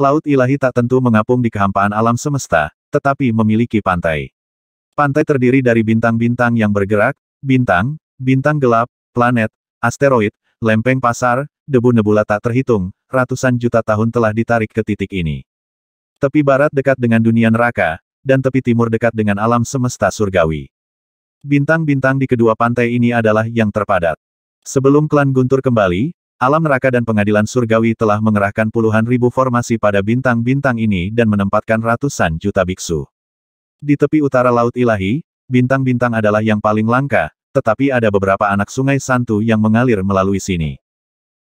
Laut ilahi tak tentu mengapung di kehampaan alam semesta, tetapi memiliki pantai. Pantai terdiri dari bintang-bintang yang bergerak, bintang, bintang gelap, planet, asteroid, lempeng pasar, debu nebula tak terhitung, ratusan juta tahun telah ditarik ke titik ini. Tepi barat dekat dengan dunia neraka, dan tepi timur dekat dengan alam semesta surgawi. Bintang-bintang di kedua pantai ini adalah yang terpadat. Sebelum klan Guntur kembali, Alam neraka dan pengadilan surgawi telah mengerahkan puluhan ribu formasi pada bintang-bintang ini dan menempatkan ratusan juta biksu. Di tepi utara Laut Ilahi, bintang-bintang adalah yang paling langka, tetapi ada beberapa anak sungai Santu yang mengalir melalui sini.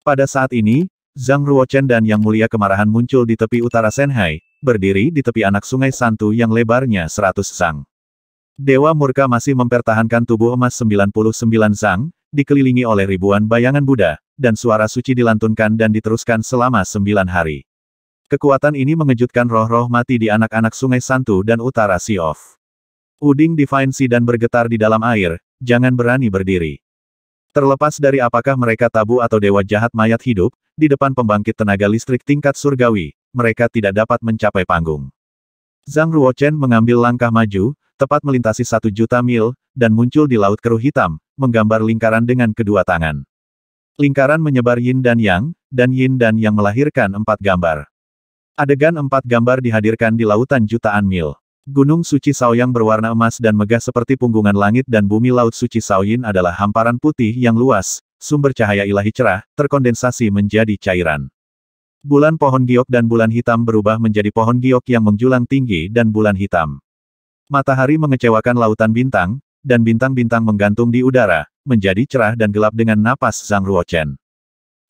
Pada saat ini, Zhang Ruochen dan Yang Mulia Kemarahan muncul di tepi utara Shanghai, berdiri di tepi anak sungai Santu yang lebarnya 100 sang. Dewa Murka masih mempertahankan tubuh emas 99 sang, dikelilingi oleh ribuan bayangan Buddha, dan suara suci dilantunkan dan diteruskan selama sembilan hari. Kekuatan ini mengejutkan roh-roh mati di anak-anak sungai Santu dan utara Siof. Uding Divine dan bergetar di dalam air, jangan berani berdiri. Terlepas dari apakah mereka tabu atau dewa jahat mayat hidup, di depan pembangkit tenaga listrik tingkat surgawi, mereka tidak dapat mencapai panggung. Zhang Ruochen mengambil langkah maju, tepat melintasi satu juta mil, dan muncul di Laut Keruh Hitam, menggambar lingkaran dengan kedua tangan. Lingkaran menyebar yin dan yang, dan yin dan yang melahirkan empat gambar. Adegan empat gambar dihadirkan di lautan jutaan mil. Gunung suci Saoyang berwarna emas dan megah seperti punggungan langit dan bumi laut suci Saoyin adalah hamparan putih yang luas, sumber cahaya ilahi cerah, terkondensasi menjadi cairan. Bulan pohon giok dan bulan hitam berubah menjadi pohon giok yang menjulang tinggi dan bulan hitam. Matahari mengecewakan lautan bintang, dan bintang-bintang menggantung di udara, menjadi cerah dan gelap dengan napas Zhang Ruochen.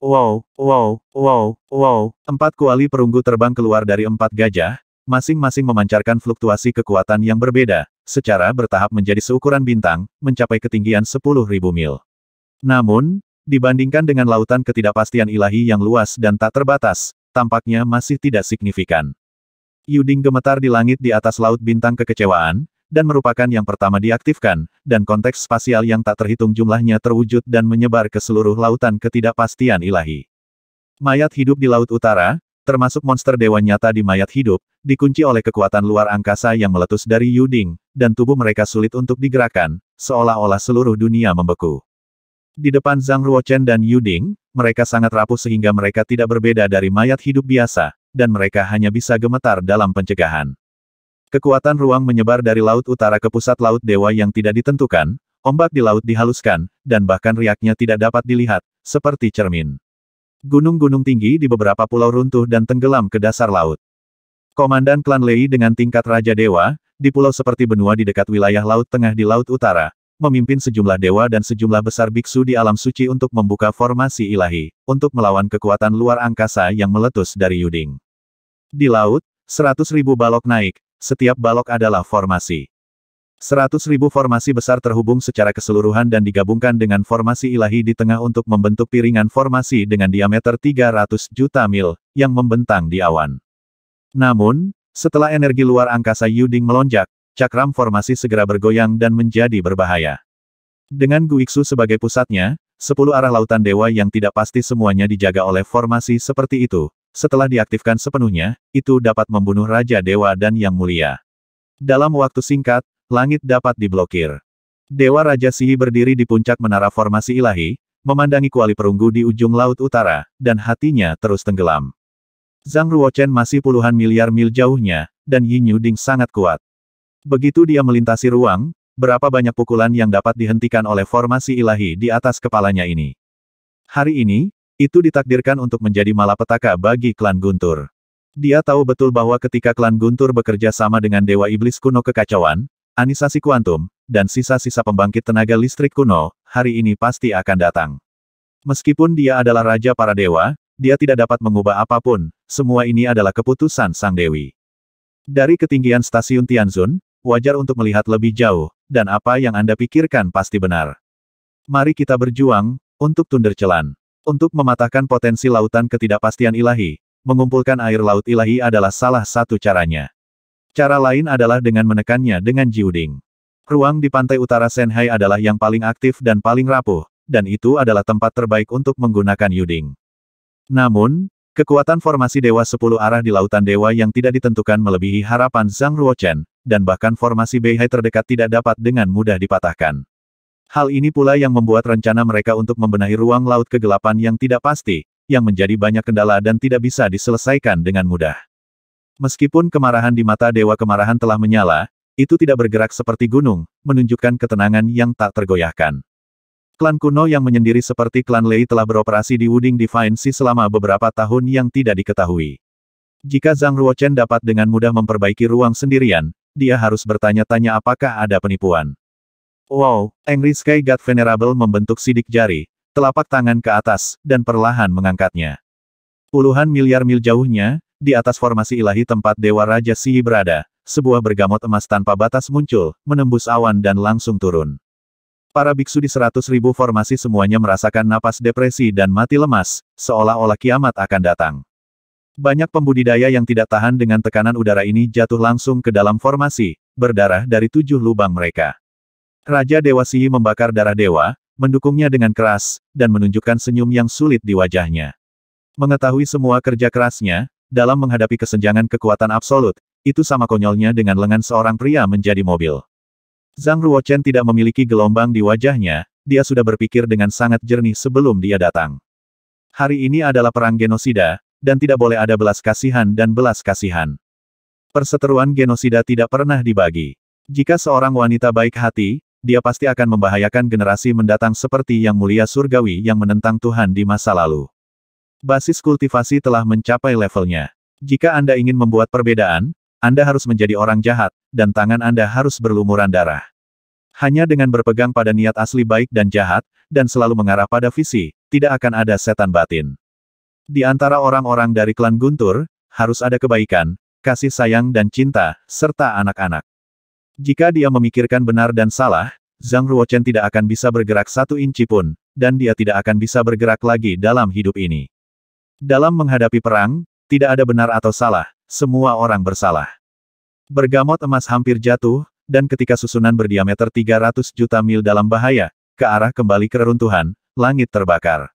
Wow, wow, wow, wow, empat kuali perunggu terbang keluar dari empat gajah, masing-masing memancarkan fluktuasi kekuatan yang berbeda, secara bertahap menjadi seukuran bintang, mencapai ketinggian 10.000 mil. Namun, dibandingkan dengan lautan ketidakpastian ilahi yang luas dan tak terbatas, tampaknya masih tidak signifikan. Yuding gemetar di langit di atas laut bintang kekecewaan, dan merupakan yang pertama diaktifkan, dan konteks spasial yang tak terhitung jumlahnya terwujud dan menyebar ke seluruh lautan ketidakpastian ilahi. Mayat hidup di Laut Utara, termasuk monster dewa nyata di mayat hidup, dikunci oleh kekuatan luar angkasa yang meletus dari Yuding, dan tubuh mereka sulit untuk digerakkan, seolah-olah seluruh dunia membeku. Di depan Zhang Ruochen dan Yuding, mereka sangat rapuh sehingga mereka tidak berbeda dari mayat hidup biasa, dan mereka hanya bisa gemetar dalam pencegahan. Kekuatan ruang menyebar dari laut utara ke pusat laut dewa yang tidak ditentukan, ombak di laut dihaluskan, dan bahkan riaknya tidak dapat dilihat, seperti cermin. Gunung-gunung tinggi di beberapa pulau runtuh dan tenggelam ke dasar laut. Komandan klan Lei dengan tingkat Raja Dewa, di pulau seperti benua di dekat wilayah Laut Tengah di Laut Utara, memimpin sejumlah dewa dan sejumlah besar biksu di alam suci untuk membuka formasi ilahi, untuk melawan kekuatan luar angkasa yang meletus dari Yuding. Di laut, Seratus ribu balok naik, setiap balok adalah formasi. Seratus ribu formasi besar terhubung secara keseluruhan dan digabungkan dengan formasi ilahi di tengah untuk membentuk piringan formasi dengan diameter 300 juta mil, yang membentang di awan. Namun, setelah energi luar angkasa Yuding melonjak, cakram formasi segera bergoyang dan menjadi berbahaya. Dengan Guiksu sebagai pusatnya, sepuluh arah lautan dewa yang tidak pasti semuanya dijaga oleh formasi seperti itu, setelah diaktifkan sepenuhnya, itu dapat membunuh Raja Dewa dan Yang Mulia. Dalam waktu singkat, langit dapat diblokir. Dewa Raja Sihi berdiri di puncak menara formasi ilahi, memandangi kuali perunggu di ujung laut utara, dan hatinya terus tenggelam. Zhang Ruochen masih puluhan miliar mil jauhnya, dan Yin Yuding sangat kuat. Begitu dia melintasi ruang, berapa banyak pukulan yang dapat dihentikan oleh formasi ilahi di atas kepalanya ini. Hari ini, itu ditakdirkan untuk menjadi malapetaka bagi klan Guntur. Dia tahu betul bahwa ketika klan Guntur bekerja sama dengan Dewa Iblis kuno kekacauan, anisasi kuantum, dan sisa-sisa pembangkit tenaga listrik kuno, hari ini pasti akan datang. Meskipun dia adalah raja para dewa, dia tidak dapat mengubah apapun, semua ini adalah keputusan sang dewi. Dari ketinggian stasiun Tianzun, wajar untuk melihat lebih jauh, dan apa yang Anda pikirkan pasti benar. Mari kita berjuang, untuk Tunder Celan. Untuk mematahkan potensi lautan ketidakpastian ilahi, mengumpulkan air laut ilahi adalah salah satu caranya. Cara lain adalah dengan menekannya dengan jiuding. Ruang di pantai utara Senhai adalah yang paling aktif dan paling rapuh, dan itu adalah tempat terbaik untuk menggunakan yuding. Namun, kekuatan formasi Dewa Sepuluh Arah di Lautan Dewa yang tidak ditentukan melebihi harapan Zhang Ruochen, dan bahkan formasi Beihai terdekat tidak dapat dengan mudah dipatahkan. Hal ini pula yang membuat rencana mereka untuk membenahi ruang laut kegelapan yang tidak pasti, yang menjadi banyak kendala dan tidak bisa diselesaikan dengan mudah. Meskipun kemarahan di mata Dewa Kemarahan telah menyala, itu tidak bergerak seperti gunung, menunjukkan ketenangan yang tak tergoyahkan. Klan kuno yang menyendiri seperti klan Lei telah beroperasi di Wuding Divine Sea selama beberapa tahun yang tidak diketahui. Jika Zhang Ruochen dapat dengan mudah memperbaiki ruang sendirian, dia harus bertanya-tanya apakah ada penipuan. Wow, Angry Sky God Venerable membentuk sidik jari, telapak tangan ke atas, dan perlahan mengangkatnya. Puluhan miliar mil jauhnya, di atas formasi ilahi tempat Dewa Raja Sihi berada, sebuah bergamot emas tanpa batas muncul, menembus awan dan langsung turun. Para biksu di seratus ribu formasi semuanya merasakan napas depresi dan mati lemas, seolah-olah kiamat akan datang. Banyak pembudidaya yang tidak tahan dengan tekanan udara ini jatuh langsung ke dalam formasi, berdarah dari tujuh lubang mereka. Raja Dewa Sihi membakar darah dewa, mendukungnya dengan keras, dan menunjukkan senyum yang sulit di wajahnya. Mengetahui semua kerja kerasnya, dalam menghadapi kesenjangan kekuatan absolut, itu sama konyolnya dengan lengan seorang pria menjadi mobil. Zhang Ruochen tidak memiliki gelombang di wajahnya, dia sudah berpikir dengan sangat jernih sebelum dia datang. Hari ini adalah perang genosida, dan tidak boleh ada belas kasihan dan belas kasihan. Perseteruan genosida tidak pernah dibagi. Jika seorang wanita baik hati, dia pasti akan membahayakan generasi mendatang seperti yang mulia surgawi yang menentang Tuhan di masa lalu. Basis kultivasi telah mencapai levelnya. Jika Anda ingin membuat perbedaan, Anda harus menjadi orang jahat, dan tangan Anda harus berlumuran darah. Hanya dengan berpegang pada niat asli baik dan jahat, dan selalu mengarah pada visi, tidak akan ada setan batin. Di antara orang-orang dari klan Guntur, harus ada kebaikan, kasih sayang dan cinta, serta anak-anak. Jika dia memikirkan benar dan salah, Zhang Ruochen tidak akan bisa bergerak satu inci pun, dan dia tidak akan bisa bergerak lagi dalam hidup ini. Dalam menghadapi perang, tidak ada benar atau salah, semua orang bersalah. Bergamot emas hampir jatuh, dan ketika susunan berdiameter 300 juta mil dalam bahaya, ke arah kembali keruntuhan, langit terbakar.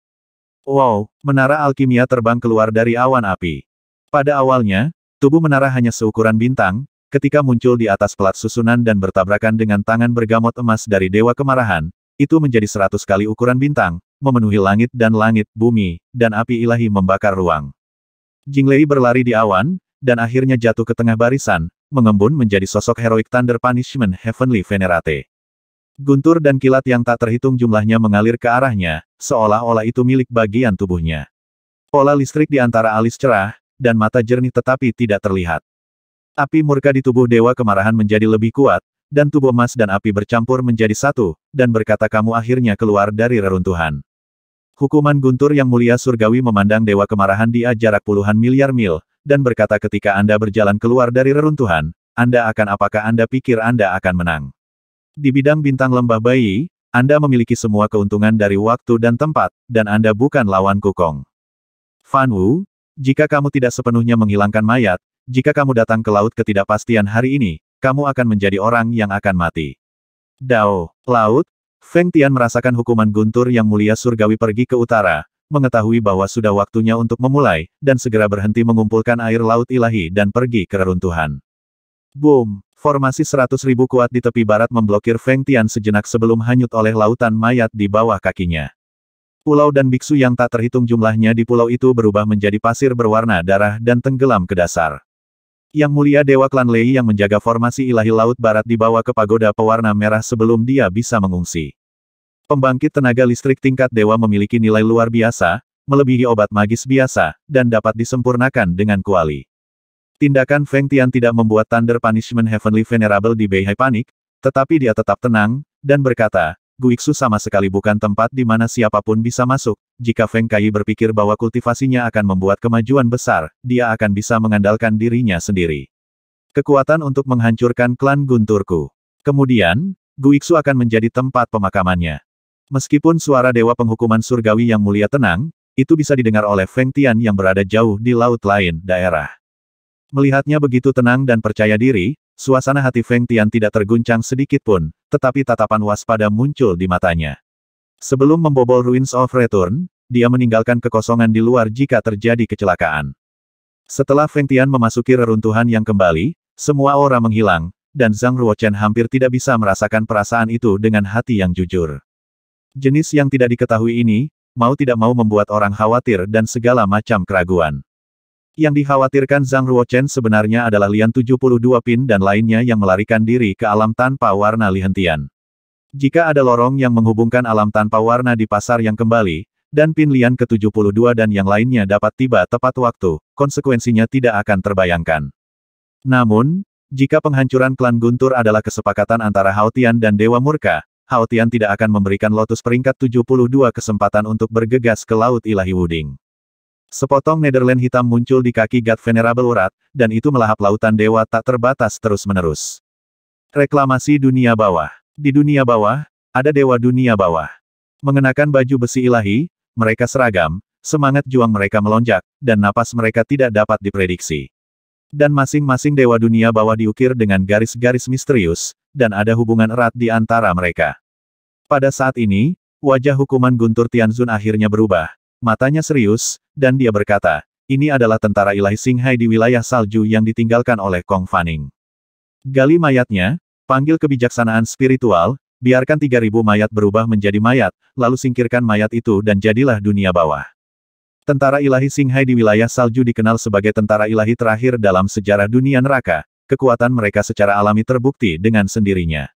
Wow, menara alkimia terbang keluar dari awan api. Pada awalnya, tubuh menara hanya seukuran bintang, Ketika muncul di atas pelat susunan dan bertabrakan dengan tangan bergamot emas dari Dewa Kemarahan, itu menjadi seratus kali ukuran bintang, memenuhi langit dan langit, bumi, dan api ilahi membakar ruang. Jinglei berlari di awan, dan akhirnya jatuh ke tengah barisan, mengembun menjadi sosok heroik Thunder Punishment Heavenly Venerate. Guntur dan kilat yang tak terhitung jumlahnya mengalir ke arahnya, seolah-olah itu milik bagian tubuhnya. Pola listrik di antara alis cerah, dan mata jernih tetapi tidak terlihat. Api murka di tubuh Dewa Kemarahan menjadi lebih kuat, dan tubuh emas dan api bercampur menjadi satu, dan berkata kamu akhirnya keluar dari reruntuhan. Hukuman guntur yang mulia surgawi memandang Dewa Kemarahan di jarak puluhan miliar mil, dan berkata ketika Anda berjalan keluar dari reruntuhan, Anda akan apakah Anda pikir Anda akan menang. Di bidang bintang lembah bayi, Anda memiliki semua keuntungan dari waktu dan tempat, dan Anda bukan lawan Kukong. Fan Wu, jika kamu tidak sepenuhnya menghilangkan mayat, jika kamu datang ke laut ketidakpastian hari ini, kamu akan menjadi orang yang akan mati. Dao, laut, Feng Tian merasakan hukuman guntur yang mulia surgawi pergi ke utara, mengetahui bahwa sudah waktunya untuk memulai, dan segera berhenti mengumpulkan air laut ilahi dan pergi ke reruntuhan. Boom! Formasi seratus ribu kuat di tepi barat memblokir Feng Tian sejenak sebelum hanyut oleh lautan mayat di bawah kakinya. Pulau dan biksu yang tak terhitung jumlahnya di pulau itu berubah menjadi pasir berwarna darah dan tenggelam ke dasar. Yang mulia Dewa Klan Lei yang menjaga formasi ilahi Laut Barat dibawa ke pagoda pewarna merah sebelum dia bisa mengungsi. Pembangkit tenaga listrik tingkat dewa memiliki nilai luar biasa, melebihi obat magis biasa, dan dapat disempurnakan dengan kuali. Tindakan Feng Tian tidak membuat Thunder Punishment Heavenly Venerable di Beihai panik, tetapi dia tetap tenang, dan berkata, Guiksu sama sekali bukan tempat di mana siapapun bisa masuk. Jika Feng Kai berpikir bahwa kultivasinya akan membuat kemajuan besar, dia akan bisa mengandalkan dirinya sendiri. Kekuatan untuk menghancurkan klan Gunturku. Kemudian, Guiksu akan menjadi tempat pemakamannya. Meskipun suara Dewa Penghukuman Surgawi yang mulia tenang, itu bisa didengar oleh Feng Tian yang berada jauh di laut lain daerah. Melihatnya begitu tenang dan percaya diri, Suasana hati Feng Tian tidak terguncang sedikit pun, tetapi tatapan waspada muncul di matanya. Sebelum membobol Ruins of Return, dia meninggalkan kekosongan di luar jika terjadi kecelakaan. Setelah Feng Tian memasuki reruntuhan yang kembali, semua aura menghilang, dan Zhang Ruochen hampir tidak bisa merasakan perasaan itu dengan hati yang jujur. Jenis yang tidak diketahui ini, mau tidak mau membuat orang khawatir dan segala macam keraguan. Yang dikhawatirkan Zhang Ruochen sebenarnya adalah Lian 72 pin dan lainnya yang melarikan diri ke alam tanpa warna lihentian. Jika ada lorong yang menghubungkan alam tanpa warna di pasar yang kembali, dan pin Lian ke-72 dan yang lainnya dapat tiba tepat waktu, konsekuensinya tidak akan terbayangkan. Namun, jika penghancuran klan Guntur adalah kesepakatan antara Haotian dan Dewa Murka, Haotian tidak akan memberikan Lotus peringkat 72 kesempatan untuk bergegas ke Laut Ilahi Wuding. Sepotong Netherland hitam muncul di kaki God Venerable Urat, dan itu melahap lautan dewa tak terbatas terus-menerus. Reklamasi dunia bawah. Di dunia bawah, ada dewa dunia bawah. Mengenakan baju besi ilahi, mereka seragam, semangat juang mereka melonjak, dan napas mereka tidak dapat diprediksi. Dan masing-masing dewa dunia bawah diukir dengan garis-garis misterius, dan ada hubungan erat di antara mereka. Pada saat ini, wajah hukuman Guntur Tianzun akhirnya berubah, Matanya serius, dan dia berkata, ini adalah tentara ilahi Singhai di wilayah salju yang ditinggalkan oleh Kong Fanning. Gali mayatnya, panggil kebijaksanaan spiritual, biarkan 3000 mayat berubah menjadi mayat, lalu singkirkan mayat itu dan jadilah dunia bawah. Tentara ilahi Singhai di wilayah salju dikenal sebagai tentara ilahi terakhir dalam sejarah dunia neraka, kekuatan mereka secara alami terbukti dengan sendirinya.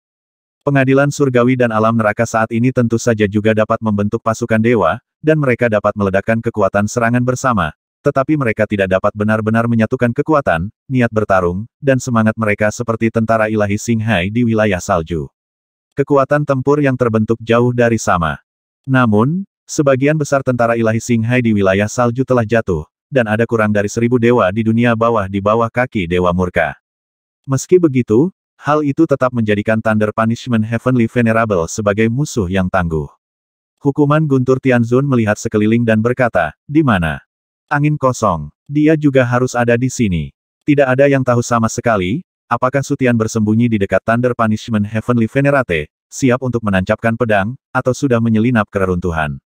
Pengadilan surgawi dan alam neraka saat ini tentu saja juga dapat membentuk pasukan dewa, dan mereka dapat meledakkan kekuatan serangan bersama, tetapi mereka tidak dapat benar-benar menyatukan kekuatan, niat bertarung, dan semangat mereka seperti tentara ilahi Singhai di wilayah salju. Kekuatan tempur yang terbentuk jauh dari sama. Namun, sebagian besar tentara ilahi Singhai di wilayah salju telah jatuh, dan ada kurang dari seribu dewa di dunia bawah di bawah kaki dewa murka. Meski begitu, hal itu tetap menjadikan Thunder Punishment Heavenly Venerable sebagai musuh yang tangguh. Hukuman Guntur Tianzun melihat sekeliling dan berkata, di mana? Angin kosong. Dia juga harus ada di sini. Tidak ada yang tahu sama sekali, apakah Sutian bersembunyi di dekat Thunder Punishment Heavenly Venerate, siap untuk menancapkan pedang, atau sudah menyelinap ke reruntuhan.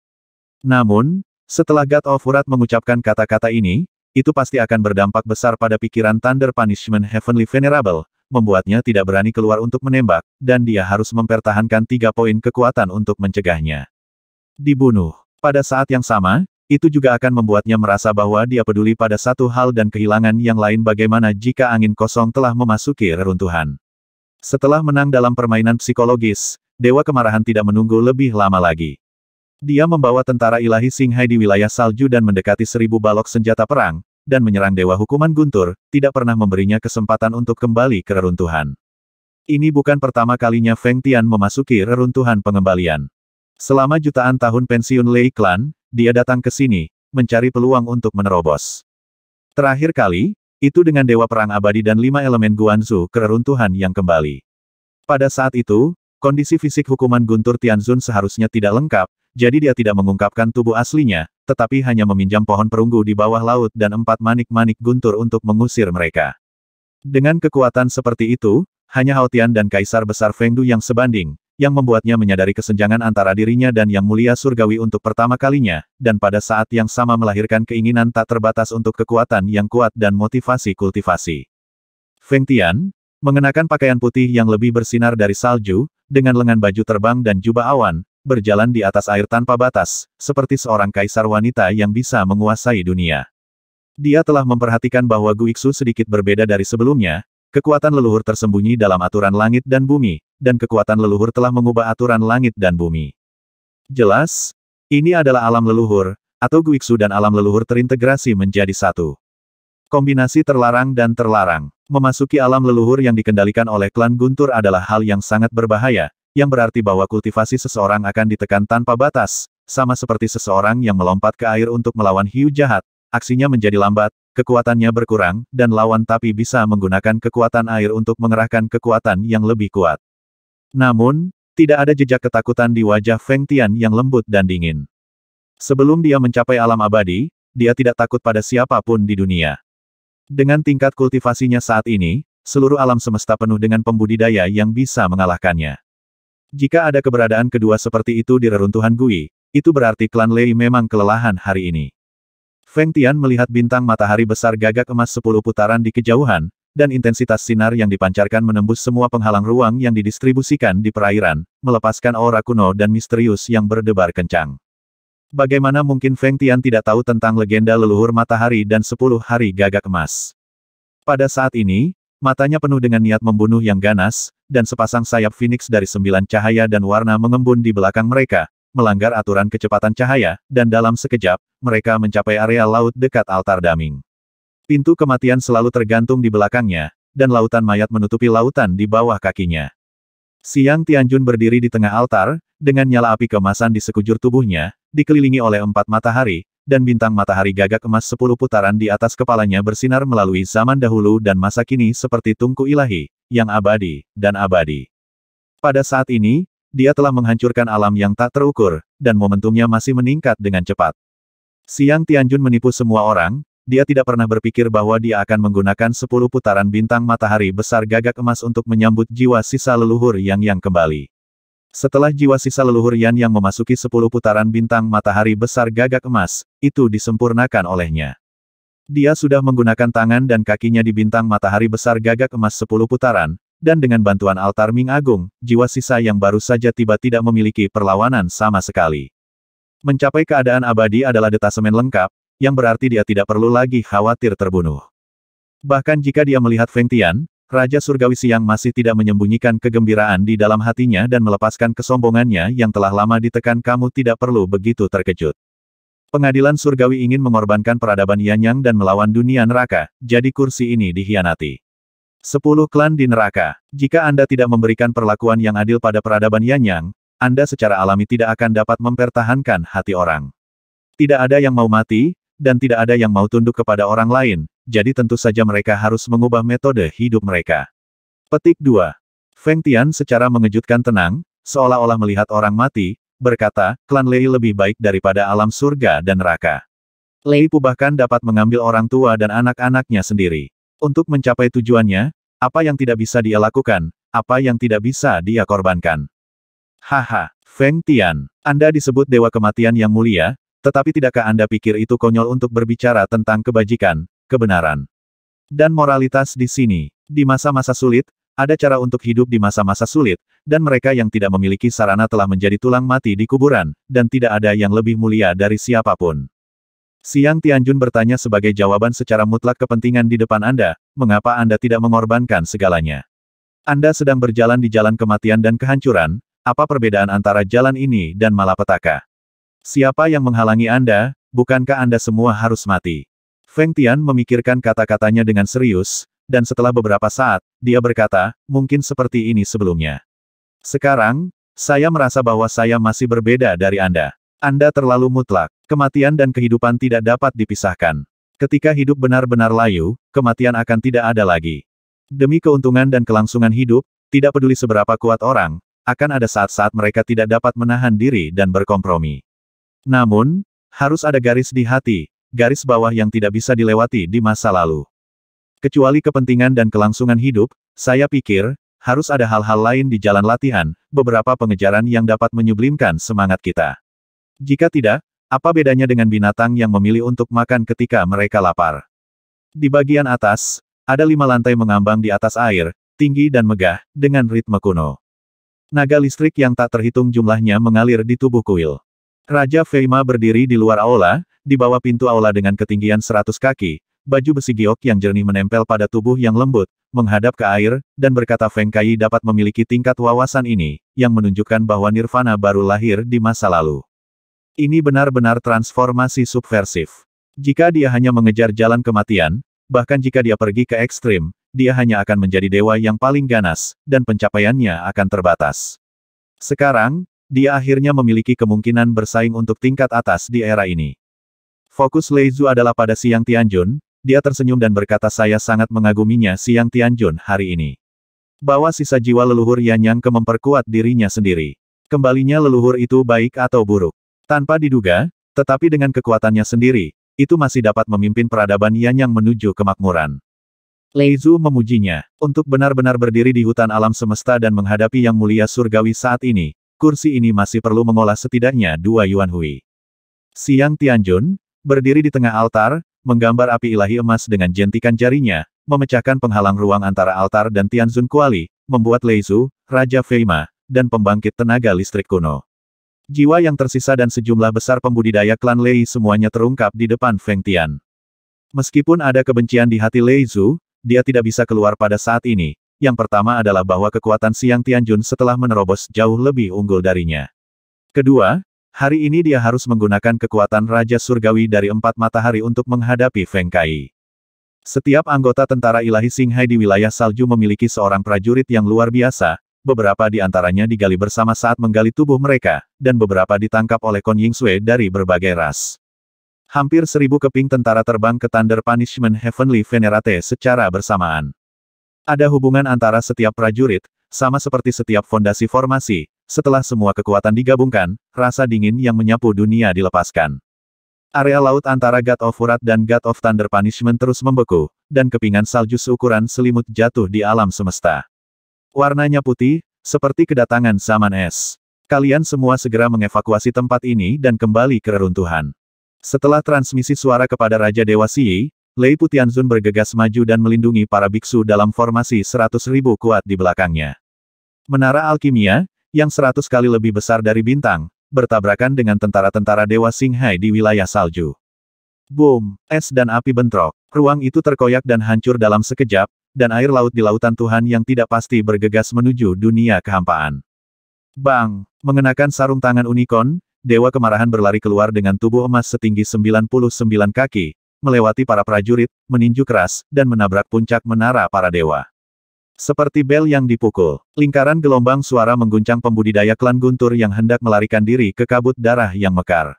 Namun, setelah God of Urat mengucapkan kata-kata ini, itu pasti akan berdampak besar pada pikiran Thunder Punishment Heavenly Venerable, membuatnya tidak berani keluar untuk menembak, dan dia harus mempertahankan tiga poin kekuatan untuk mencegahnya dibunuh. Pada saat yang sama, itu juga akan membuatnya merasa bahwa dia peduli pada satu hal dan kehilangan yang lain bagaimana jika angin kosong telah memasuki reruntuhan. Setelah menang dalam permainan psikologis, Dewa Kemarahan tidak menunggu lebih lama lagi. Dia membawa tentara ilahi Singhai di wilayah salju dan mendekati seribu balok senjata perang, dan menyerang Dewa Hukuman Guntur, tidak pernah memberinya kesempatan untuk kembali ke reruntuhan. Ini bukan pertama kalinya Feng Tian memasuki reruntuhan pengembalian. Selama jutaan tahun pensiun Lei Clan, dia datang ke sini, mencari peluang untuk menerobos. Terakhir kali, itu dengan Dewa Perang Abadi dan lima elemen Guanzu keruntuhan yang kembali. Pada saat itu, kondisi fisik hukuman Guntur Tianzun seharusnya tidak lengkap, jadi dia tidak mengungkapkan tubuh aslinya, tetapi hanya meminjam pohon perunggu di bawah laut dan empat manik-manik Guntur untuk mengusir mereka. Dengan kekuatan seperti itu, hanya Haotian dan Kaisar Besar Fengdu yang sebanding, yang membuatnya menyadari kesenjangan antara dirinya dan Yang Mulia Surgawi untuk pertama kalinya, dan pada saat yang sama melahirkan keinginan tak terbatas untuk kekuatan yang kuat dan motivasi kultivasi. Feng Tian, mengenakan pakaian putih yang lebih bersinar dari salju, dengan lengan baju terbang dan jubah awan, berjalan di atas air tanpa batas, seperti seorang kaisar wanita yang bisa menguasai dunia. Dia telah memperhatikan bahwa Guiksu sedikit berbeda dari sebelumnya, Kekuatan leluhur tersembunyi dalam aturan langit dan bumi, dan kekuatan leluhur telah mengubah aturan langit dan bumi. Jelas, ini adalah alam leluhur, atau guiksu dan alam leluhur terintegrasi menjadi satu. Kombinasi terlarang dan terlarang. Memasuki alam leluhur yang dikendalikan oleh klan Guntur adalah hal yang sangat berbahaya, yang berarti bahwa kultivasi seseorang akan ditekan tanpa batas, sama seperti seseorang yang melompat ke air untuk melawan hiu jahat, aksinya menjadi lambat, Kekuatannya berkurang, dan lawan tapi bisa menggunakan kekuatan air untuk mengerahkan kekuatan yang lebih kuat. Namun, tidak ada jejak ketakutan di wajah Feng Tian yang lembut dan dingin. Sebelum dia mencapai alam abadi, dia tidak takut pada siapapun di dunia. Dengan tingkat kultivasinya saat ini, seluruh alam semesta penuh dengan pembudidaya yang bisa mengalahkannya. Jika ada keberadaan kedua seperti itu di reruntuhan Gui, itu berarti klan Lei memang kelelahan hari ini. Feng Tian melihat bintang matahari besar gagak emas sepuluh putaran di kejauhan, dan intensitas sinar yang dipancarkan menembus semua penghalang ruang yang didistribusikan di perairan, melepaskan aura kuno dan misterius yang berdebar kencang. Bagaimana mungkin Feng Tian tidak tahu tentang legenda leluhur matahari dan sepuluh hari gagak emas? Pada saat ini, matanya penuh dengan niat membunuh yang ganas, dan sepasang sayap phoenix dari sembilan cahaya dan warna mengembun di belakang mereka, melanggar aturan kecepatan cahaya, dan dalam sekejap, mereka mencapai area laut dekat altar daming. Pintu kematian selalu tergantung di belakangnya, dan lautan mayat menutupi lautan di bawah kakinya. Siang Tianjun berdiri di tengah altar, dengan nyala api kemasan di sekujur tubuhnya, dikelilingi oleh empat matahari, dan bintang matahari gagak emas sepuluh putaran di atas kepalanya bersinar melalui zaman dahulu dan masa kini seperti tungku ilahi, yang abadi, dan abadi. Pada saat ini, dia telah menghancurkan alam yang tak terukur, dan momentumnya masih meningkat dengan cepat. Siang Tianjun menipu semua orang, dia tidak pernah berpikir bahwa dia akan menggunakan sepuluh putaran bintang matahari besar gagak emas untuk menyambut jiwa sisa leluhur Yang Yang kembali. Setelah jiwa sisa leluhur Yan Yang memasuki sepuluh putaran bintang matahari besar gagak emas, itu disempurnakan olehnya. Dia sudah menggunakan tangan dan kakinya di bintang matahari besar gagak emas sepuluh putaran, dan dengan bantuan altar Ming Agung, jiwa sisa yang baru saja tiba tidak memiliki perlawanan sama sekali. Mencapai keadaan abadi adalah detasemen lengkap, yang berarti dia tidak perlu lagi khawatir terbunuh. Bahkan jika dia melihat Feng Tian, Raja Surgawi Siang masih tidak menyembunyikan kegembiraan di dalam hatinya dan melepaskan kesombongannya yang telah lama ditekan kamu tidak perlu begitu terkejut. Pengadilan Surgawi ingin mengorbankan peradaban Yanyang dan melawan dunia neraka, jadi kursi ini dihianati. Sepuluh klan di neraka. Jika Anda tidak memberikan perlakuan yang adil pada peradaban Yan Yang, Anda secara alami tidak akan dapat mempertahankan hati orang. Tidak ada yang mau mati, dan tidak ada yang mau tunduk kepada orang lain, jadi tentu saja mereka harus mengubah metode hidup mereka. Petik 2. Feng Tian secara mengejutkan tenang, seolah-olah melihat orang mati, berkata, klan Lei lebih baik daripada alam surga dan neraka. Lei Pu bahkan dapat mengambil orang tua dan anak-anaknya sendiri. Untuk mencapai tujuannya, apa yang tidak bisa dia lakukan, apa yang tidak bisa dia korbankan. Haha, Feng Tian, Anda disebut Dewa Kematian yang mulia, tetapi tidakkah Anda pikir itu konyol untuk berbicara tentang kebajikan, kebenaran, dan moralitas di sini? Di masa-masa sulit, ada cara untuk hidup di masa-masa sulit, dan mereka yang tidak memiliki sarana telah menjadi tulang mati di kuburan, dan tidak ada yang lebih mulia dari siapapun. Siang Tianjun bertanya sebagai jawaban secara mutlak kepentingan di depan Anda, mengapa Anda tidak mengorbankan segalanya? Anda sedang berjalan di jalan kematian dan kehancuran, apa perbedaan antara jalan ini dan malapetaka? Siapa yang menghalangi Anda, bukankah Anda semua harus mati? Feng Tian memikirkan kata-katanya dengan serius, dan setelah beberapa saat, dia berkata, mungkin seperti ini sebelumnya. Sekarang, saya merasa bahwa saya masih berbeda dari Anda. Anda terlalu mutlak. Kematian dan kehidupan tidak dapat dipisahkan. Ketika hidup benar-benar layu, kematian akan tidak ada lagi. Demi keuntungan dan kelangsungan hidup, tidak peduli seberapa kuat orang, akan ada saat-saat mereka tidak dapat menahan diri dan berkompromi. Namun, harus ada garis di hati, garis bawah yang tidak bisa dilewati di masa lalu. Kecuali kepentingan dan kelangsungan hidup, saya pikir, harus ada hal-hal lain di jalan latihan, beberapa pengejaran yang dapat menyublimkan semangat kita. Jika tidak, apa bedanya dengan binatang yang memilih untuk makan ketika mereka lapar? Di bagian atas, ada lima lantai mengambang di atas air, tinggi dan megah, dengan ritme kuno. Naga listrik yang tak terhitung jumlahnya mengalir di tubuh kuil. Raja Feima berdiri di luar aula, di bawah pintu aula dengan ketinggian 100 kaki, baju besi giok yang jernih menempel pada tubuh yang lembut, menghadap ke air, dan berkata Feng Kai dapat memiliki tingkat wawasan ini, yang menunjukkan bahwa Nirvana baru lahir di masa lalu. Ini benar-benar transformasi subversif. Jika dia hanya mengejar jalan kematian, bahkan jika dia pergi ke ekstrim, dia hanya akan menjadi dewa yang paling ganas, dan pencapaiannya akan terbatas. Sekarang, dia akhirnya memiliki kemungkinan bersaing untuk tingkat atas di era ini. Fokus Lei Zhu adalah pada Siang Tianjun, dia tersenyum dan berkata saya sangat mengaguminya Siang Tianjun hari ini. Bahwa sisa jiwa leluhur Yan Yang ke memperkuat dirinya sendiri. Kembalinya leluhur itu baik atau buruk. Tanpa diduga, tetapi dengan kekuatannya sendiri, itu masih dapat memimpin peradaban Yan yang menuju kemakmuran. Lei Zhu memujinya, untuk benar-benar berdiri di hutan alam semesta dan menghadapi yang mulia surgawi saat ini, kursi ini masih perlu mengolah setidaknya dua Yuan Hui. Siang Tianjun, berdiri di tengah altar, menggambar api ilahi emas dengan jentikan jarinya, memecahkan penghalang ruang antara altar dan Tianzun Kuali, membuat Lei Zhu, Raja Feima, dan pembangkit tenaga listrik kuno. Jiwa yang tersisa dan sejumlah besar pembudidaya klan Lei semuanya terungkap di depan Feng Tian. Meskipun ada kebencian di hati Lei Zu, dia tidak bisa keluar pada saat ini. Yang pertama adalah bahwa kekuatan Siang Tianjun setelah menerobos jauh lebih unggul darinya. Kedua, hari ini dia harus menggunakan kekuatan Raja Surgawi dari empat matahari untuk menghadapi Feng Kai. Setiap anggota tentara ilahi Singhai di wilayah salju memiliki seorang prajurit yang luar biasa, beberapa di antaranya digali bersama saat menggali tubuh mereka, dan beberapa ditangkap oleh Kon Sui dari berbagai ras. Hampir seribu keping tentara terbang ke Thunder Punishment Heavenly Venerate secara bersamaan. Ada hubungan antara setiap prajurit, sama seperti setiap fondasi formasi, setelah semua kekuatan digabungkan, rasa dingin yang menyapu dunia dilepaskan. Area laut antara God of Urat dan God of Thunder Punishment terus membeku, dan kepingan salju seukuran selimut jatuh di alam semesta. Warnanya putih, seperti kedatangan zaman es. Kalian semua segera mengevakuasi tempat ini dan kembali ke reruntuhan. Setelah transmisi suara kepada Raja Dewa Siyi, Lei Putianzun bergegas maju dan melindungi para biksu dalam formasi 100 ribu kuat di belakangnya. Menara Alkimia, yang 100 kali lebih besar dari bintang, bertabrakan dengan tentara-tentara Dewa Singhai di wilayah salju. Boom, es dan api bentrok. Ruang itu terkoyak dan hancur dalam sekejap, dan air laut di lautan Tuhan yang tidak pasti bergegas menuju dunia kehampaan. Bang! Mengenakan sarung tangan unicorn, Dewa Kemarahan berlari keluar dengan tubuh emas setinggi 99 kaki, melewati para prajurit, meninju keras, dan menabrak puncak menara para dewa. Seperti bel yang dipukul, lingkaran gelombang suara mengguncang pembudidaya klan Guntur yang hendak melarikan diri ke kabut darah yang mekar.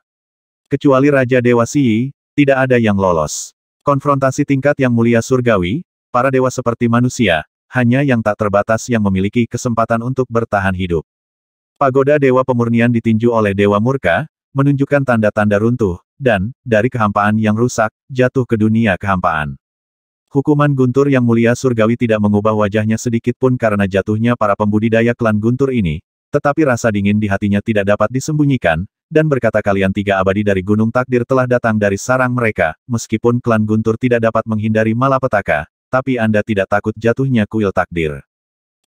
Kecuali Raja Dewa Siyi, tidak ada yang lolos. Konfrontasi tingkat yang mulia surgawi, Para dewa seperti manusia, hanya yang tak terbatas yang memiliki kesempatan untuk bertahan hidup. Pagoda Dewa Pemurnian ditinju oleh Dewa Murka, menunjukkan tanda-tanda runtuh, dan, dari kehampaan yang rusak, jatuh ke dunia kehampaan. Hukuman Guntur yang mulia surgawi tidak mengubah wajahnya sedikit pun karena jatuhnya para pembudidaya klan Guntur ini, tetapi rasa dingin di hatinya tidak dapat disembunyikan, dan berkata kalian tiga abadi dari Gunung Takdir telah datang dari sarang mereka, meskipun klan Guntur tidak dapat menghindari malapetaka, tapi Anda tidak takut jatuhnya kuil takdir.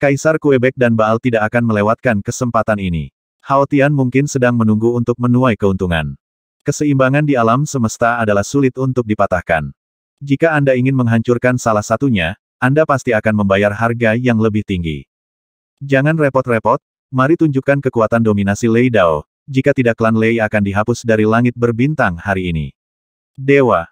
Kaisar Kuebek dan Baal tidak akan melewatkan kesempatan ini. Hao Tian mungkin sedang menunggu untuk menuai keuntungan. Keseimbangan di alam semesta adalah sulit untuk dipatahkan. Jika Anda ingin menghancurkan salah satunya, Anda pasti akan membayar harga yang lebih tinggi. Jangan repot-repot, mari tunjukkan kekuatan dominasi Lei Dao, jika tidak klan Lei akan dihapus dari langit berbintang hari ini. Dewa,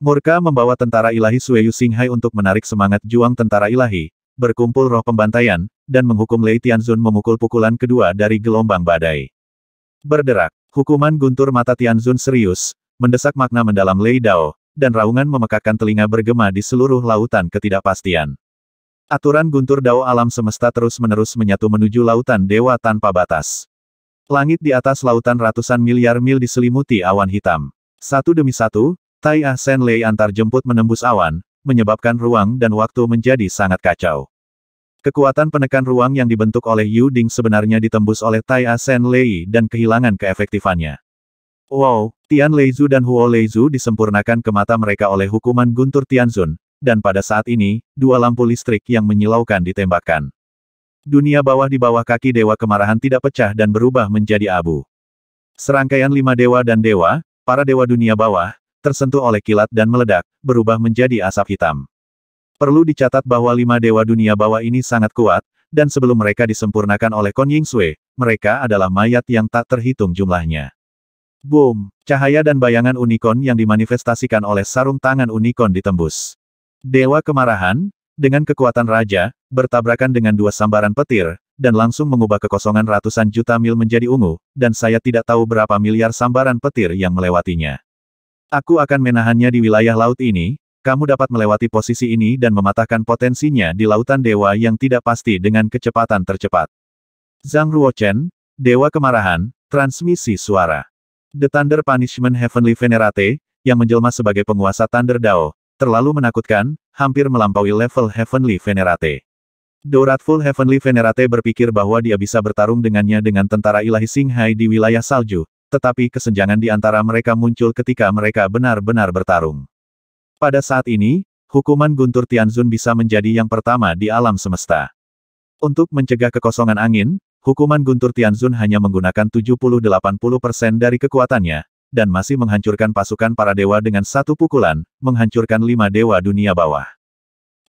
Murka membawa tentara ilahi Sueyu Singhai untuk menarik semangat juang tentara ilahi, berkumpul roh pembantaian, dan menghukum Lei Tianzun memukul pukulan kedua dari gelombang badai. Berderak, hukuman guntur mata Tianzun serius, mendesak makna mendalam Lei Dao, dan raungan memekakkan telinga bergema di seluruh lautan ketidakpastian. Aturan guntur Dao alam semesta terus-menerus menyatu menuju lautan dewa tanpa batas. Langit di atas lautan ratusan miliar mil diselimuti awan hitam. Satu demi satu, Tai Ah Sen Lei antar jemput menembus awan, menyebabkan ruang dan waktu menjadi sangat kacau. Kekuatan penekan ruang yang dibentuk oleh Yu Ding sebenarnya ditembus oleh Tai Ah Sen Lei dan kehilangan keefektifannya. Wow, Tian Lei Leizu dan Huo Lei Leizu disempurnakan ke mata mereka oleh hukuman guntur Tianzun, dan pada saat ini, dua lampu listrik yang menyilaukan ditembakkan. Dunia bawah di bawah kaki dewa kemarahan tidak pecah dan berubah menjadi abu. Serangkaian lima dewa dan dewa, para dewa dunia bawah, tersentuh oleh kilat dan meledak, berubah menjadi asap hitam. Perlu dicatat bahwa lima dewa dunia bawah ini sangat kuat, dan sebelum mereka disempurnakan oleh Kon Ying Sui, mereka adalah mayat yang tak terhitung jumlahnya. Boom! Cahaya dan bayangan unicorn yang dimanifestasikan oleh sarung tangan unicorn ditembus. Dewa kemarahan, dengan kekuatan raja, bertabrakan dengan dua sambaran petir, dan langsung mengubah kekosongan ratusan juta mil menjadi ungu, dan saya tidak tahu berapa miliar sambaran petir yang melewatinya. Aku akan menahannya di wilayah laut ini, kamu dapat melewati posisi ini dan mematahkan potensinya di lautan dewa yang tidak pasti dengan kecepatan tercepat. Zhang Ruochen, Dewa Kemarahan, Transmisi Suara. The Thunder Punishment Heavenly Venerate, yang menjelma sebagai penguasa Thunder Dao, terlalu menakutkan, hampir melampaui level Heavenly Venerate. Doratful Heavenly Venerate berpikir bahwa dia bisa bertarung dengannya dengan tentara ilahi Singhai di wilayah salju, tetapi kesenjangan di antara mereka muncul ketika mereka benar-benar bertarung. Pada saat ini, hukuman Guntur Tianzun bisa menjadi yang pertama di alam semesta. Untuk mencegah kekosongan angin, hukuman Guntur Tianzun hanya menggunakan 70-80% dari kekuatannya, dan masih menghancurkan pasukan para dewa dengan satu pukulan, menghancurkan lima dewa dunia bawah.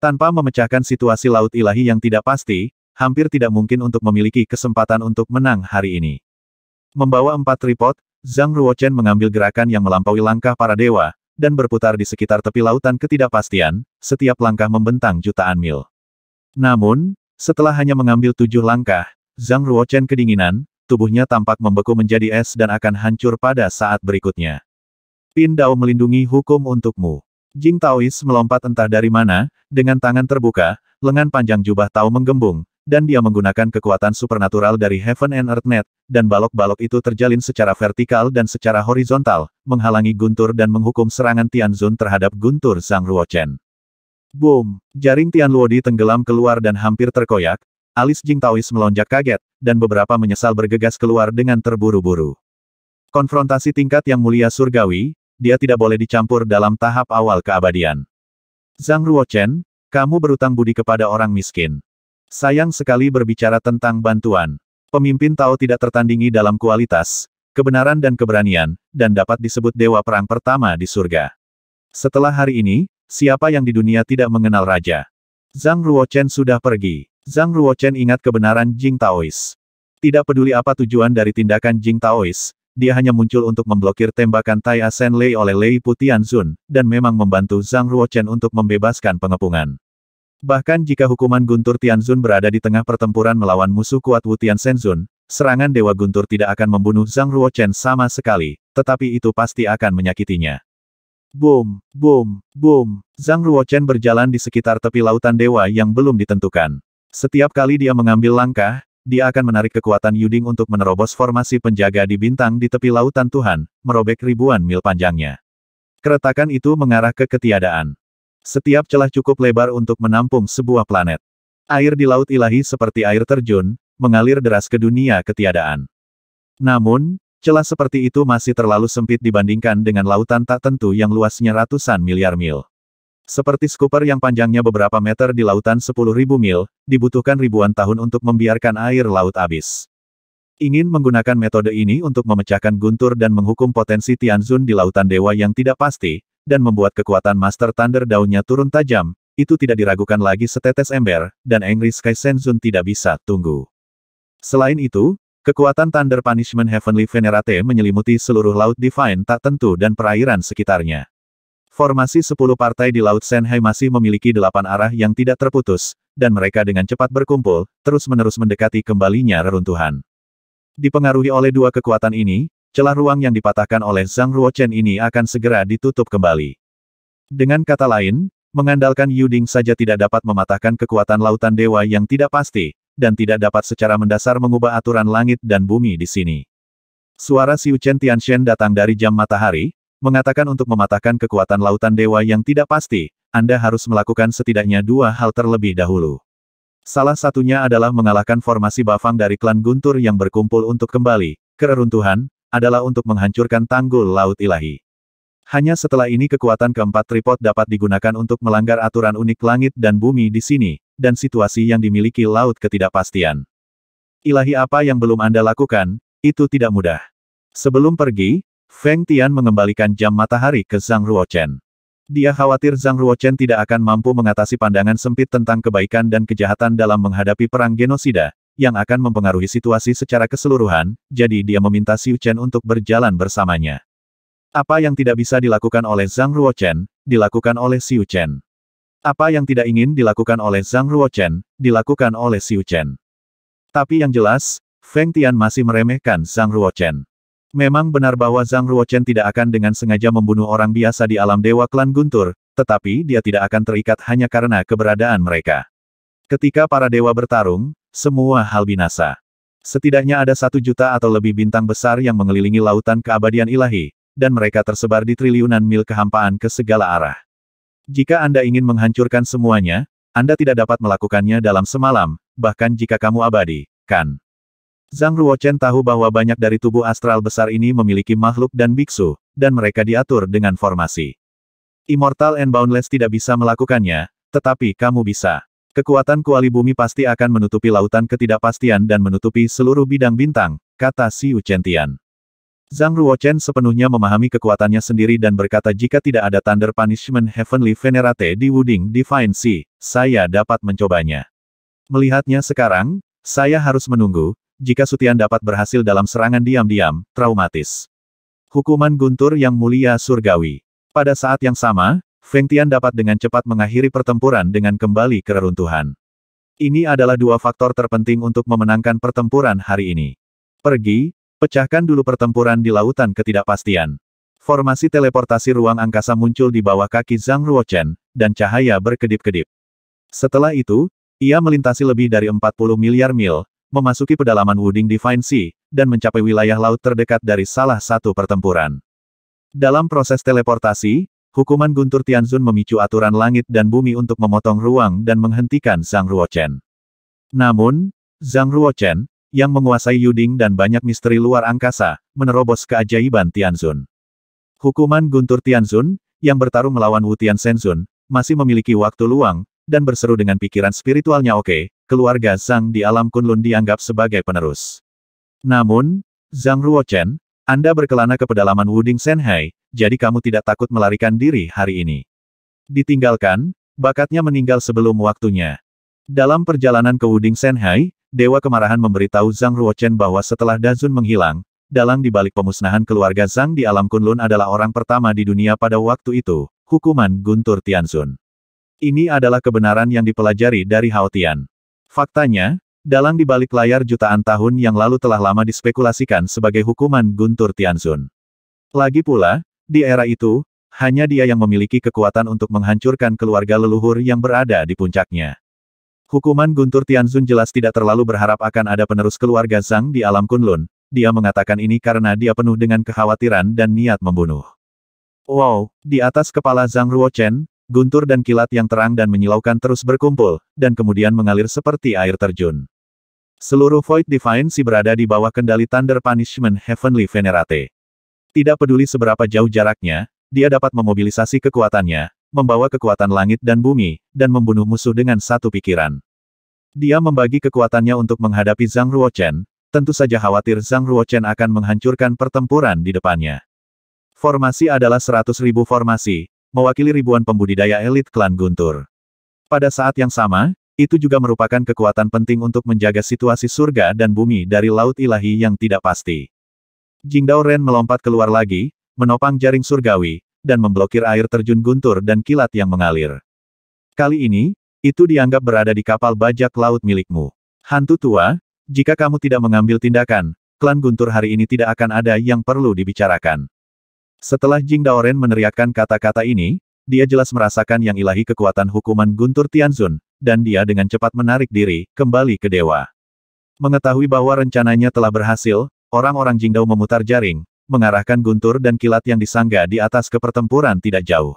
Tanpa memecahkan situasi Laut Ilahi yang tidak pasti, hampir tidak mungkin untuk memiliki kesempatan untuk menang hari ini. Membawa empat tripod, Zhang Ruochen mengambil gerakan yang melampaui langkah para dewa, dan berputar di sekitar tepi lautan ketidakpastian, setiap langkah membentang jutaan mil. Namun, setelah hanya mengambil tujuh langkah, Zhang Ruochen kedinginan, tubuhnya tampak membeku menjadi es dan akan hancur pada saat berikutnya. Pin Dao melindungi hukum untukmu. Jing Taois melompat entah dari mana, dengan tangan terbuka, lengan panjang jubah Tao menggembung, dan dia menggunakan kekuatan supernatural dari Heaven and Earth Net, dan balok-balok itu terjalin secara vertikal dan secara horizontal, menghalangi Guntur dan menghukum serangan Tianzun terhadap Guntur Zhang Ruochen. Boom! Jaring Luodi tenggelam keluar dan hampir terkoyak, alis Jing Taois melonjak kaget, dan beberapa menyesal bergegas keluar dengan terburu-buru. Konfrontasi tingkat yang mulia surgawi, dia tidak boleh dicampur dalam tahap awal keabadian. Zhang Ruochen, kamu berutang budi kepada orang miskin. Sayang sekali berbicara tentang bantuan. Pemimpin Tao tidak tertandingi dalam kualitas, kebenaran dan keberanian, dan dapat disebut dewa perang pertama di surga. Setelah hari ini, siapa yang di dunia tidak mengenal raja? Zhang Ruochen sudah pergi. Zhang Ruochen ingat kebenaran Jing Taois. Tidak peduli apa tujuan dari tindakan Jing Taois, dia hanya muncul untuk memblokir tembakan Tai Asen Lei oleh Lei Putian Zun, dan memang membantu Zhang Ruochen untuk membebaskan pengepungan. Bahkan jika hukuman Guntur Tianzun berada di tengah pertempuran melawan musuh kuat Wu Tianzun, serangan Dewa Guntur tidak akan membunuh Zhang Ruochen sama sekali, tetapi itu pasti akan menyakitinya. Boom, boom, boom. Zhang Ruochen berjalan di sekitar tepi lautan dewa yang belum ditentukan. Setiap kali dia mengambil langkah, dia akan menarik kekuatan Yuding untuk menerobos formasi penjaga di bintang di tepi lautan Tuhan, merobek ribuan mil panjangnya. Keretakan itu mengarah ke ketiadaan. Setiap celah cukup lebar untuk menampung sebuah planet. Air di Laut Ilahi seperti air terjun, mengalir deras ke dunia ketiadaan. Namun, celah seperti itu masih terlalu sempit dibandingkan dengan lautan tak tentu yang luasnya ratusan miliar mil. Seperti skuper yang panjangnya beberapa meter di lautan 10.000 mil, dibutuhkan ribuan tahun untuk membiarkan air laut habis. Ingin menggunakan metode ini untuk memecahkan guntur dan menghukum potensi Tianzun di lautan dewa yang tidak pasti, dan membuat kekuatan Master Thunder daunnya turun tajam, itu tidak diragukan lagi setetes ember, dan Angry Sky Senzun tidak bisa tunggu. Selain itu, kekuatan Thunder Punishment Heavenly Venerate menyelimuti seluruh Laut Divine tak tentu dan perairan sekitarnya. Formasi 10 partai di Laut Senhai masih memiliki delapan arah yang tidak terputus, dan mereka dengan cepat berkumpul, terus-menerus mendekati kembalinya reruntuhan. Dipengaruhi oleh dua kekuatan ini, celah ruang yang dipatahkan oleh Zhang Ruochen ini akan segera ditutup kembali. Dengan kata lain, mengandalkan Yuding saja tidak dapat mematahkan kekuatan lautan dewa yang tidak pasti, dan tidak dapat secara mendasar mengubah aturan langit dan bumi di sini. Suara Xiu Chen Tianxian datang dari jam matahari, mengatakan untuk mematahkan kekuatan lautan dewa yang tidak pasti, Anda harus melakukan setidaknya dua hal terlebih dahulu. Salah satunya adalah mengalahkan formasi Bafang dari klan Guntur yang berkumpul untuk kembali, kereruntuhan, adalah untuk menghancurkan tanggul Laut Ilahi. Hanya setelah ini kekuatan keempat tripod dapat digunakan untuk melanggar aturan unik langit dan bumi di sini, dan situasi yang dimiliki Laut Ketidakpastian. Ilahi apa yang belum Anda lakukan, itu tidak mudah. Sebelum pergi, Feng Tian mengembalikan jam matahari ke Zhang Ruochen. Dia khawatir Zhang Ruochen tidak akan mampu mengatasi pandangan sempit tentang kebaikan dan kejahatan dalam menghadapi perang genosida, yang akan mempengaruhi situasi secara keseluruhan, jadi dia meminta Xiu Chen untuk berjalan bersamanya. Apa yang tidak bisa dilakukan oleh Zhang Ruochen, dilakukan oleh Xiu Chen. Apa yang tidak ingin dilakukan oleh Zhang Ruochen, dilakukan oleh Xiu Chen. Tapi yang jelas, Feng Tian masih meremehkan Zhang Ruochen. Memang benar bahwa Zhang Ruochen tidak akan dengan sengaja membunuh orang biasa di alam dewa klan Guntur, tetapi dia tidak akan terikat hanya karena keberadaan mereka. Ketika para dewa bertarung, semua hal binasa. Setidaknya ada satu juta atau lebih bintang besar yang mengelilingi lautan keabadian ilahi, dan mereka tersebar di triliunan mil kehampaan ke segala arah. Jika Anda ingin menghancurkan semuanya, Anda tidak dapat melakukannya dalam semalam, bahkan jika kamu abadi, kan? Zhang Ruochen tahu bahwa banyak dari tubuh astral besar ini memiliki makhluk dan biksu, dan mereka diatur dengan formasi. Immortal and Boundless tidak bisa melakukannya, tetapi kamu bisa. Kekuatan kuali bumi pasti akan menutupi lautan ketidakpastian dan menutupi seluruh bidang bintang, kata Si Ucentian. Zhang Ruochen sepenuhnya memahami kekuatannya sendiri dan berkata jika tidak ada Thunder Punishment Heavenly Venerate di Wuding Divine Sea, saya dapat mencobanya. Melihatnya sekarang, saya harus menunggu, jika Sutian dapat berhasil dalam serangan diam-diam, traumatis. Hukuman guntur yang mulia surgawi. Pada saat yang sama, Feng Tian dapat dengan cepat mengakhiri pertempuran dengan kembali ke reruntuhan. Ini adalah dua faktor terpenting untuk memenangkan pertempuran hari ini. Pergi, pecahkan dulu pertempuran di lautan ketidakpastian. Formasi teleportasi ruang angkasa muncul di bawah kaki Zhang Ruochen, dan cahaya berkedip-kedip. Setelah itu, ia melintasi lebih dari 40 miliar mil, memasuki pedalaman Wuding Divine Sea, dan mencapai wilayah laut terdekat dari salah satu pertempuran. Dalam proses teleportasi, Hukuman Guntur Tianzun memicu aturan langit dan bumi untuk memotong ruang dan menghentikan Zhang Ruochen. Namun, Zhang Ruochen, yang menguasai Yuding dan banyak misteri luar angkasa, menerobos keajaiban Tianzun. Hukuman Guntur Tianzun, yang bertarung melawan Wu Tian Senzun, masih memiliki waktu luang, dan berseru dengan pikiran spiritualnya oke, okay, keluarga Zhang di alam Kunlun dianggap sebagai penerus. Namun, Zhang Ruochen, anda berkelana ke pedalaman Wuding Shanghai, jadi kamu tidak takut melarikan diri hari ini. Ditinggalkan, bakatnya meninggal sebelum waktunya. Dalam perjalanan ke Wuding Shanghai, Dewa Kemarahan memberitahu Zhang Ruochen bahwa setelah Dazun menghilang, dalang di balik pemusnahan keluarga Zhang di alam Kunlun adalah orang pertama di dunia pada waktu itu, hukuman Guntur Tianzun. Ini adalah kebenaran yang dipelajari dari Hao Tian. Faktanya, Dalang di balik layar jutaan tahun yang lalu telah lama dispekulasikan sebagai hukuman Guntur Tianzun. Lagi pula, di era itu, hanya dia yang memiliki kekuatan untuk menghancurkan keluarga leluhur yang berada di puncaknya. Hukuman Guntur Tianzun jelas tidak terlalu berharap akan ada penerus keluarga Zhang di alam Kunlun, dia mengatakan ini karena dia penuh dengan kekhawatiran dan niat membunuh. Wow, di atas kepala Zhang Ruochen, guntur dan kilat yang terang dan menyilaukan terus berkumpul, dan kemudian mengalir seperti air terjun. Seluruh Void Divine si berada di bawah kendali Thunder Punishment Heavenly Venerate. Tidak peduli seberapa jauh jaraknya, dia dapat memobilisasi kekuatannya, membawa kekuatan langit dan bumi, dan membunuh musuh dengan satu pikiran. Dia membagi kekuatannya untuk menghadapi Zhang Ruochen, tentu saja khawatir Zhang Ruochen akan menghancurkan pertempuran di depannya. Formasi adalah 100.000 formasi, mewakili ribuan pembudidaya elit klan Guntur. Pada saat yang sama, itu juga merupakan kekuatan penting untuk menjaga situasi surga dan bumi dari laut ilahi yang tidak pasti. Jing Ren melompat keluar lagi, menopang jaring surgawi, dan memblokir air terjun guntur dan kilat yang mengalir. Kali ini, itu dianggap berada di kapal bajak laut milikmu. Hantu tua, jika kamu tidak mengambil tindakan, klan guntur hari ini tidak akan ada yang perlu dibicarakan. Setelah Jing Daoren meneriakkan kata-kata ini, dia jelas merasakan yang ilahi kekuatan hukuman Guntur Tianzun, dan dia dengan cepat menarik diri, kembali ke dewa. Mengetahui bahwa rencananya telah berhasil, orang-orang Jingdao memutar jaring, mengarahkan guntur dan kilat yang disangga di atas ke pertempuran tidak jauh.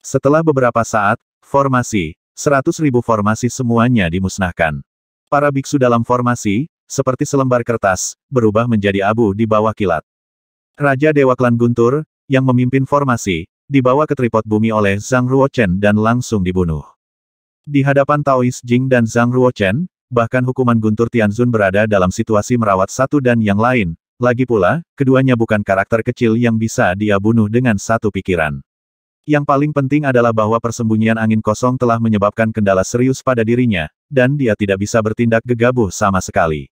Setelah beberapa saat, formasi, seratus ribu formasi semuanya dimusnahkan. Para biksu dalam formasi, seperti selembar kertas, berubah menjadi abu di bawah kilat. Raja Dewa Klan Guntur, yang memimpin formasi, dibawa ke tripod bumi oleh Zhang Ruochen dan langsung dibunuh. Di hadapan Taois Jing dan Zhang Ruochen, bahkan hukuman Guntur Tianzun berada dalam situasi merawat satu dan yang lain, lagi pula, keduanya bukan karakter kecil yang bisa dia bunuh dengan satu pikiran. Yang paling penting adalah bahwa persembunyian angin kosong telah menyebabkan kendala serius pada dirinya, dan dia tidak bisa bertindak gegabah sama sekali.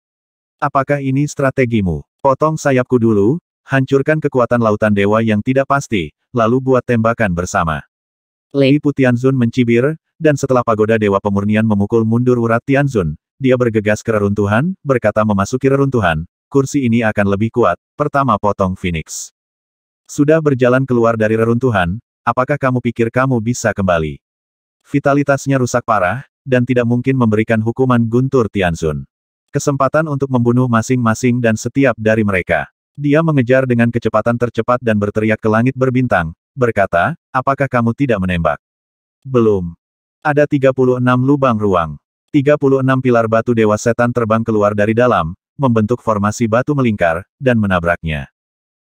Apakah ini strategimu? Potong sayapku dulu, hancurkan kekuatan lautan dewa yang tidak pasti, lalu buat tembakan bersama. Lei Putianzun mencibir, dan setelah pagoda Dewa Pemurnian memukul mundur urat Tianzun, dia bergegas ke reruntuhan, berkata memasuki reruntuhan, kursi ini akan lebih kuat, pertama potong Phoenix. Sudah berjalan keluar dari reruntuhan, apakah kamu pikir kamu bisa kembali? Vitalitasnya rusak parah, dan tidak mungkin memberikan hukuman guntur Tianzun. Kesempatan untuk membunuh masing-masing dan setiap dari mereka. Dia mengejar dengan kecepatan tercepat dan berteriak ke langit berbintang, berkata, apakah kamu tidak menembak? Belum. Ada 36 lubang ruang. 36 pilar batu dewa setan terbang keluar dari dalam, membentuk formasi batu melingkar, dan menabraknya.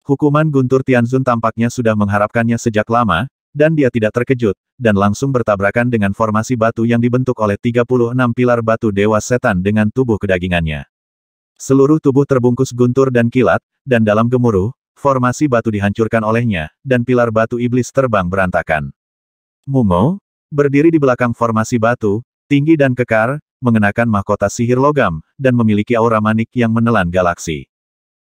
Hukuman Guntur Tianzun tampaknya sudah mengharapkannya sejak lama, dan dia tidak terkejut, dan langsung bertabrakan dengan formasi batu yang dibentuk oleh 36 pilar batu dewa setan dengan tubuh kedagingannya. Seluruh tubuh terbungkus guntur dan kilat, dan dalam gemuruh, formasi batu dihancurkan olehnya, dan pilar batu iblis terbang berantakan. Mungo, berdiri di belakang formasi batu, tinggi dan kekar, mengenakan mahkota sihir logam, dan memiliki aura manik yang menelan galaksi.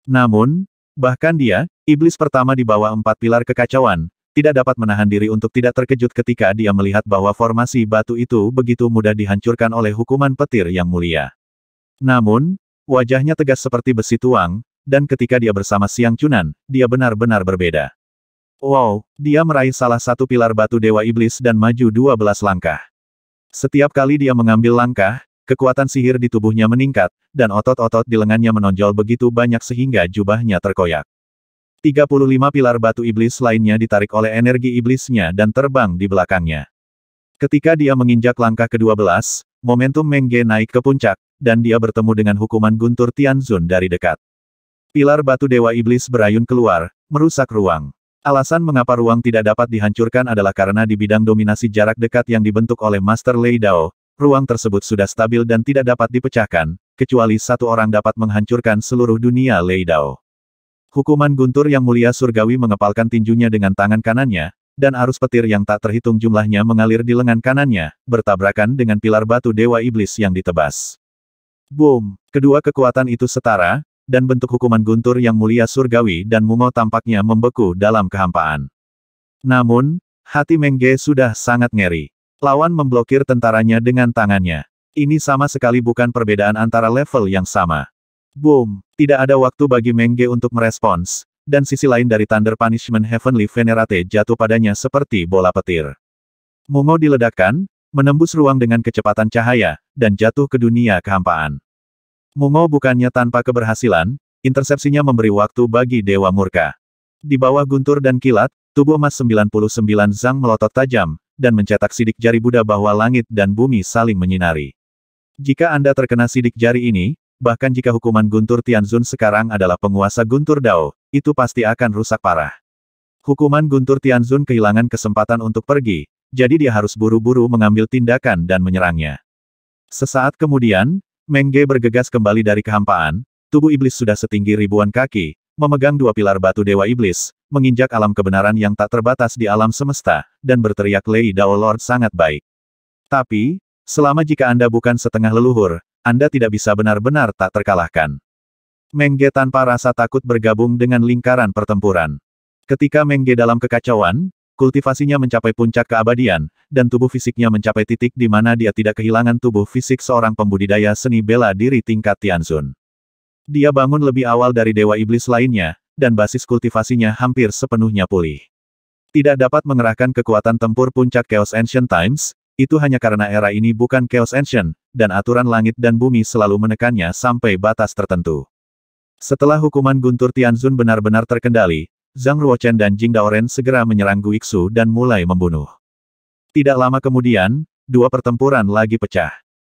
Namun, bahkan dia, iblis pertama di bawah empat pilar kekacauan, tidak dapat menahan diri untuk tidak terkejut ketika dia melihat bahwa formasi batu itu begitu mudah dihancurkan oleh hukuman petir yang mulia. Namun, wajahnya tegas seperti besi tuang, dan ketika dia bersama Siang Cunan, dia benar-benar berbeda. Wow, dia meraih salah satu pilar batu Dewa Iblis dan maju 12 langkah. Setiap kali dia mengambil langkah, kekuatan sihir di tubuhnya meningkat, dan otot-otot di lengannya menonjol begitu banyak sehingga jubahnya terkoyak. 35 pilar batu iblis lainnya ditarik oleh energi iblisnya dan terbang di belakangnya. Ketika dia menginjak langkah ke-12, momentum Mengge naik ke puncak, dan dia bertemu dengan hukuman guntur Tianzun dari dekat. Pilar batu Dewa Iblis berayun keluar, merusak ruang. Alasan mengapa ruang tidak dapat dihancurkan adalah karena di bidang dominasi jarak dekat yang dibentuk oleh Master Lei Dao, ruang tersebut sudah stabil dan tidak dapat dipecahkan, kecuali satu orang dapat menghancurkan seluruh dunia Lei Dao. Hukuman guntur yang mulia surgawi mengepalkan tinjunya dengan tangan kanannya, dan arus petir yang tak terhitung jumlahnya mengalir di lengan kanannya, bertabrakan dengan pilar batu Dewa Iblis yang ditebas. Boom! Kedua kekuatan itu setara, dan bentuk hukuman guntur yang mulia surgawi dan Mungo tampaknya membeku dalam kehampaan. Namun, hati Mengge sudah sangat ngeri. Lawan memblokir tentaranya dengan tangannya. Ini sama sekali bukan perbedaan antara level yang sama. Boom! Tidak ada waktu bagi Mengge untuk merespons, dan sisi lain dari Thunder Punishment Heavenly Venerate jatuh padanya seperti bola petir. Mungo diledakkan, menembus ruang dengan kecepatan cahaya, dan jatuh ke dunia kehampaan. Mungo bukannya tanpa keberhasilan, intersepsinya memberi waktu bagi Dewa Murka. Di bawah guntur dan kilat, tubuh emas 99 Zhang melotot tajam, dan mencetak sidik jari Buddha bahwa langit dan bumi saling menyinari. Jika Anda terkena sidik jari ini, bahkan jika hukuman Guntur Tianzun sekarang adalah penguasa Guntur Dao, itu pasti akan rusak parah. Hukuman Guntur Tianzun kehilangan kesempatan untuk pergi, jadi dia harus buru-buru mengambil tindakan dan menyerangnya. Sesaat kemudian, Mengge bergegas kembali dari kehampaan, tubuh iblis sudah setinggi ribuan kaki, memegang dua pilar batu dewa iblis, menginjak alam kebenaran yang tak terbatas di alam semesta, dan berteriak Lei Dao Lord sangat baik. Tapi, selama jika Anda bukan setengah leluhur, Anda tidak bisa benar-benar tak terkalahkan. Mengge tanpa rasa takut bergabung dengan lingkaran pertempuran. Ketika Mengge dalam kekacauan, Kultivasinya mencapai puncak keabadian, dan tubuh fisiknya mencapai titik di mana dia tidak kehilangan tubuh fisik seorang pembudidaya seni bela diri tingkat Tianzun. Dia bangun lebih awal dari Dewa Iblis lainnya, dan basis kultivasinya hampir sepenuhnya pulih. Tidak dapat mengerahkan kekuatan tempur puncak Chaos Ancient Times, itu hanya karena era ini bukan Chaos Ancient, dan aturan langit dan bumi selalu menekannya sampai batas tertentu. Setelah hukuman Guntur Tianzun benar-benar terkendali, Zhang Ruochen dan Jing Daoren segera menyerang Guiksu dan mulai membunuh. Tidak lama kemudian, dua pertempuran lagi pecah.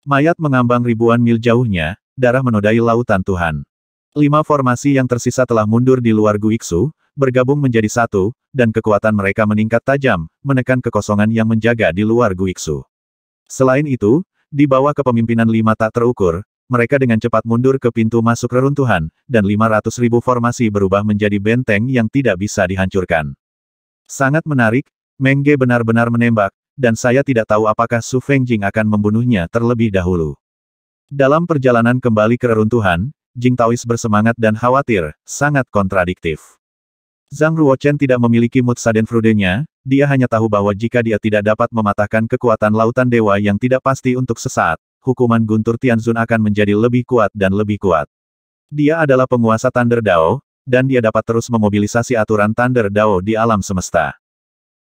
Mayat mengambang ribuan mil jauhnya, darah menodai lautan Tuhan. Lima formasi yang tersisa telah mundur di luar Guiksu, bergabung menjadi satu, dan kekuatan mereka meningkat tajam, menekan kekosongan yang menjaga di luar Guiksu. Selain itu, di bawah kepemimpinan lima tak terukur, mereka dengan cepat mundur ke pintu masuk reruntuhan, dan 500 ribu formasi berubah menjadi benteng yang tidak bisa dihancurkan. Sangat menarik, Mengge benar-benar menembak, dan saya tidak tahu apakah Su Jing akan membunuhnya terlebih dahulu. Dalam perjalanan kembali ke reruntuhan, Jing Taois bersemangat dan khawatir, sangat kontradiktif. Zhang Ruochen tidak memiliki mood sadenfrude dia hanya tahu bahwa jika dia tidak dapat mematahkan kekuatan lautan dewa yang tidak pasti untuk sesaat, hukuman Guntur Tianzun akan menjadi lebih kuat dan lebih kuat. Dia adalah penguasa Thunder Dao, dan dia dapat terus memobilisasi aturan Thunder Dao di alam semesta.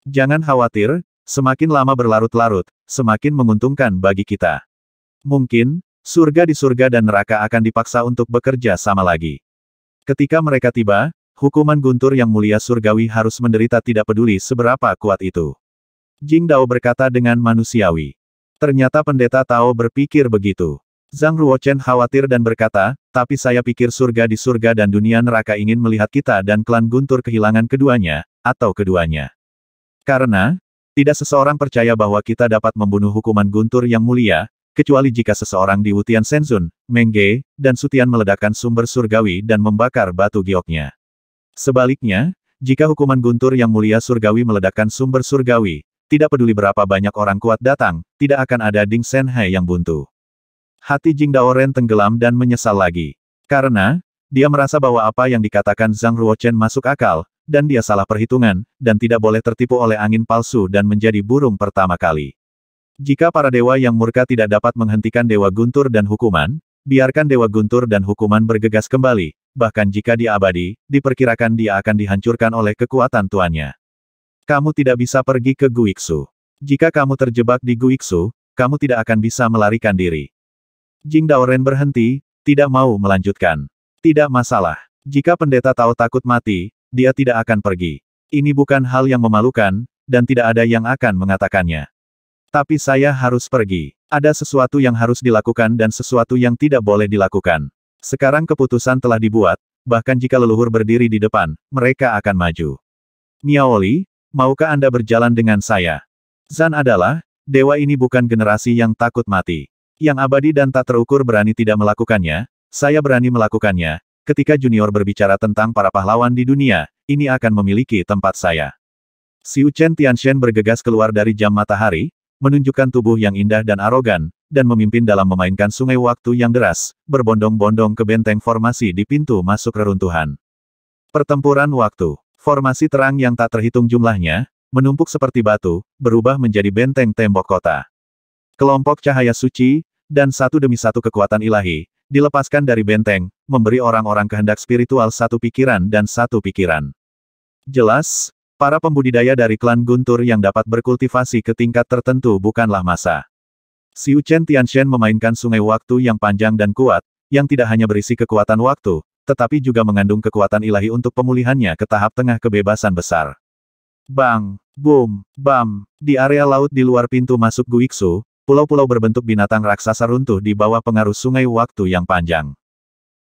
Jangan khawatir, semakin lama berlarut-larut, semakin menguntungkan bagi kita. Mungkin, surga di surga dan neraka akan dipaksa untuk bekerja sama lagi. Ketika mereka tiba, hukuman guntur yang mulia surgawi harus menderita tidak peduli seberapa kuat itu. Jing Dao berkata dengan manusiawi. Ternyata pendeta Tao berpikir begitu. Zhang Ruochen khawatir dan berkata, tapi saya pikir surga di surga dan dunia neraka ingin melihat kita dan klan Guntur kehilangan keduanya, atau keduanya. Karena, tidak seseorang percaya bahwa kita dapat membunuh hukuman Guntur yang mulia, kecuali jika seseorang di Wutian Senzun, Mengge, dan Sutian meledakkan sumber surgawi dan membakar batu gioknya. Sebaliknya, jika hukuman guntur yang mulia surgawi meledakkan sumber surgawi, tidak peduli berapa banyak orang kuat datang, tidak akan ada Ding Hai yang buntu. Hati Jing Daoren tenggelam dan menyesal lagi. Karena, dia merasa bahwa apa yang dikatakan Zhang Ruochen masuk akal, dan dia salah perhitungan, dan tidak boleh tertipu oleh angin palsu dan menjadi burung pertama kali. Jika para dewa yang murka tidak dapat menghentikan Dewa Guntur dan hukuman, biarkan Dewa Guntur dan hukuman bergegas kembali, bahkan jika dia abadi, diperkirakan dia akan dihancurkan oleh kekuatan tuannya. Kamu tidak bisa pergi ke Guiksu. Jika kamu terjebak di Guiksu, kamu tidak akan bisa melarikan diri. Jing Daoren berhenti, tidak mau melanjutkan. Tidak masalah. Jika pendeta tahu takut mati, dia tidak akan pergi. Ini bukan hal yang memalukan, dan tidak ada yang akan mengatakannya. Tapi saya harus pergi. Ada sesuatu yang harus dilakukan dan sesuatu yang tidak boleh dilakukan. Sekarang keputusan telah dibuat, bahkan jika leluhur berdiri di depan, mereka akan maju. Miaoli, Maukah Anda berjalan dengan saya? Zan adalah, dewa ini bukan generasi yang takut mati. Yang abadi dan tak terukur berani tidak melakukannya, saya berani melakukannya. Ketika junior berbicara tentang para pahlawan di dunia, ini akan memiliki tempat saya. Siu Chen Tianshen bergegas keluar dari jam matahari, menunjukkan tubuh yang indah dan arogan, dan memimpin dalam memainkan sungai waktu yang deras, berbondong-bondong ke benteng formasi di pintu masuk reruntuhan. Pertempuran waktu Formasi terang yang tak terhitung jumlahnya, menumpuk seperti batu, berubah menjadi benteng tembok kota. Kelompok cahaya suci, dan satu demi satu kekuatan ilahi, dilepaskan dari benteng, memberi orang-orang kehendak spiritual satu pikiran dan satu pikiran. Jelas, para pembudidaya dari klan Guntur yang dapat berkultivasi ke tingkat tertentu bukanlah masa. Siu Chen Tianshen memainkan sungai waktu yang panjang dan kuat, yang tidak hanya berisi kekuatan waktu, tetapi juga mengandung kekuatan ilahi untuk pemulihannya ke tahap tengah kebebasan besar. Bang, boom, bam, di area laut di luar pintu masuk Guiksu, pulau-pulau berbentuk binatang raksasa runtuh di bawah pengaruh sungai waktu yang panjang.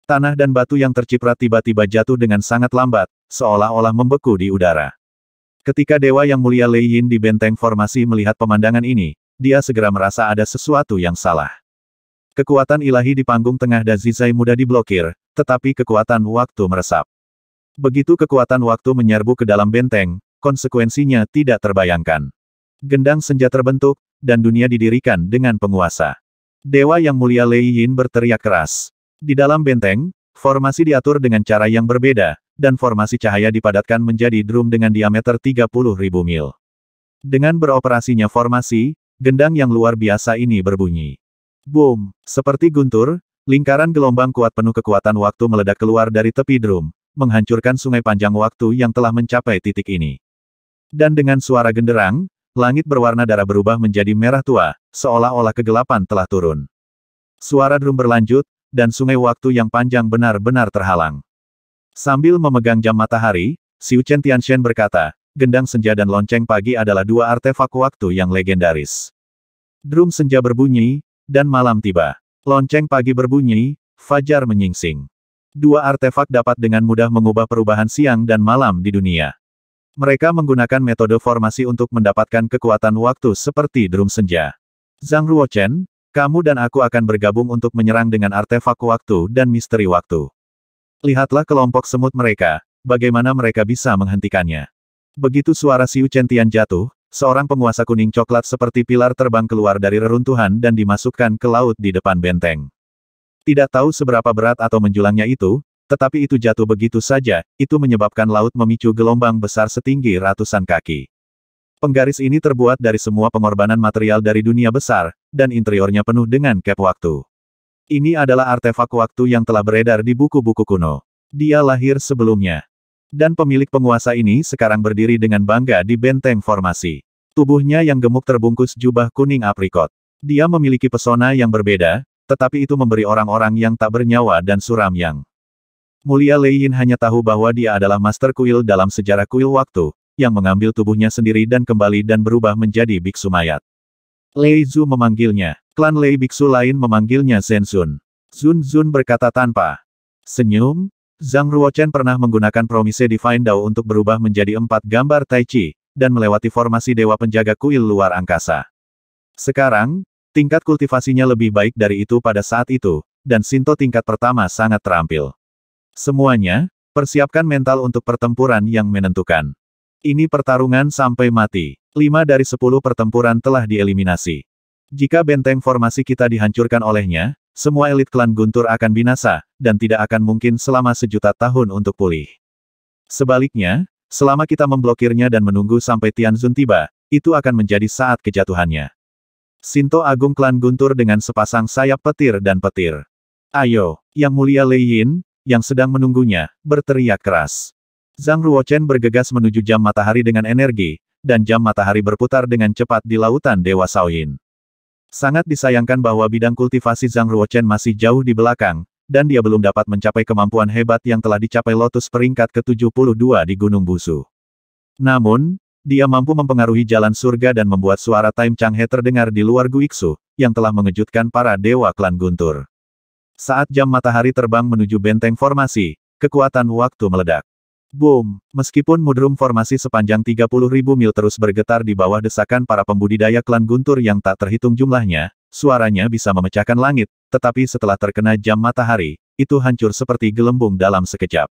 Tanah dan batu yang terciprat tiba-tiba jatuh dengan sangat lambat, seolah-olah membeku di udara. Ketika Dewa Yang Mulia Lei Yin di benteng formasi melihat pemandangan ini, dia segera merasa ada sesuatu yang salah. Kekuatan ilahi di panggung tengah Dazizai mudah diblokir, tetapi kekuatan waktu meresap. Begitu kekuatan waktu menyerbu ke dalam benteng, konsekuensinya tidak terbayangkan. Gendang senja terbentuk, dan dunia didirikan dengan penguasa. Dewa Yang Mulia Lei Yin berteriak keras. Di dalam benteng, formasi diatur dengan cara yang berbeda, dan formasi cahaya dipadatkan menjadi drum dengan diameter 30.000 mil. Dengan beroperasinya formasi, gendang yang luar biasa ini berbunyi. Boom! Seperti guntur, Lingkaran gelombang kuat penuh kekuatan waktu meledak keluar dari tepi drum, menghancurkan sungai panjang waktu yang telah mencapai titik ini. Dan dengan suara genderang, langit berwarna darah berubah menjadi merah tua, seolah-olah kegelapan telah turun. Suara drum berlanjut, dan sungai waktu yang panjang benar-benar terhalang. Sambil memegang jam matahari, Xiu Chen Tianxian berkata, gendang senja dan lonceng pagi adalah dua artefak waktu yang legendaris. Drum senja berbunyi, dan malam tiba. Lonceng pagi berbunyi, fajar menyingsing. Dua artefak dapat dengan mudah mengubah perubahan siang dan malam di dunia. Mereka menggunakan metode formasi untuk mendapatkan kekuatan waktu seperti drum senja. Zhang Ruochen, kamu dan aku akan bergabung untuk menyerang dengan artefak waktu dan misteri waktu. Lihatlah kelompok semut mereka, bagaimana mereka bisa menghentikannya. Begitu suara Siu Chen Tian jatuh, seorang penguasa kuning coklat seperti pilar terbang keluar dari reruntuhan dan dimasukkan ke laut di depan benteng. Tidak tahu seberapa berat atau menjulangnya itu, tetapi itu jatuh begitu saja, itu menyebabkan laut memicu gelombang besar setinggi ratusan kaki. Penggaris ini terbuat dari semua pengorbanan material dari dunia besar, dan interiornya penuh dengan cap waktu. Ini adalah artefak waktu yang telah beredar di buku-buku kuno. Dia lahir sebelumnya. Dan pemilik penguasa ini sekarang berdiri dengan bangga di benteng formasi. Tubuhnya yang gemuk terbungkus jubah kuning aprikot. Dia memiliki pesona yang berbeda, tetapi itu memberi orang-orang yang tak bernyawa dan suram yang mulia Lei Yin hanya tahu bahwa dia adalah master kuil dalam sejarah kuil waktu, yang mengambil tubuhnya sendiri dan kembali dan berubah menjadi biksu mayat. Lei Zhu memanggilnya. Klan Lei biksu lain memanggilnya Zen Sun. Zun Zun berkata tanpa senyum, Zhang Ruochen pernah menggunakan promise Divine Dao untuk berubah menjadi empat gambar Tai Chi, dan melewati formasi Dewa Penjaga Kuil Luar Angkasa. Sekarang, tingkat kultivasinya lebih baik dari itu pada saat itu, dan Sinto tingkat pertama sangat terampil. Semuanya, persiapkan mental untuk pertempuran yang menentukan. Ini pertarungan sampai mati. Lima dari sepuluh pertempuran telah dieliminasi. Jika benteng formasi kita dihancurkan olehnya, semua elit klan Guntur akan binasa, dan tidak akan mungkin selama sejuta tahun untuk pulih. Sebaliknya, Selama kita memblokirnya dan menunggu sampai Tianzun tiba, itu akan menjadi saat kejatuhannya. Sinto Agung Klan Guntur dengan sepasang sayap petir dan petir. Ayo, Yang Mulia Lei Yin, yang sedang menunggunya, berteriak keras. Zhang Ruochen bergegas menuju jam matahari dengan energi, dan jam matahari berputar dengan cepat di lautan Dewa Saoyin. Sangat disayangkan bahwa bidang kultivasi Zhang Ruochen masih jauh di belakang, dan dia belum dapat mencapai kemampuan hebat yang telah dicapai Lotus peringkat ke-72 di Gunung Busu. Namun, dia mampu mempengaruhi jalan surga dan membuat suara Time Changhe terdengar di luar Guiksu, yang telah mengejutkan para dewa klan Guntur. Saat jam matahari terbang menuju benteng formasi, kekuatan waktu meledak. Boom! Meskipun mudrum formasi sepanjang 30.000 mil terus bergetar di bawah desakan para pembudidaya klan Guntur yang tak terhitung jumlahnya, suaranya bisa memecahkan langit, tetapi setelah terkena jam matahari, itu hancur seperti gelembung dalam sekejap.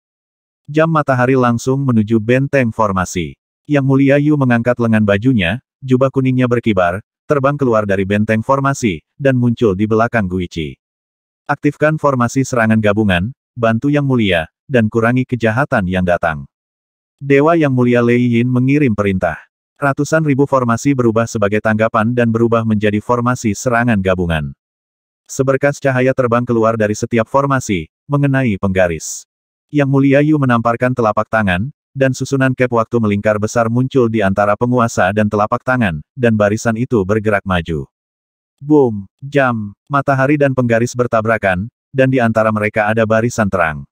Jam matahari langsung menuju benteng formasi. Yang mulia Yu mengangkat lengan bajunya, jubah kuningnya berkibar, terbang keluar dari benteng formasi, dan muncul di belakang Guichi. Aktifkan formasi serangan gabungan, bantu yang mulia, dan kurangi kejahatan yang datang. Dewa yang mulia Lei Yin mengirim perintah. Ratusan ribu formasi berubah sebagai tanggapan dan berubah menjadi formasi serangan gabungan. Seberkas cahaya terbang keluar dari setiap formasi, mengenai penggaris. Yang Mulia Yu menamparkan telapak tangan, dan susunan kep waktu melingkar besar muncul di antara penguasa dan telapak tangan, dan barisan itu bergerak maju. Boom, jam, matahari dan penggaris bertabrakan, dan di antara mereka ada barisan terang.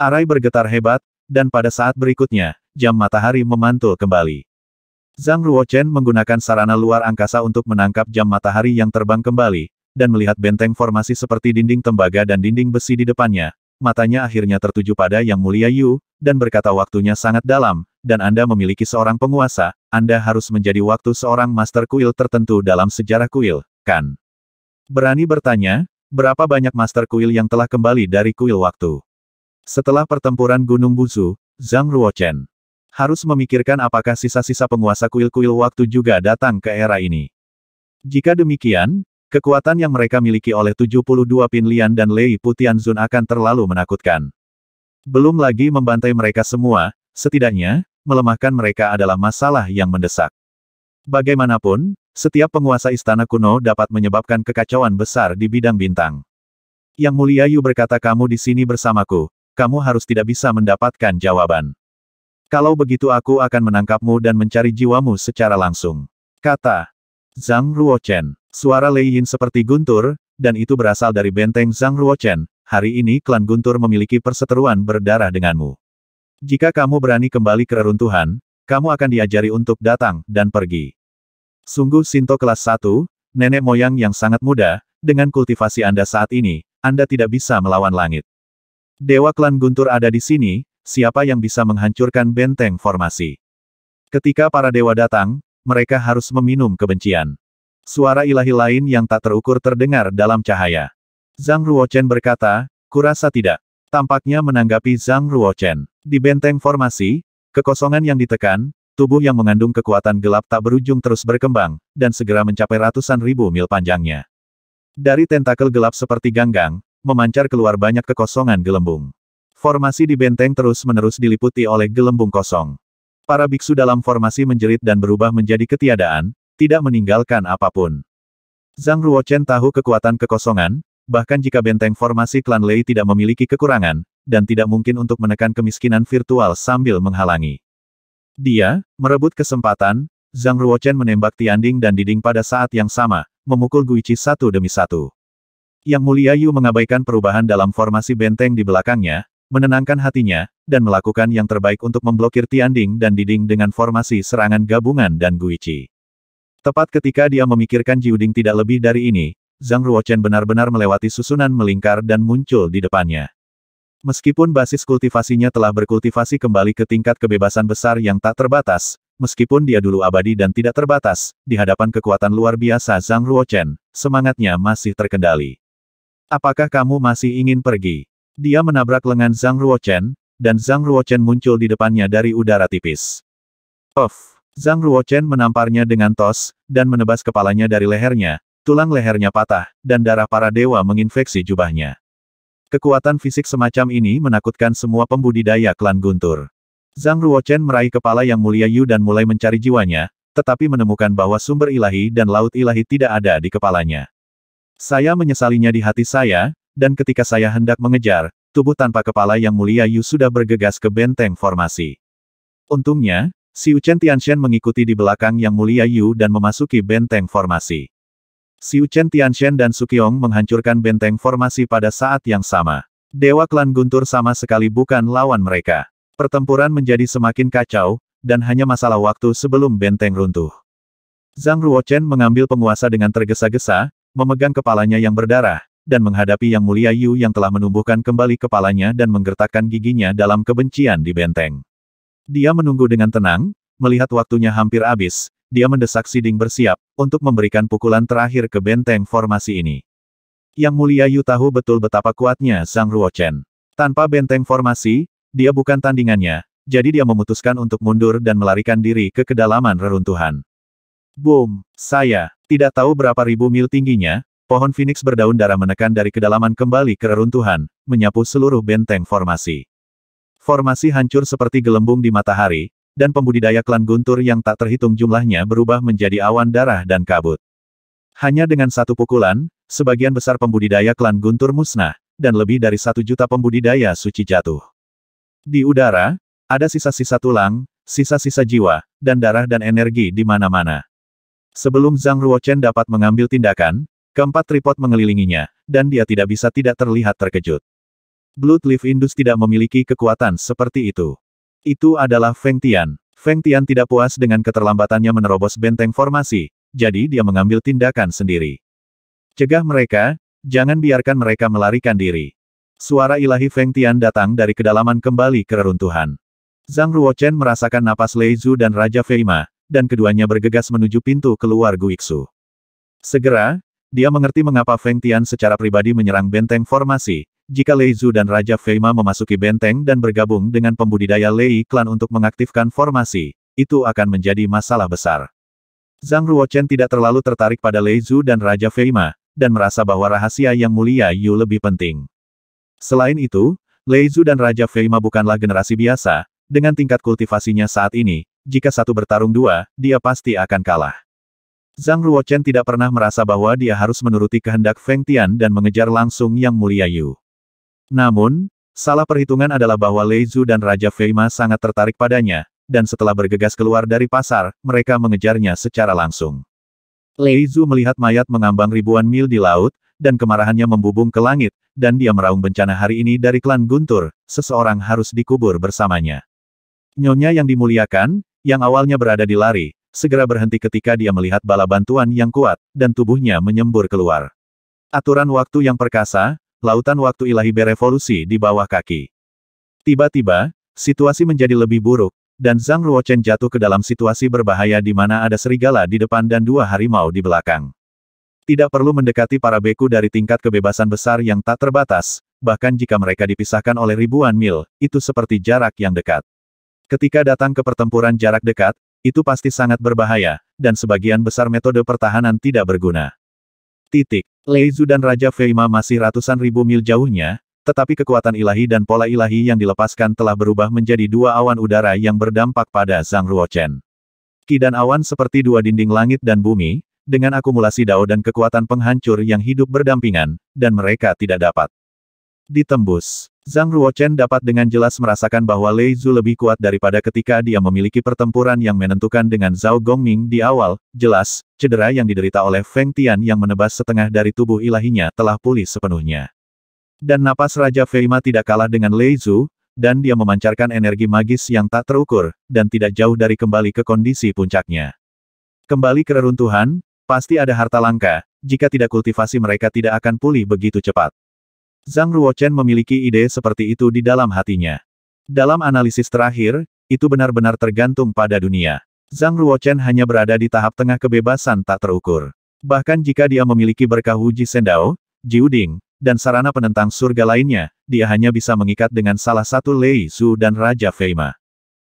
Arai bergetar hebat, dan pada saat berikutnya, jam matahari memantul kembali. Zhang Ruochen menggunakan sarana luar angkasa untuk menangkap jam matahari yang terbang kembali, dan melihat benteng formasi seperti dinding tembaga dan dinding besi di depannya, matanya akhirnya tertuju pada Yang Mulia Yu, dan berkata waktunya sangat dalam, dan Anda memiliki seorang penguasa, Anda harus menjadi waktu seorang master kuil tertentu dalam sejarah kuil, kan? Berani bertanya, berapa banyak master kuil yang telah kembali dari kuil waktu? Setelah pertempuran Gunung Buzu, Zhang Ruochen harus memikirkan apakah sisa-sisa penguasa kuil-kuil waktu juga datang ke era ini. Jika demikian, Kekuatan yang mereka miliki oleh 72 Pin Lian dan Lei Putianzun akan terlalu menakutkan. Belum lagi membantai mereka semua, setidaknya, melemahkan mereka adalah masalah yang mendesak. Bagaimanapun, setiap penguasa istana kuno dapat menyebabkan kekacauan besar di bidang bintang. Yang mulia Yu berkata kamu di sini bersamaku, kamu harus tidak bisa mendapatkan jawaban. Kalau begitu aku akan menangkapmu dan mencari jiwamu secara langsung. Kata Zhang Ruochen. Suara Lei Yin seperti guntur, dan itu berasal dari benteng Zhang Ruochen, hari ini klan guntur memiliki perseteruan berdarah denganmu. Jika kamu berani kembali ke reruntuhan, kamu akan diajari untuk datang dan pergi. Sungguh Sinto kelas 1, nenek moyang yang sangat muda, dengan kultivasi Anda saat ini, Anda tidak bisa melawan langit. Dewa klan guntur ada di sini, siapa yang bisa menghancurkan benteng formasi? Ketika para dewa datang, mereka harus meminum kebencian. Suara ilahi lain yang tak terukur terdengar dalam cahaya. Zhang Ruochen berkata, kurasa tidak. Tampaknya menanggapi Zhang Ruochen. Di benteng formasi, kekosongan yang ditekan, tubuh yang mengandung kekuatan gelap tak berujung terus berkembang, dan segera mencapai ratusan ribu mil panjangnya. Dari tentakel gelap seperti ganggang, memancar keluar banyak kekosongan gelembung. Formasi di benteng terus-menerus diliputi oleh gelembung kosong. Para biksu dalam formasi menjerit dan berubah menjadi ketiadaan, tidak meninggalkan apapun. Zhang Ruochen tahu kekuatan kekosongan, bahkan jika benteng formasi klan Lei tidak memiliki kekurangan, dan tidak mungkin untuk menekan kemiskinan virtual sambil menghalangi. Dia, merebut kesempatan, Zhang Ruochen menembak Tianding dan Diding pada saat yang sama, memukul Guici satu demi satu. Yang mulia Yu mengabaikan perubahan dalam formasi benteng di belakangnya, menenangkan hatinya, dan melakukan yang terbaik untuk memblokir Tianding dan Diding dengan formasi serangan gabungan dan Guici. Tepat ketika dia memikirkan Jiuding tidak lebih dari ini, Zhang Ruochen benar-benar melewati susunan melingkar dan muncul di depannya. Meskipun basis kultivasinya telah berkultivasi kembali ke tingkat kebebasan besar yang tak terbatas, meskipun dia dulu abadi dan tidak terbatas, di hadapan kekuatan luar biasa Zhang Ruochen, semangatnya masih terkendali. Apakah kamu masih ingin pergi? Dia menabrak lengan Zhang Ruochen, dan Zhang Ruochen muncul di depannya dari udara tipis. Of. Zhang Ruochen menamparnya dengan tos, dan menebas kepalanya dari lehernya, tulang lehernya patah, dan darah para dewa menginfeksi jubahnya. Kekuatan fisik semacam ini menakutkan semua pembudidaya klan Guntur. Zhang Ruochen meraih kepala yang mulia Yu dan mulai mencari jiwanya, tetapi menemukan bahwa sumber ilahi dan laut ilahi tidak ada di kepalanya. Saya menyesalinya di hati saya, dan ketika saya hendak mengejar, tubuh tanpa kepala yang mulia Yu sudah bergegas ke benteng formasi. Untungnya, Xiu Chen Tianshen mengikuti di belakang Yang Mulia Yu dan memasuki benteng formasi. Xiu Chen Tianshen dan Sukiong menghancurkan benteng formasi pada saat yang sama. Dewa klan Guntur sama sekali bukan lawan mereka. Pertempuran menjadi semakin kacau, dan hanya masalah waktu sebelum benteng runtuh. Zhang Ruochen mengambil penguasa dengan tergesa-gesa, memegang kepalanya yang berdarah, dan menghadapi Yang Mulia Yu yang telah menumbuhkan kembali kepalanya dan menggertakkan giginya dalam kebencian di benteng. Dia menunggu dengan tenang, melihat waktunya hampir habis, dia mendesak Siding bersiap, untuk memberikan pukulan terakhir ke benteng formasi ini. Yang mulia Yu tahu betul betapa kuatnya Zhang Ruochen. Tanpa benteng formasi, dia bukan tandingannya, jadi dia memutuskan untuk mundur dan melarikan diri ke kedalaman reruntuhan. Boom! Saya, tidak tahu berapa ribu mil tingginya, pohon Phoenix berdaun darah menekan dari kedalaman kembali ke reruntuhan, menyapu seluruh benteng formasi. Formasi hancur seperti gelembung di matahari, dan pembudidaya klan Guntur yang tak terhitung jumlahnya berubah menjadi awan darah dan kabut. Hanya dengan satu pukulan, sebagian besar pembudidaya klan Guntur musnah, dan lebih dari satu juta pembudidaya suci jatuh. Di udara, ada sisa-sisa tulang, sisa-sisa jiwa, dan darah dan energi di mana-mana. Sebelum Zhang Ruochen dapat mengambil tindakan, keempat tripod mengelilinginya, dan dia tidak bisa tidak terlihat terkejut. Blood Leaf Indus tidak memiliki kekuatan seperti itu. Itu adalah Feng Tian. Feng Tian tidak puas dengan keterlambatannya menerobos benteng formasi, jadi dia mengambil tindakan sendiri. Cegah mereka, jangan biarkan mereka melarikan diri. Suara ilahi Feng Tian datang dari kedalaman kembali ke reruntuhan. Zhang Ruochen merasakan napas Lei Zhu dan Raja Feima, dan keduanya bergegas menuju pintu keluar Guiksu. Segera, dia mengerti mengapa Feng Tian secara pribadi menyerang benteng formasi, jika Lei Zhu dan Raja Feima memasuki benteng dan bergabung dengan pembudidaya Lei klan untuk mengaktifkan formasi, itu akan menjadi masalah besar. Zhang Ruochen tidak terlalu tertarik pada Lei Zhu dan Raja Feima, dan merasa bahwa rahasia yang mulia Yu lebih penting. Selain itu, Lei Zhu dan Raja Feima bukanlah generasi biasa, dengan tingkat kultivasinya saat ini, jika satu bertarung dua, dia pasti akan kalah. Zhang Ruochen tidak pernah merasa bahwa dia harus menuruti kehendak Feng Tian dan mengejar langsung Yang Mulia Yu. Namun, salah perhitungan adalah bahwa Lei Zhu dan Raja Feima sangat tertarik padanya, dan setelah bergegas keluar dari pasar, mereka mengejarnya secara langsung. Lei Zhu melihat mayat mengambang ribuan mil di laut, dan kemarahannya membubung ke langit, dan dia meraung bencana hari ini dari klan Guntur, seseorang harus dikubur bersamanya. Nyonya yang dimuliakan, yang awalnya berada di lari, segera berhenti ketika dia melihat bala bantuan yang kuat, dan tubuhnya menyembur keluar. Aturan waktu yang perkasa, lautan waktu ilahi berevolusi di bawah kaki. Tiba-tiba, situasi menjadi lebih buruk, dan Zhang Ruochen jatuh ke dalam situasi berbahaya di mana ada serigala di depan dan dua harimau di belakang. Tidak perlu mendekati para beku dari tingkat kebebasan besar yang tak terbatas, bahkan jika mereka dipisahkan oleh ribuan mil, itu seperti jarak yang dekat. Ketika datang ke pertempuran jarak dekat, itu pasti sangat berbahaya, dan sebagian besar metode pertahanan tidak berguna. Titik. Leizu dan Raja Feima masih ratusan ribu mil jauhnya, tetapi kekuatan ilahi dan pola ilahi yang dilepaskan telah berubah menjadi dua awan udara yang berdampak pada Zhang Ruochen. Ki dan awan seperti dua dinding langit dan bumi, dengan akumulasi dao dan kekuatan penghancur yang hidup berdampingan, dan mereka tidak dapat ditembus. Zhang Ruochen dapat dengan jelas merasakan bahwa Lei Zu lebih kuat daripada ketika dia memiliki pertempuran yang menentukan dengan Zhao Gongming di awal, jelas, cedera yang diderita oleh Feng Tian yang menebas setengah dari tubuh ilahinya telah pulih sepenuhnya. Dan napas Raja Feima tidak kalah dengan Lei Zu, dan dia memancarkan energi magis yang tak terukur, dan tidak jauh dari kembali ke kondisi puncaknya. Kembali ke reruntuhan, pasti ada harta langka, jika tidak kultivasi mereka tidak akan pulih begitu cepat. Zhang Ruochen memiliki ide seperti itu di dalam hatinya. Dalam analisis terakhir, itu benar-benar tergantung pada dunia. Zhang Ruochen hanya berada di tahap tengah kebebasan tak terukur. Bahkan jika dia memiliki berkah Wuji Sendao, Jiuding, dan sarana penentang surga lainnya, dia hanya bisa mengikat dengan salah satu Lei Su dan Raja Feima.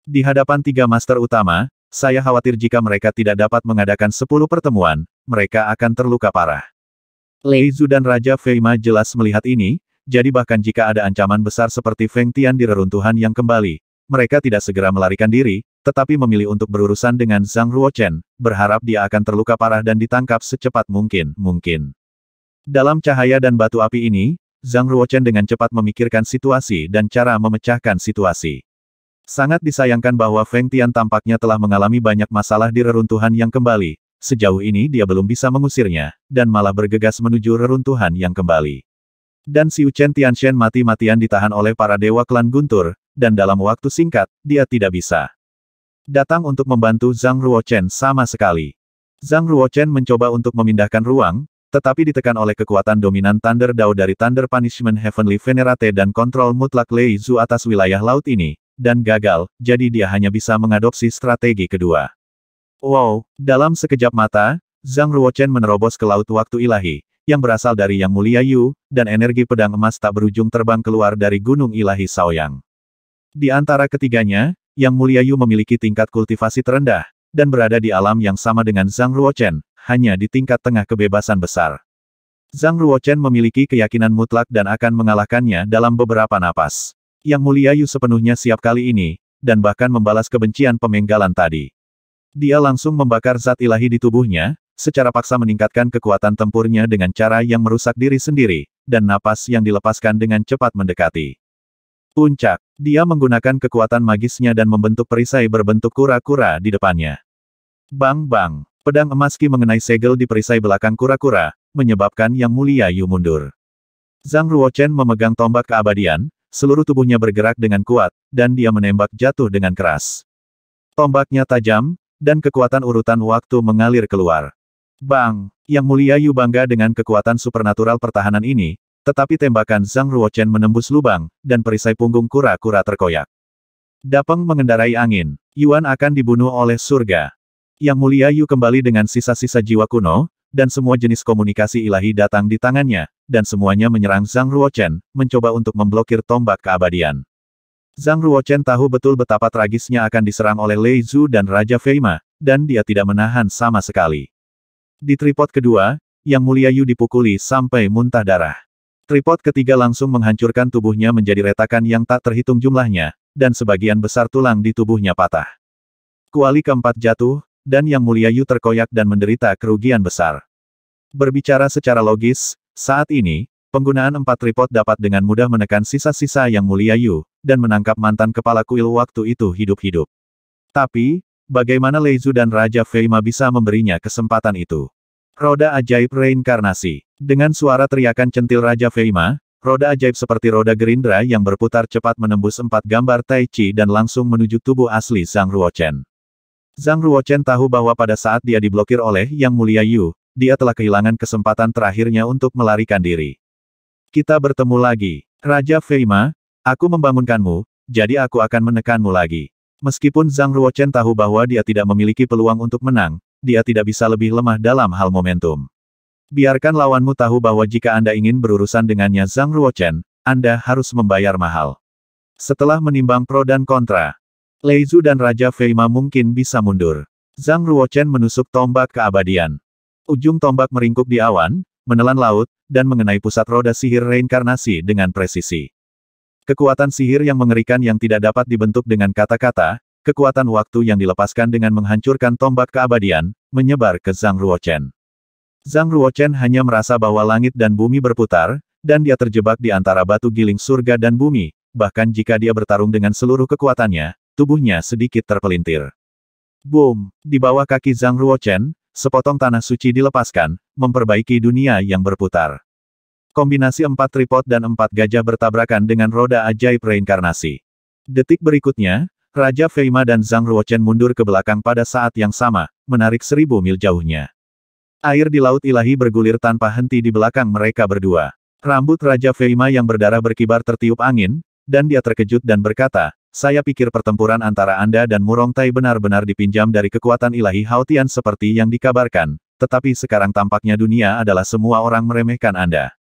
Di hadapan tiga master utama, saya khawatir jika mereka tidak dapat mengadakan sepuluh pertemuan, mereka akan terluka parah. Lei Zu dan Raja Feima jelas melihat ini, jadi bahkan jika ada ancaman besar seperti Feng Tian di reruntuhan yang kembali, mereka tidak segera melarikan diri, tetapi memilih untuk berurusan dengan Zhang Ruochen, berharap dia akan terluka parah dan ditangkap secepat mungkin, mungkin. Dalam cahaya dan batu api ini, Zhang Ruochen dengan cepat memikirkan situasi dan cara memecahkan situasi. Sangat disayangkan bahwa Feng Tian tampaknya telah mengalami banyak masalah di reruntuhan yang kembali, sejauh ini dia belum bisa mengusirnya, dan malah bergegas menuju reruntuhan yang kembali. Dan si Chen Tianshen mati-matian ditahan oleh para dewa klan Guntur, dan dalam waktu singkat, dia tidak bisa. Datang untuk membantu Zhang Ruochen sama sekali. Zhang Ruochen mencoba untuk memindahkan ruang, tetapi ditekan oleh kekuatan dominan Thunder Dao dari Thunder Punishment Heavenly Venerate dan kontrol mutlak Lei Zhu atas wilayah laut ini, dan gagal, jadi dia hanya bisa mengadopsi strategi kedua. Wow, dalam sekejap mata, Zhang Ruochen menerobos ke laut waktu ilahi, yang berasal dari Yang Mulia Yu, dan energi pedang emas tak berujung terbang keluar dari Gunung Ilahi Saoyang. Di antara ketiganya, Yang Mulia Yu memiliki tingkat kultivasi terendah, dan berada di alam yang sama dengan Zhang Ruochen, hanya di tingkat tengah kebebasan besar. Zhang Ruochen memiliki keyakinan mutlak dan akan mengalahkannya dalam beberapa napas. Yang Mulia Yu sepenuhnya siap kali ini, dan bahkan membalas kebencian pemenggalan tadi. Dia langsung membakar zat ilahi di tubuhnya, secara paksa meningkatkan kekuatan tempurnya dengan cara yang merusak diri sendiri, dan napas yang dilepaskan dengan cepat mendekati. Puncak, dia menggunakan kekuatan magisnya dan membentuk perisai berbentuk kura-kura di depannya. Bang-bang, pedang emaski mengenai segel di perisai belakang kura-kura, menyebabkan Yang Mulia Yu mundur. Zhang Ruochen memegang tombak keabadian, seluruh tubuhnya bergerak dengan kuat, dan dia menembak jatuh dengan keras. Tombaknya tajam, dan kekuatan urutan waktu mengalir keluar. Bang! Yang mulia Yu bangga dengan kekuatan supernatural pertahanan ini, tetapi tembakan Zhang Ruochen menembus lubang, dan perisai punggung kura-kura terkoyak. Dapeng mengendarai angin. Yuan akan dibunuh oleh surga. Yang mulia Yu kembali dengan sisa-sisa jiwa kuno, dan semua jenis komunikasi ilahi datang di tangannya, dan semuanya menyerang Zhang Ruochen, mencoba untuk memblokir tombak keabadian. Zhang Ruochen tahu betul betapa tragisnya akan diserang oleh Lei Zhu dan Raja Feima, dan dia tidak menahan sama sekali. Di tripod kedua, Yang Mulia Yu dipukuli sampai muntah darah. Tripod ketiga langsung menghancurkan tubuhnya menjadi retakan yang tak terhitung jumlahnya, dan sebagian besar tulang di tubuhnya patah. Kuali keempat jatuh, dan Yang Mulia Yu terkoyak dan menderita kerugian besar. Berbicara secara logis, saat ini, Penggunaan empat tripod dapat dengan mudah menekan sisa-sisa yang mulia Yu, dan menangkap mantan kepala kuil waktu itu hidup-hidup. Tapi, bagaimana Leizu dan Raja Feima bisa memberinya kesempatan itu? Roda ajaib reinkarnasi. Dengan suara teriakan centil Raja Feima, roda ajaib seperti roda gerindra yang berputar cepat menembus empat gambar Tai Chi dan langsung menuju tubuh asli Zhang Ruochen. Zhang Ruochen tahu bahwa pada saat dia diblokir oleh Yang Mulia Yu, dia telah kehilangan kesempatan terakhirnya untuk melarikan diri. Kita bertemu lagi. Raja Feima, aku membangunkanmu, jadi aku akan menekanmu lagi. Meskipun Zhang Ruochen tahu bahwa dia tidak memiliki peluang untuk menang, dia tidak bisa lebih lemah dalam hal momentum. Biarkan lawanmu tahu bahwa jika Anda ingin berurusan dengannya Zhang Ruochen, Anda harus membayar mahal. Setelah menimbang pro dan kontra, Lei Zhu dan Raja Feima mungkin bisa mundur. Zhang Ruochen menusuk tombak keabadian. Ujung tombak meringkuk di awan, menelan laut, dan mengenai pusat roda sihir reinkarnasi dengan presisi. Kekuatan sihir yang mengerikan yang tidak dapat dibentuk dengan kata-kata, kekuatan waktu yang dilepaskan dengan menghancurkan tombak keabadian, menyebar ke Zhang Ruochen. Zhang Ruochen hanya merasa bahwa langit dan bumi berputar, dan dia terjebak di antara batu giling surga dan bumi, bahkan jika dia bertarung dengan seluruh kekuatannya, tubuhnya sedikit terpelintir. Boom! Di bawah kaki Zhang Ruochen, sepotong tanah suci dilepaskan, memperbaiki dunia yang berputar. Kombinasi empat tripod dan empat gajah bertabrakan dengan roda ajaib reinkarnasi. Detik berikutnya, Raja Feima dan Zhang Ruochen mundur ke belakang pada saat yang sama, menarik seribu mil jauhnya. Air di Laut Ilahi bergulir tanpa henti di belakang mereka berdua. Rambut Raja Feima yang berdarah berkibar tertiup angin, dan dia terkejut dan berkata, saya pikir pertempuran antara Anda dan Murong Tai benar-benar dipinjam dari kekuatan ilahi Haotian seperti yang dikabarkan, tetapi sekarang tampaknya dunia adalah semua orang meremehkan Anda.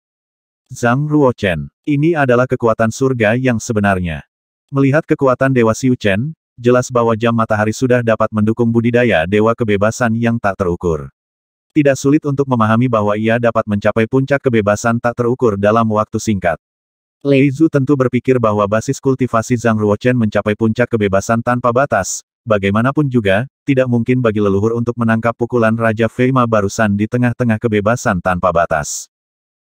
Zhang Ruochen, ini adalah kekuatan surga yang sebenarnya. Melihat kekuatan Dewa Xiu Chen, jelas bahwa jam matahari sudah dapat mendukung budidaya Dewa Kebebasan yang tak terukur. Tidak sulit untuk memahami bahwa ia dapat mencapai puncak kebebasan tak terukur dalam waktu singkat. Lei Zhu tentu berpikir bahwa basis kultivasi Zhang Ruochen mencapai puncak kebebasan tanpa batas. Bagaimanapun juga, tidak mungkin bagi leluhur untuk menangkap pukulan Raja Feima barusan di tengah-tengah kebebasan tanpa batas.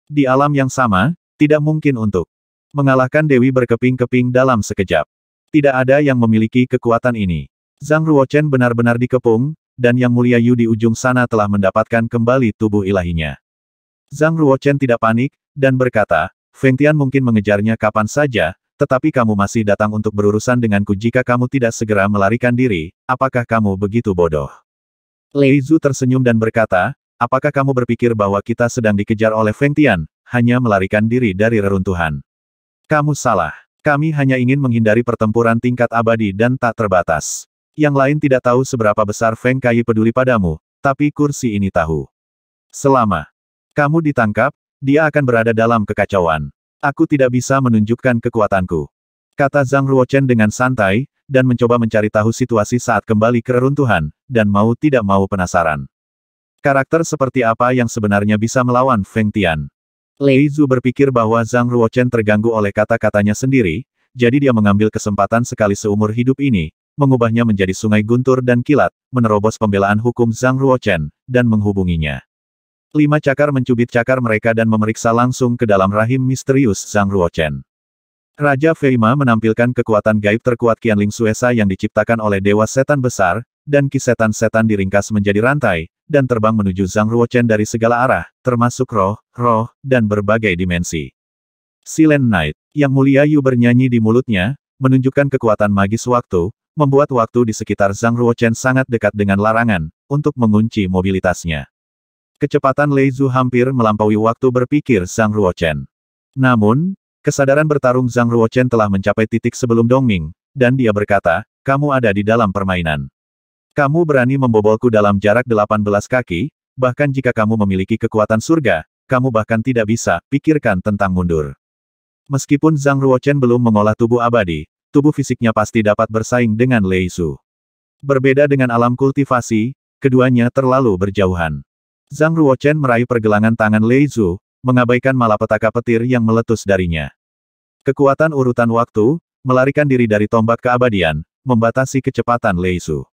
Di alam yang sama, tidak mungkin untuk mengalahkan Dewi berkeping-keping dalam sekejap. Tidak ada yang memiliki kekuatan ini. Zhang Ruochen benar-benar dikepung, dan Yang Mulia Yu di ujung sana telah mendapatkan kembali tubuh ilahinya. Zhang Ruochen tidak panik, dan berkata, Feng Tian mungkin mengejarnya kapan saja, tetapi kamu masih datang untuk berurusan denganku jika kamu tidak segera melarikan diri, apakah kamu begitu bodoh? Lei Zhu tersenyum dan berkata, apakah kamu berpikir bahwa kita sedang dikejar oleh Feng Tian, hanya melarikan diri dari reruntuhan? Kamu salah. Kami hanya ingin menghindari pertempuran tingkat abadi dan tak terbatas. Yang lain tidak tahu seberapa besar Feng Kai peduli padamu, tapi kursi ini tahu. Selama kamu ditangkap, dia akan berada dalam kekacauan. Aku tidak bisa menunjukkan kekuatanku. Kata Zhang Ruochen dengan santai, dan mencoba mencari tahu situasi saat kembali ke reruntuhan, dan mau tidak mau penasaran. Karakter seperti apa yang sebenarnya bisa melawan Feng Tian? Lei Zhu berpikir bahwa Zhang Ruochen terganggu oleh kata-katanya sendiri, jadi dia mengambil kesempatan sekali seumur hidup ini, mengubahnya menjadi sungai guntur dan kilat, menerobos pembelaan hukum Zhang Ruochen, dan menghubunginya. Lima cakar mencubit cakar mereka dan memeriksa langsung ke dalam rahim misterius Zhang Ruochen. Raja Feima menampilkan kekuatan gaib terkuat Qianling Suesa yang diciptakan oleh Dewa Setan Besar, dan kisetan-setan diringkas menjadi rantai, dan terbang menuju Zhang Ruochen dari segala arah, termasuk roh, roh, dan berbagai dimensi. Silent Knight yang mulia Yu bernyanyi di mulutnya, menunjukkan kekuatan magis waktu, membuat waktu di sekitar Zhang Ruochen sangat dekat dengan larangan, untuk mengunci mobilitasnya. Kecepatan Lei Zhu hampir melampaui waktu berpikir Zhang Ruochen. Namun, kesadaran bertarung Zhang Ruochen telah mencapai titik sebelum Dongming, dan dia berkata, kamu ada di dalam permainan. Kamu berani membobolku dalam jarak 18 kaki, bahkan jika kamu memiliki kekuatan surga, kamu bahkan tidak bisa pikirkan tentang mundur. Meskipun Zhang Ruochen belum mengolah tubuh abadi, tubuh fisiknya pasti dapat bersaing dengan Lei Zhu. Berbeda dengan alam kultivasi, keduanya terlalu berjauhan. Zhang Ruochen meraih pergelangan tangan Lei Zhu, mengabaikan malapetaka petir yang meletus darinya. Kekuatan urutan waktu, melarikan diri dari tombak keabadian, membatasi kecepatan Lei Zhu.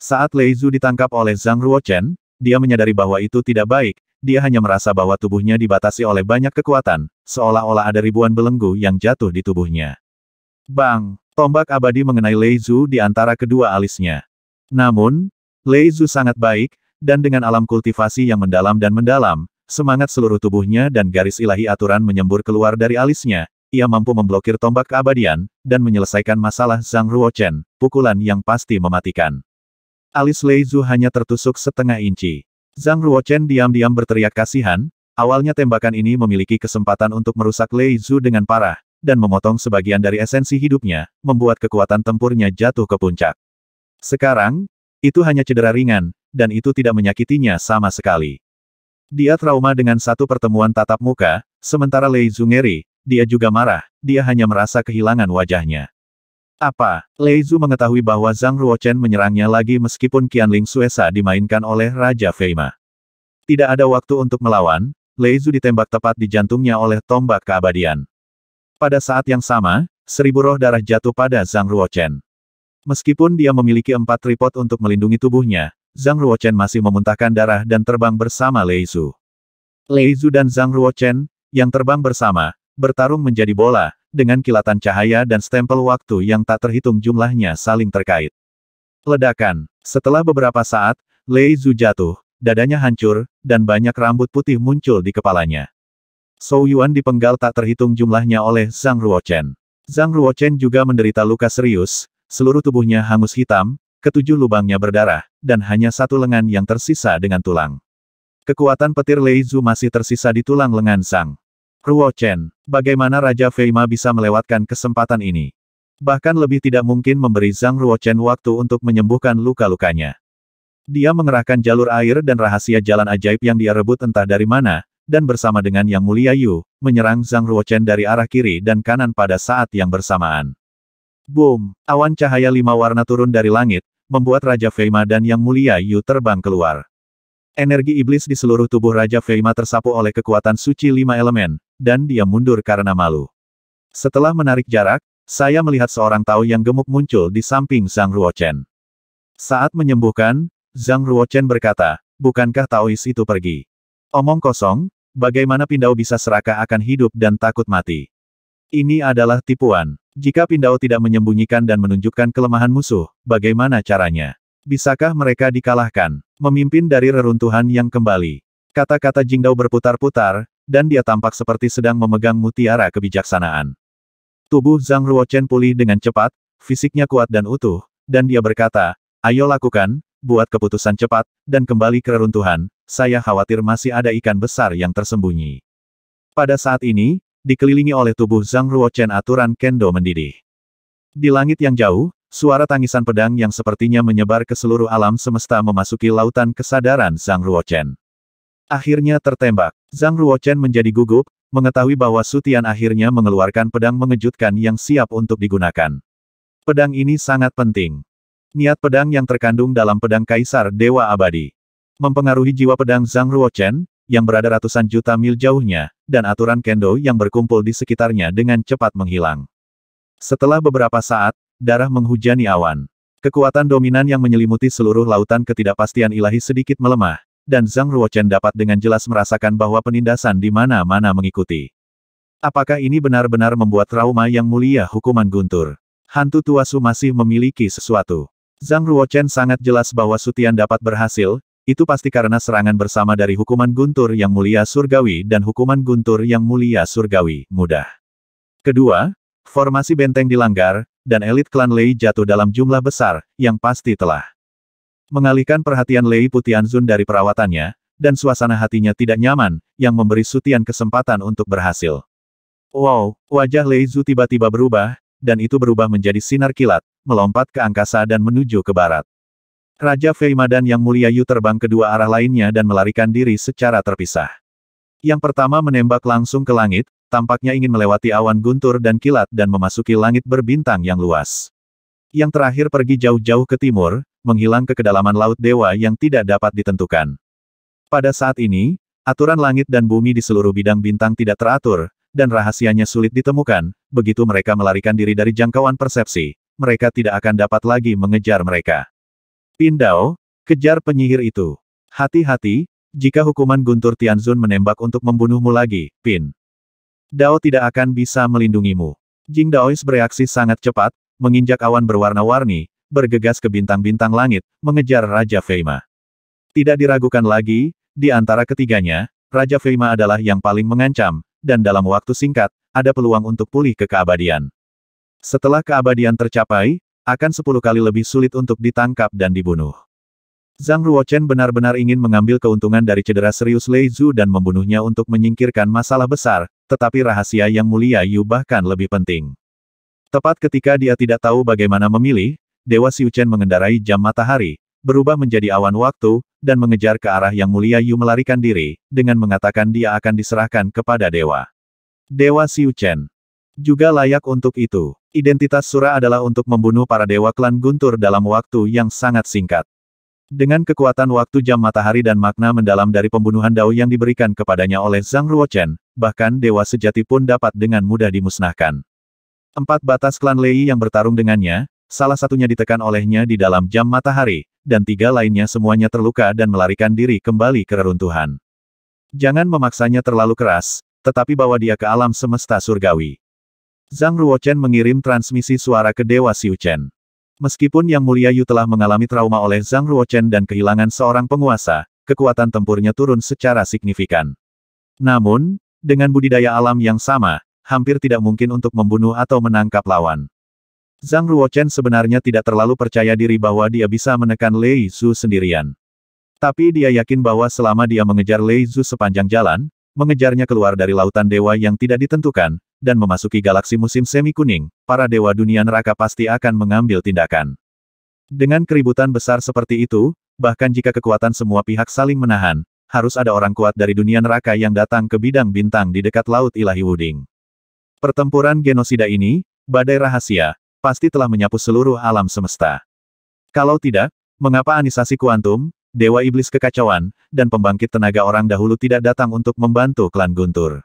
Saat Lei Zhu ditangkap oleh Zhang Ruochen, dia menyadari bahwa itu tidak baik, dia hanya merasa bahwa tubuhnya dibatasi oleh banyak kekuatan, seolah-olah ada ribuan belenggu yang jatuh di tubuhnya. Bang! Tombak abadi mengenai Lei Zhu di antara kedua alisnya. Namun, Lei Zhu sangat baik, dan dengan alam kultivasi yang mendalam dan mendalam, semangat seluruh tubuhnya dan garis ilahi aturan menyembur keluar dari alisnya, ia mampu memblokir tombak keabadian, dan menyelesaikan masalah Zhang Ruochen, pukulan yang pasti mematikan. Alis Lei Zhu hanya tertusuk setengah inci. Zhang Ruochen diam-diam berteriak kasihan, awalnya tembakan ini memiliki kesempatan untuk merusak Lei Zhu dengan parah, dan memotong sebagian dari esensi hidupnya, membuat kekuatan tempurnya jatuh ke puncak. Sekarang, itu hanya cedera ringan, dan itu tidak menyakitinya sama sekali. Dia trauma dengan satu pertemuan tatap muka, sementara Lei Zungeri, dia juga marah, dia hanya merasa kehilangan wajahnya. Apa, Lei Zu mengetahui bahwa Zhang Ruochen menyerangnya lagi meskipun Qianling Suesa dimainkan oleh Raja Feima. Tidak ada waktu untuk melawan, Lei Zu ditembak tepat di jantungnya oleh tombak keabadian. Pada saat yang sama, seribu roh darah jatuh pada Zhang Ruochen. Meskipun dia memiliki empat tripod untuk melindungi tubuhnya, Zhang Ruochen masih memuntahkan darah dan terbang bersama Lei Zu. Lei Zu dan Zhang Ruochen, yang terbang bersama, bertarung menjadi bola, dengan kilatan cahaya dan stempel waktu yang tak terhitung jumlahnya saling terkait. Ledakan. Setelah beberapa saat, Lei Zu jatuh, dadanya hancur, dan banyak rambut putih muncul di kepalanya. Sou Yuan dipenggal tak terhitung jumlahnya oleh Zhang Ruochen. Zhang Ruochen juga menderita luka serius, seluruh tubuhnya hangus hitam, ketujuh lubangnya berdarah, dan hanya satu lengan yang tersisa dengan tulang. Kekuatan petir Lei Zhu masih tersisa di tulang lengan Sang. Ruo Chen, bagaimana Raja Feima bisa melewatkan kesempatan ini? Bahkan lebih tidak mungkin memberi Zhang Ruo Chen waktu untuk menyembuhkan luka-lukanya. Dia mengerahkan jalur air dan rahasia jalan ajaib yang dia rebut entah dari mana, dan bersama dengan Yang Mulia Yu, menyerang Zhang Ruo Chen dari arah kiri dan kanan pada saat yang bersamaan. Boom! Awan cahaya lima warna turun dari langit, membuat Raja Feima dan Yang Mulia Yu terbang keluar. Energi iblis di seluruh tubuh Raja Feima tersapu oleh kekuatan suci lima elemen, dan dia mundur karena malu. Setelah menarik jarak, saya melihat seorang Tao yang gemuk muncul di samping Zhang Ruochen. Saat menyembuhkan, Zhang Ruochen berkata, bukankah Taois itu pergi? Omong kosong, bagaimana Pindau bisa serakah akan hidup dan takut mati? Ini adalah tipuan. Jika Pindao tidak menyembunyikan dan menunjukkan kelemahan musuh, bagaimana caranya? Bisakah mereka dikalahkan? Memimpin dari reruntuhan yang kembali. Kata-kata Jingdao berputar-putar, dan dia tampak seperti sedang memegang mutiara kebijaksanaan. Tubuh Zhang Ruochen pulih dengan cepat, fisiknya kuat dan utuh, dan dia berkata, ayo lakukan, buat keputusan cepat, dan kembali ke reruntuhan, saya khawatir masih ada ikan besar yang tersembunyi. Pada saat ini, dikelilingi oleh tubuh Zhang Ruochen aturan kendo mendidih. Di langit yang jauh, suara tangisan pedang yang sepertinya menyebar ke seluruh alam semesta memasuki lautan kesadaran Zhang Ruochen. Akhirnya tertembak, Zhang Ruochen menjadi gugup, mengetahui bahwa Sutian akhirnya mengeluarkan pedang mengejutkan yang siap untuk digunakan. Pedang ini sangat penting. Niat pedang yang terkandung dalam pedang Kaisar Dewa Abadi. Mempengaruhi jiwa pedang Zhang Ruochen, yang berada ratusan juta mil jauhnya, dan aturan kendo yang berkumpul di sekitarnya dengan cepat menghilang. Setelah beberapa saat, darah menghujani awan. Kekuatan dominan yang menyelimuti seluruh lautan ketidakpastian ilahi sedikit melemah, dan Zhang Ruochen dapat dengan jelas merasakan bahwa penindasan di mana-mana mengikuti. Apakah ini benar-benar membuat trauma yang mulia hukuman guntur? Hantu tua Su masih memiliki sesuatu. Zhang Ruochen sangat jelas bahwa Sutian dapat berhasil, itu pasti karena serangan bersama dari hukuman guntur yang mulia surgawi dan hukuman guntur yang mulia surgawi, mudah. Kedua, formasi benteng dilanggar, dan elit klan Lei jatuh dalam jumlah besar, yang pasti telah mengalihkan perhatian Lei Putianzun dari perawatannya, dan suasana hatinya tidak nyaman, yang memberi Sutian kesempatan untuk berhasil. Wow, wajah Lei Zu tiba-tiba berubah, dan itu berubah menjadi sinar kilat, melompat ke angkasa dan menuju ke barat. Raja Feima dan Yang Mulia Yu terbang ke dua arah lainnya dan melarikan diri secara terpisah. Yang pertama menembak langsung ke langit, tampaknya ingin melewati awan guntur dan kilat dan memasuki langit berbintang yang luas. Yang terakhir pergi jauh-jauh ke timur, menghilang ke kedalaman laut dewa yang tidak dapat ditentukan. Pada saat ini, aturan langit dan bumi di seluruh bidang bintang tidak teratur, dan rahasianya sulit ditemukan, begitu mereka melarikan diri dari jangkauan persepsi, mereka tidak akan dapat lagi mengejar mereka. Pindao, kejar penyihir itu. Hati-hati, jika hukuman Guntur Tianzun menembak untuk membunuhmu lagi, Pin. Dao tidak akan bisa melindungimu. Jing Daois bereaksi sangat cepat, menginjak awan berwarna-warni, bergegas ke bintang-bintang langit, mengejar Raja Feima. Tidak diragukan lagi, di antara ketiganya, Raja Feima adalah yang paling mengancam, dan dalam waktu singkat, ada peluang untuk pulih ke keabadian. Setelah keabadian tercapai, akan sepuluh kali lebih sulit untuk ditangkap dan dibunuh. Zhang Ruochen benar-benar ingin mengambil keuntungan dari cedera serius Lei Zhu dan membunuhnya untuk menyingkirkan masalah besar, tetapi rahasia yang mulia Yu bahkan lebih penting. Tepat ketika dia tidak tahu bagaimana memilih, Dewa Siu Chen mengendarai jam matahari, berubah menjadi awan waktu, dan mengejar ke arah yang mulia Yu melarikan diri, dengan mengatakan dia akan diserahkan kepada Dewa. Dewa Siu Chen juga layak untuk itu. Identitas Sura adalah untuk membunuh para dewa klan Guntur dalam waktu yang sangat singkat. Dengan kekuatan waktu jam matahari dan makna mendalam dari pembunuhan Dao yang diberikan kepadanya oleh Zhang Ruochen, bahkan dewa sejati pun dapat dengan mudah dimusnahkan. Empat batas klan Lei yang bertarung dengannya, salah satunya ditekan olehnya di dalam jam matahari, dan tiga lainnya semuanya terluka dan melarikan diri kembali ke reruntuhan. Jangan memaksanya terlalu keras, tetapi bawa dia ke alam semesta surgawi. Zhang Ruochen mengirim transmisi suara ke Dewa Chen. Meskipun Yang Mulia Yu telah mengalami trauma oleh Zhang Ruochen dan kehilangan seorang penguasa, kekuatan tempurnya turun secara signifikan. Namun, dengan budidaya alam yang sama, hampir tidak mungkin untuk membunuh atau menangkap lawan. Zhang Ruochen sebenarnya tidak terlalu percaya diri bahwa dia bisa menekan Lei Zhu sendirian. Tapi dia yakin bahwa selama dia mengejar Lei Zhu sepanjang jalan, mengejarnya keluar dari lautan dewa yang tidak ditentukan, dan memasuki galaksi musim semi kuning, para dewa dunia neraka pasti akan mengambil tindakan. Dengan keributan besar seperti itu, bahkan jika kekuatan semua pihak saling menahan, harus ada orang kuat dari dunia neraka yang datang ke bidang bintang di dekat Laut Ilahi Wuding. Pertempuran genosida ini, badai rahasia, pasti telah menyapu seluruh alam semesta. Kalau tidak, mengapa anisasi kuantum, Dewa Iblis Kekacauan, dan pembangkit tenaga orang dahulu tidak datang untuk membantu klan Guntur.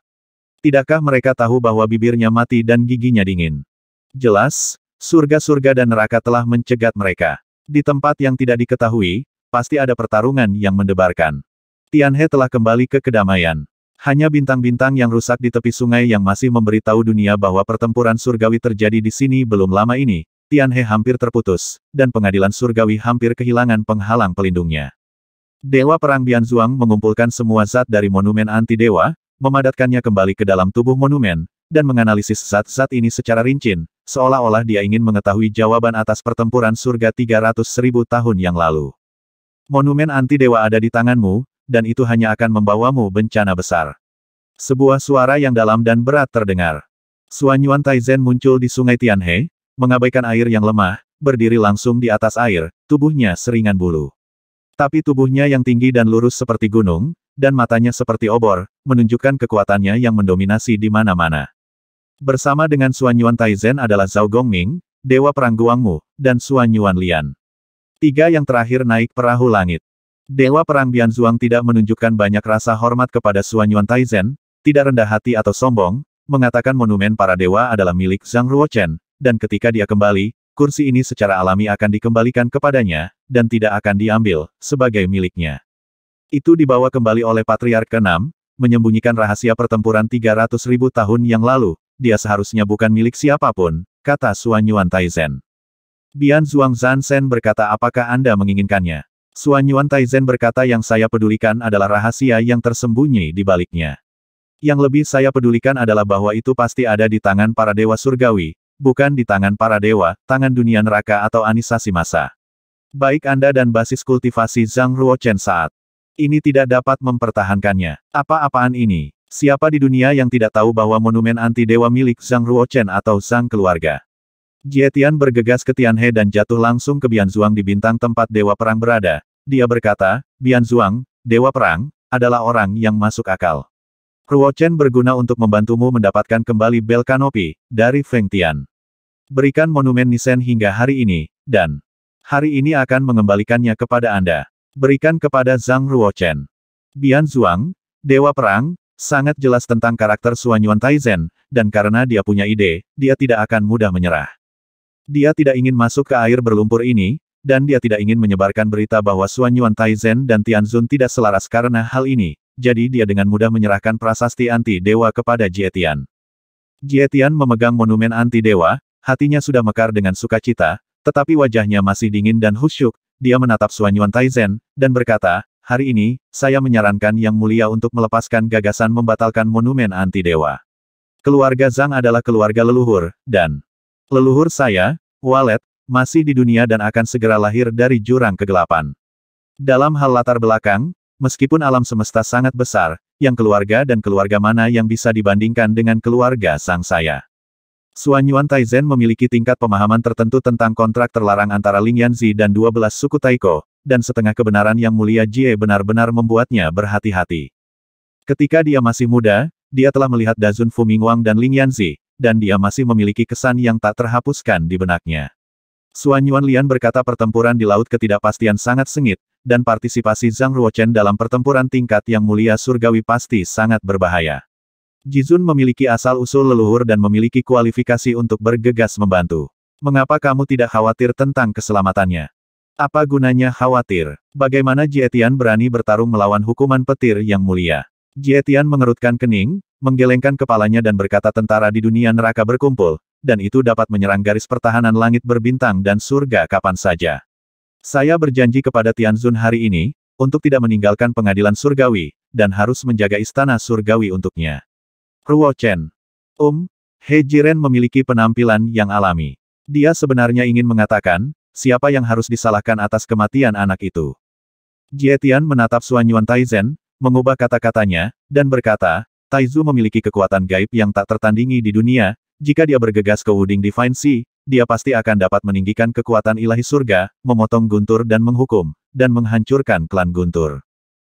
Tidakkah mereka tahu bahwa bibirnya mati dan giginya dingin? Jelas, surga-surga dan neraka telah mencegat mereka. Di tempat yang tidak diketahui, pasti ada pertarungan yang mendebarkan. Tianhe telah kembali ke kedamaian. Hanya bintang-bintang yang rusak di tepi sungai yang masih memberitahu dunia bahwa pertempuran surgawi terjadi di sini belum lama ini, Tianhe hampir terputus, dan pengadilan surgawi hampir kehilangan penghalang pelindungnya. Dewa Perang Bianzuang mengumpulkan semua zat dari monumen anti-dewa, memadatkannya kembali ke dalam tubuh monumen, dan menganalisis zat-zat ini secara rinci, seolah-olah dia ingin mengetahui jawaban atas pertempuran surga 300 ribu tahun yang lalu. Monumen anti-dewa ada di tanganmu, dan itu hanya akan membawamu bencana besar. Sebuah suara yang dalam dan berat terdengar. Suanyuan Taizen muncul di sungai Tianhe, mengabaikan air yang lemah, berdiri langsung di atas air, tubuhnya seringan bulu. Tapi tubuhnya yang tinggi dan lurus seperti gunung, dan matanya seperti obor, menunjukkan kekuatannya yang mendominasi di mana-mana. Bersama dengan Suanyuan Yuan Taizen adalah Zhao Gongming, Dewa Perang Guangmu, dan Suanyuan Lian. Tiga yang terakhir naik perahu langit. Dewa Perang Bianzuang tidak menunjukkan banyak rasa hormat kepada Suanyuan Yuan Taizen, tidak rendah hati atau sombong, mengatakan monumen para dewa adalah milik Zhang Ruochen, dan ketika dia kembali, kursi ini secara alami akan dikembalikan kepadanya, dan tidak akan diambil, sebagai miliknya. Itu dibawa kembali oleh Patriark ke-6, menyembunyikan rahasia pertempuran 300 ribu tahun yang lalu, dia seharusnya bukan milik siapapun, kata Xuan Yuan Taizen. Bian Zhuang Zansen berkata apakah Anda menginginkannya? Xuan Yuan Taizen berkata yang saya pedulikan adalah rahasia yang tersembunyi di baliknya. Yang lebih saya pedulikan adalah bahwa itu pasti ada di tangan para dewa surgawi, bukan di tangan para dewa, tangan dunia neraka atau anisasi masa. Baik Anda dan basis kultivasi Zhang Ruochen saat ini tidak dapat mempertahankannya. Apa-apaan ini? Siapa di dunia yang tidak tahu bahwa monumen anti-dewa milik Zhang Ruochen atau Zhang keluarga? Jietian bergegas ke Tianhe dan jatuh langsung ke Bian Zhuang di bintang tempat Dewa Perang berada. Dia berkata, Bian Zhuang, Dewa Perang, adalah orang yang masuk akal. Ruochen berguna untuk membantumu mendapatkan kembali bel kanopi dari Feng Tian. Berikan monumen Nisen hingga hari ini, dan Hari ini akan mengembalikannya kepada Anda. Berikan kepada Zhang Ruochen. Bian Zhuang, Dewa Perang, sangat jelas tentang karakter Suanyuan Taizen, dan karena dia punya ide, dia tidak akan mudah menyerah. Dia tidak ingin masuk ke air berlumpur ini, dan dia tidak ingin menyebarkan berita bahwa Suanyuan Taizen dan Tianzun tidak selaras karena hal ini, jadi dia dengan mudah menyerahkan prasasti anti-dewa kepada Jie Tian. Jie Tian memegang monumen anti-dewa, hatinya sudah mekar dengan sukacita, tetapi wajahnya masih dingin dan husyuk, dia menatap Yuan Taizen, dan berkata, hari ini, saya menyarankan Yang Mulia untuk melepaskan gagasan membatalkan monumen anti-dewa. Keluarga Zhang adalah keluarga leluhur, dan leluhur saya, Walet, masih di dunia dan akan segera lahir dari jurang kegelapan. Dalam hal latar belakang, meskipun alam semesta sangat besar, yang keluarga dan keluarga mana yang bisa dibandingkan dengan keluarga sang saya. Suan Yuan Taizen memiliki tingkat pemahaman tertentu tentang kontrak terlarang antara Ling Yanzi dan 12 suku Taiko, dan setengah kebenaran yang mulia Jie benar-benar membuatnya berhati-hati. Ketika dia masih muda, dia telah melihat Dazun Fu Mingwang dan Ling Yanzi, dan dia masih memiliki kesan yang tak terhapuskan di benaknya. Suan Yuan Lian berkata pertempuran di Laut Ketidakpastian sangat sengit, dan partisipasi Zhang Ruochen dalam pertempuran tingkat yang mulia surgawi pasti sangat berbahaya. Jizun memiliki asal-usul leluhur dan memiliki kualifikasi untuk bergegas membantu. Mengapa kamu tidak khawatir tentang keselamatannya? Apa gunanya khawatir? Bagaimana Jietian berani bertarung melawan hukuman petir yang mulia? Jietian mengerutkan kening, menggelengkan kepalanya dan berkata tentara di dunia neraka berkumpul, dan itu dapat menyerang garis pertahanan langit berbintang dan surga kapan saja. Saya berjanji kepada Tianzun hari ini, untuk tidak meninggalkan pengadilan surgawi, dan harus menjaga istana surgawi untuknya. Ruo Chen. Um, He Jiren memiliki penampilan yang alami. Dia sebenarnya ingin mengatakan, siapa yang harus disalahkan atas kematian anak itu. Jie Tian menatap Suan Yuan Taizen, mengubah kata-katanya, dan berkata, Taizu memiliki kekuatan gaib yang tak tertandingi di dunia, jika dia bergegas ke Wuding Divine Sea, dia pasti akan dapat meninggikan kekuatan ilahi surga, memotong guntur dan menghukum, dan menghancurkan klan guntur.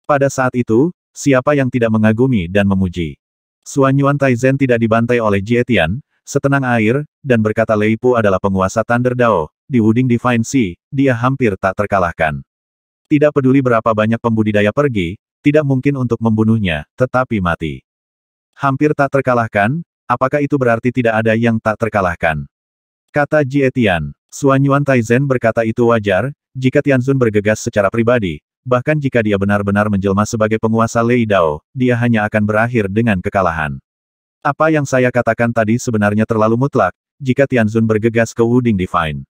Pada saat itu, siapa yang tidak mengagumi dan memuji? Suanyuan Taizen tidak dibantai oleh Jietian, setenang air, dan berkata Lei Pu adalah penguasa Thunder Dao, di Wuding Divine Sea, dia hampir tak terkalahkan. Tidak peduli berapa banyak pembudidaya pergi, tidak mungkin untuk membunuhnya, tetapi mati. Hampir tak terkalahkan, apakah itu berarti tidak ada yang tak terkalahkan? Kata Jietian. Suanyuan Taizen berkata itu wajar, jika Tianzun bergegas secara pribadi, bahkan jika dia benar-benar menjelma sebagai penguasa Lei Dao, dia hanya akan berakhir dengan kekalahan. Apa yang saya katakan tadi sebenarnya terlalu mutlak, jika Tianzun bergegas ke Wuding Divine.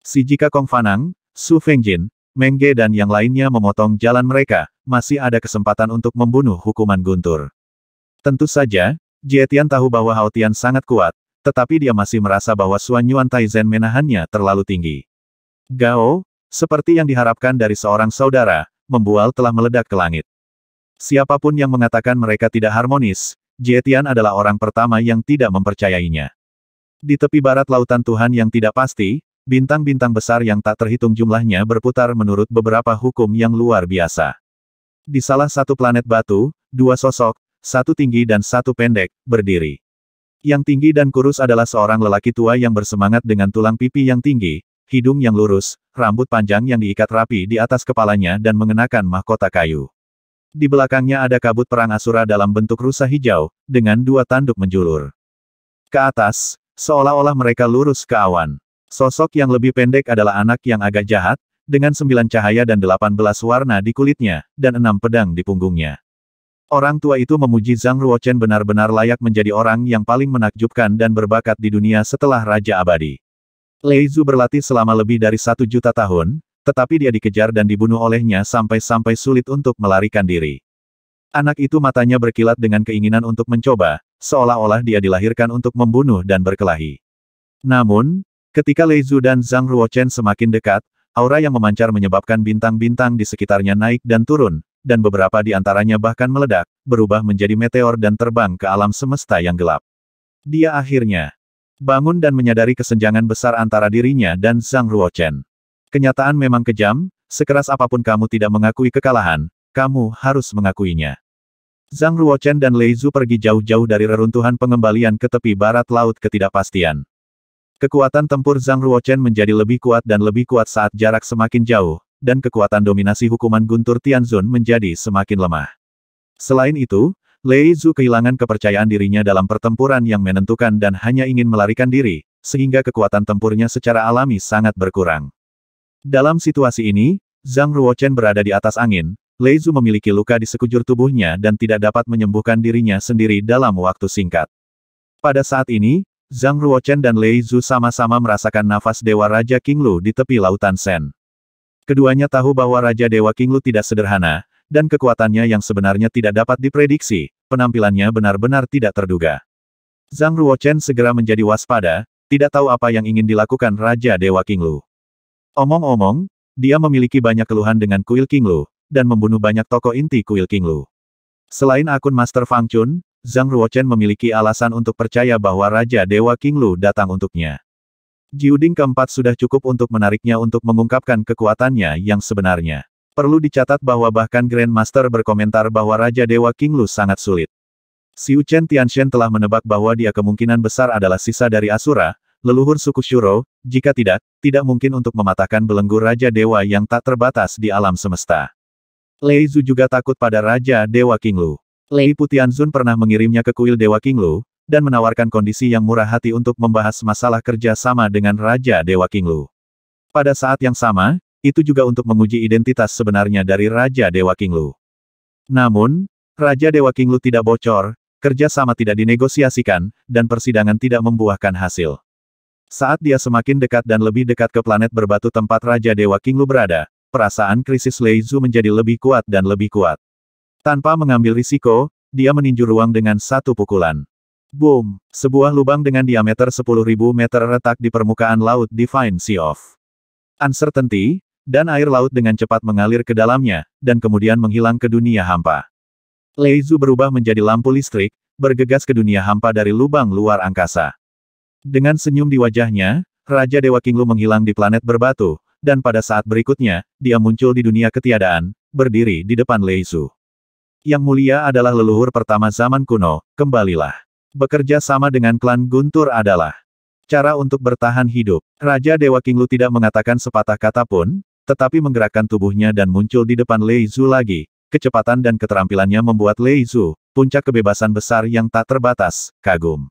Si jika Kong Fanang, Su Fengjin, Ge dan yang lainnya memotong jalan mereka, masih ada kesempatan untuk membunuh hukuman guntur. Tentu saja, Jietian tahu bahwa Hao Tian sangat kuat, tetapi dia masih merasa bahwa Suan Yuan Taizen menahannya terlalu tinggi. Gao, seperti yang diharapkan dari seorang saudara, membual telah meledak ke langit. Siapapun yang mengatakan mereka tidak harmonis, Jietian adalah orang pertama yang tidak mempercayainya. Di tepi barat lautan Tuhan yang tidak pasti, bintang-bintang besar yang tak terhitung jumlahnya berputar menurut beberapa hukum yang luar biasa. Di salah satu planet batu, dua sosok, satu tinggi dan satu pendek, berdiri. Yang tinggi dan kurus adalah seorang lelaki tua yang bersemangat dengan tulang pipi yang tinggi, hidung yang lurus, rambut panjang yang diikat rapi di atas kepalanya dan mengenakan mahkota kayu. Di belakangnya ada kabut perang Asura dalam bentuk rusa hijau, dengan dua tanduk menjulur. Ke atas, seolah-olah mereka lurus ke awan. Sosok yang lebih pendek adalah anak yang agak jahat, dengan sembilan cahaya dan delapan belas warna di kulitnya, dan enam pedang di punggungnya. Orang tua itu memuji Zhang Ruochen benar-benar layak menjadi orang yang paling menakjubkan dan berbakat di dunia setelah Raja Abadi. Leizu berlatih selama lebih dari satu juta tahun, tetapi dia dikejar dan dibunuh olehnya sampai-sampai sulit untuk melarikan diri. Anak itu matanya berkilat dengan keinginan untuk mencoba, seolah-olah dia dilahirkan untuk membunuh dan berkelahi. Namun, ketika Leizu dan Zhang Ruochen semakin dekat, aura yang memancar menyebabkan bintang-bintang di sekitarnya naik dan turun, dan beberapa di antaranya bahkan meledak, berubah menjadi meteor dan terbang ke alam semesta yang gelap. Dia akhirnya bangun dan menyadari kesenjangan besar antara dirinya dan Zhang Ruochen. Kenyataan memang kejam, sekeras apapun kamu tidak mengakui kekalahan, kamu harus mengakuinya. Zhang Ruochen dan Lei Zhu pergi jauh-jauh dari reruntuhan pengembalian ke tepi barat laut ketidakpastian. Kekuatan tempur Zhang Ruochen menjadi lebih kuat dan lebih kuat saat jarak semakin jauh, dan kekuatan dominasi hukuman Guntur Tianzun menjadi semakin lemah. Selain itu, Lei Zu kehilangan kepercayaan dirinya dalam pertempuran yang menentukan dan hanya ingin melarikan diri, sehingga kekuatan tempurnya secara alami sangat berkurang. Dalam situasi ini, Zhang Ruochen berada di atas angin, Lei Zu memiliki luka di sekujur tubuhnya dan tidak dapat menyembuhkan dirinya sendiri dalam waktu singkat. Pada saat ini, Zhang Ruochen dan Lei Zu sama-sama merasakan nafas Dewa Raja King Lu di tepi Lautan Sen. Keduanya tahu bahwa Raja Dewa King Lu tidak sederhana, dan kekuatannya yang sebenarnya tidak dapat diprediksi, penampilannya benar-benar tidak terduga. Zhang Ruochen segera menjadi waspada, tidak tahu apa yang ingin dilakukan Raja Dewa King Lu. Omong-omong, dia memiliki banyak keluhan dengan kuil King Lu, dan membunuh banyak tokoh inti kuil King Lu. Selain akun Master Fang Chun, Zhang Ruochen memiliki alasan untuk percaya bahwa Raja Dewa King Lu datang untuknya. Jiuding keempat sudah cukup untuk menariknya untuk mengungkapkan kekuatannya yang sebenarnya. Perlu dicatat bahwa bahkan Grandmaster berkomentar bahwa Raja Dewa King Lu sangat sulit. Xiu Chen Tianxian telah menebak bahwa dia kemungkinan besar adalah sisa dari Asura, leluhur suku Shuro, jika tidak, tidak mungkin untuk mematahkan belenggu Raja Dewa yang tak terbatas di alam semesta. Lei Zu juga takut pada Raja Dewa King Lu. Lei Putianzun pernah mengirimnya ke kuil Dewa King Lu, dan menawarkan kondisi yang murah hati untuk membahas masalah kerja sama dengan Raja Dewa King Lu. Pada saat yang sama, itu juga untuk menguji identitas sebenarnya dari Raja Dewa Kinglu. Namun, Raja Dewa Kinglu tidak bocor, kerja sama tidak dinegosiasikan, dan persidangan tidak membuahkan hasil. Saat dia semakin dekat dan lebih dekat ke planet berbatu tempat Raja Dewa Kinglu berada, perasaan krisis Lei Zhu menjadi lebih kuat dan lebih kuat. Tanpa mengambil risiko, dia meninju ruang dengan satu pukulan. Boom! Sebuah lubang dengan diameter 10.000 meter retak di permukaan laut Divine Sea of Uncertainty, dan air laut dengan cepat mengalir ke dalamnya, dan kemudian menghilang ke dunia hampa. Leizu berubah menjadi lampu listrik, bergegas ke dunia hampa dari lubang luar angkasa. Dengan senyum di wajahnya, Raja Dewa Kinglu menghilang di planet berbatu, dan pada saat berikutnya, dia muncul di dunia ketiadaan, berdiri di depan Leizu. Yang mulia adalah leluhur pertama zaman kuno, kembalilah. Bekerja sama dengan klan Guntur adalah cara untuk bertahan hidup. Raja Dewa Kinglu tidak mengatakan sepatah kata pun, tetapi menggerakkan tubuhnya dan muncul di depan Lei Zu lagi. Kecepatan dan keterampilannya membuat Lei Zu, puncak kebebasan besar yang tak terbatas, kagum.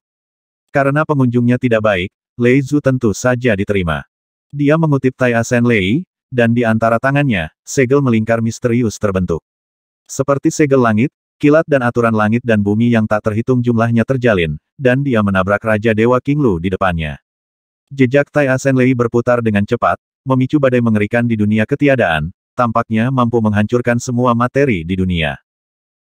Karena pengunjungnya tidak baik, Lei Zu tentu saja diterima. Dia mengutip Tai Asen Lei, dan di antara tangannya, segel melingkar misterius terbentuk. Seperti segel langit, kilat dan aturan langit dan bumi yang tak terhitung jumlahnya terjalin, dan dia menabrak Raja Dewa King Lu di depannya. Jejak Tai Asen Lei berputar dengan cepat, memicu badai mengerikan di dunia ketiadaan, tampaknya mampu menghancurkan semua materi di dunia.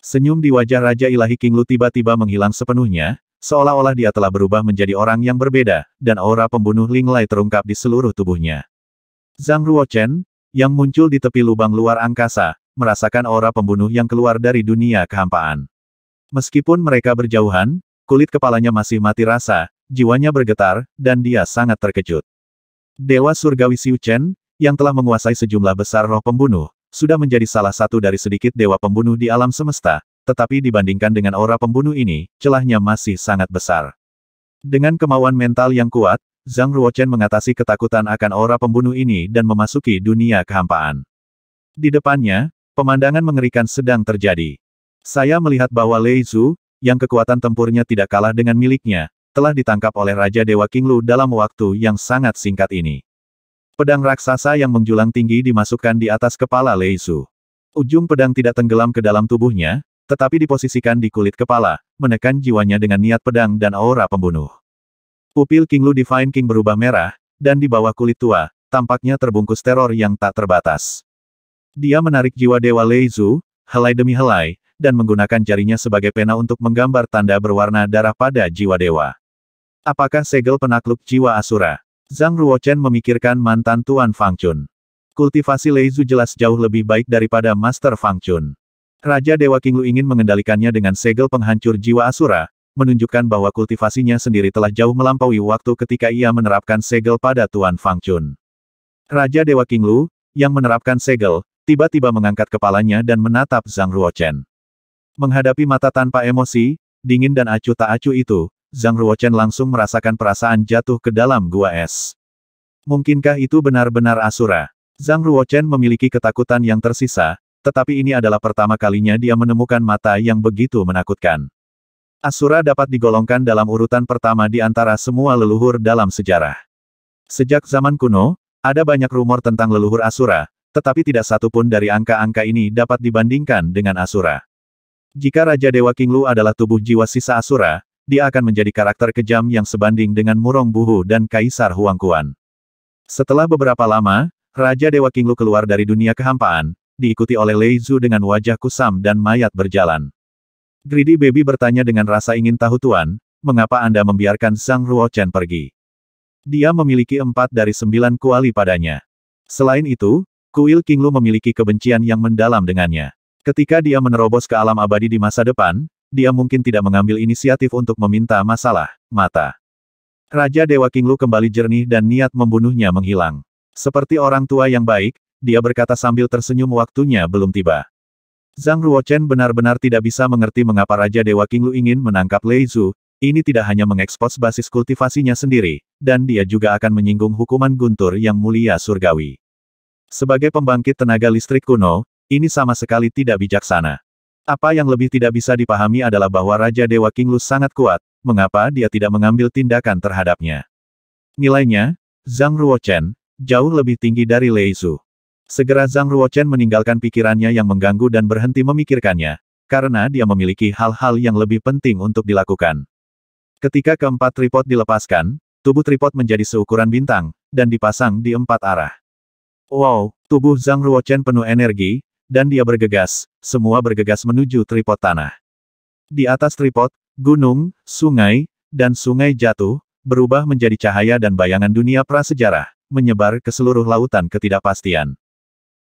Senyum di wajah Raja Ilahi King Lu tiba-tiba menghilang sepenuhnya, seolah-olah dia telah berubah menjadi orang yang berbeda, dan aura pembunuh Ling Lai terungkap di seluruh tubuhnya. Zhang Ruochen, yang muncul di tepi lubang luar angkasa, merasakan aura pembunuh yang keluar dari dunia kehampaan. Meskipun mereka berjauhan, kulit kepalanya masih mati rasa, jiwanya bergetar, dan dia sangat terkejut. Dewa Surgawi Xiu Chen, yang telah menguasai sejumlah besar roh pembunuh, sudah menjadi salah satu dari sedikit dewa pembunuh di alam semesta, tetapi dibandingkan dengan aura pembunuh ini, celahnya masih sangat besar. Dengan kemauan mental yang kuat, Zhang Ruochen mengatasi ketakutan akan aura pembunuh ini dan memasuki dunia kehampaan. Di depannya, pemandangan mengerikan sedang terjadi. Saya melihat bahwa Lei Zhu, yang kekuatan tempurnya tidak kalah dengan miliknya, telah ditangkap oleh Raja Dewa Kinglu dalam waktu yang sangat singkat ini. Pedang raksasa yang menjulang tinggi dimasukkan di atas kepala Lei Su. Ujung pedang tidak tenggelam ke dalam tubuhnya, tetapi diposisikan di kulit kepala, menekan jiwanya dengan niat pedang dan aura pembunuh. Pupil Kinglu Divine King berubah merah, dan di bawah kulit tua, tampaknya terbungkus teror yang tak terbatas. Dia menarik jiwa Dewa Lei Su helai demi helai, dan menggunakan jarinya sebagai pena untuk menggambar tanda berwarna darah pada jiwa dewa. Apakah segel penakluk jiwa Asura? Zhang Ruochen memikirkan mantan Tuan Fang Chun. Kultivasi Lei Zu jelas jauh lebih baik daripada Master Fang Chun. Raja Dewa Lu ingin mengendalikannya dengan segel penghancur jiwa Asura, menunjukkan bahwa kultivasinya sendiri telah jauh melampaui waktu ketika ia menerapkan segel pada Tuan Fang Chun. Raja Dewa Lu, yang menerapkan segel, tiba-tiba mengangkat kepalanya dan menatap Zhang Ruochen. Menghadapi mata tanpa emosi, dingin dan acuh tak acuh itu, Zhang Ruochen langsung merasakan perasaan jatuh ke dalam gua es. Mungkinkah itu benar-benar Asura? Zhang Ruochen memiliki ketakutan yang tersisa, tetapi ini adalah pertama kalinya dia menemukan mata yang begitu menakutkan. Asura dapat digolongkan dalam urutan pertama di antara semua leluhur dalam sejarah. Sejak zaman kuno, ada banyak rumor tentang leluhur Asura, tetapi tidak satu pun dari angka-angka ini dapat dibandingkan dengan Asura. Jika Raja Dewa King Lu adalah tubuh jiwa sisa Asura, dia akan menjadi karakter kejam yang sebanding dengan Murong Buhu dan Kaisar Huangkuan. Setelah beberapa lama, Raja Dewa Kinglu keluar dari dunia kehampaan, diikuti oleh Lei Zhu dengan wajah kusam dan mayat berjalan. Greedy Baby bertanya dengan rasa ingin tahu Tuan, mengapa Anda membiarkan Zhang Ruochen pergi? Dia memiliki empat dari sembilan kuali padanya. Selain itu, kuil Kinglu memiliki kebencian yang mendalam dengannya. Ketika dia menerobos ke alam abadi di masa depan, dia mungkin tidak mengambil inisiatif untuk meminta masalah, mata. Raja Dewa King Lu kembali jernih dan niat membunuhnya menghilang. Seperti orang tua yang baik, dia berkata sambil tersenyum waktunya belum tiba. Zhang Ruochen benar-benar tidak bisa mengerti mengapa Raja Dewa King Lu ingin menangkap Lei Zhu. ini tidak hanya mengekspos basis kultivasinya sendiri, dan dia juga akan menyinggung hukuman guntur yang mulia surgawi. Sebagai pembangkit tenaga listrik kuno, ini sama sekali tidak bijaksana. Apa yang lebih tidak bisa dipahami adalah bahwa Raja Dewa Lu sangat kuat, mengapa dia tidak mengambil tindakan terhadapnya. Nilainya, Zhang Ruochen, jauh lebih tinggi dari Lei Su. Segera Zhang Ruochen meninggalkan pikirannya yang mengganggu dan berhenti memikirkannya, karena dia memiliki hal-hal yang lebih penting untuk dilakukan. Ketika keempat tripod dilepaskan, tubuh tripod menjadi seukuran bintang, dan dipasang di empat arah. Wow, tubuh Zhang Ruochen penuh energi, dan dia bergegas, semua bergegas menuju tripod tanah. Di atas tripod, gunung, sungai, dan sungai jatuh, berubah menjadi cahaya dan bayangan dunia prasejarah, menyebar ke seluruh lautan ketidakpastian.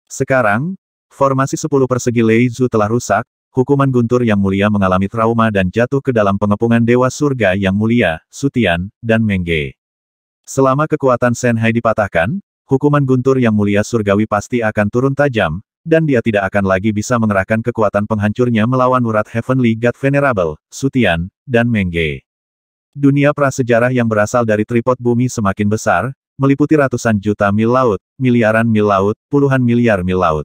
Sekarang, formasi 10 persegi Leizu telah rusak, hukuman guntur yang mulia mengalami trauma dan jatuh ke dalam pengepungan Dewa Surga yang mulia, Sutian, dan Mengge. Selama kekuatan Senhai dipatahkan, hukuman guntur yang mulia surgawi pasti akan turun tajam, dan dia tidak akan lagi bisa mengerahkan kekuatan penghancurnya melawan urat Heavenly God Venerable, Sutian, dan Mengge. Dunia prasejarah yang berasal dari tripod bumi semakin besar, meliputi ratusan juta mil laut, miliaran mil laut, puluhan miliar mil laut.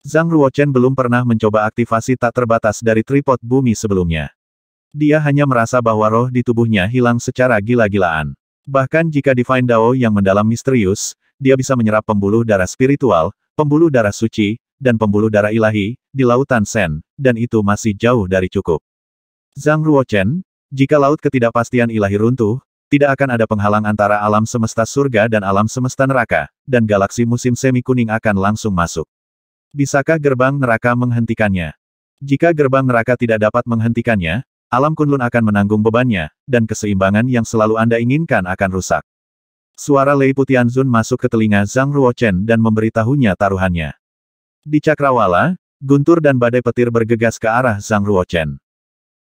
Zhang Ruochen belum pernah mencoba aktivasi tak terbatas dari tripod bumi sebelumnya. Dia hanya merasa bahwa roh di tubuhnya hilang secara gila-gilaan. Bahkan jika Divine Dao yang mendalam misterius, dia bisa menyerap pembuluh darah spiritual, pembuluh darah suci, dan pembuluh darah ilahi, di lautan Sen, dan itu masih jauh dari cukup. Zhang Ruochen, jika laut ketidakpastian ilahi runtuh, tidak akan ada penghalang antara alam semesta surga dan alam semesta neraka, dan galaksi musim semi kuning akan langsung masuk. Bisakah gerbang neraka menghentikannya? Jika gerbang neraka tidak dapat menghentikannya, alam kunlun akan menanggung bebannya, dan keseimbangan yang selalu Anda inginkan akan rusak. Suara Lei Putianzun masuk ke telinga Zhang Ruochen dan memberitahunya taruhannya. Di Cakrawala, guntur dan badai petir bergegas ke arah Zhang Ruochen.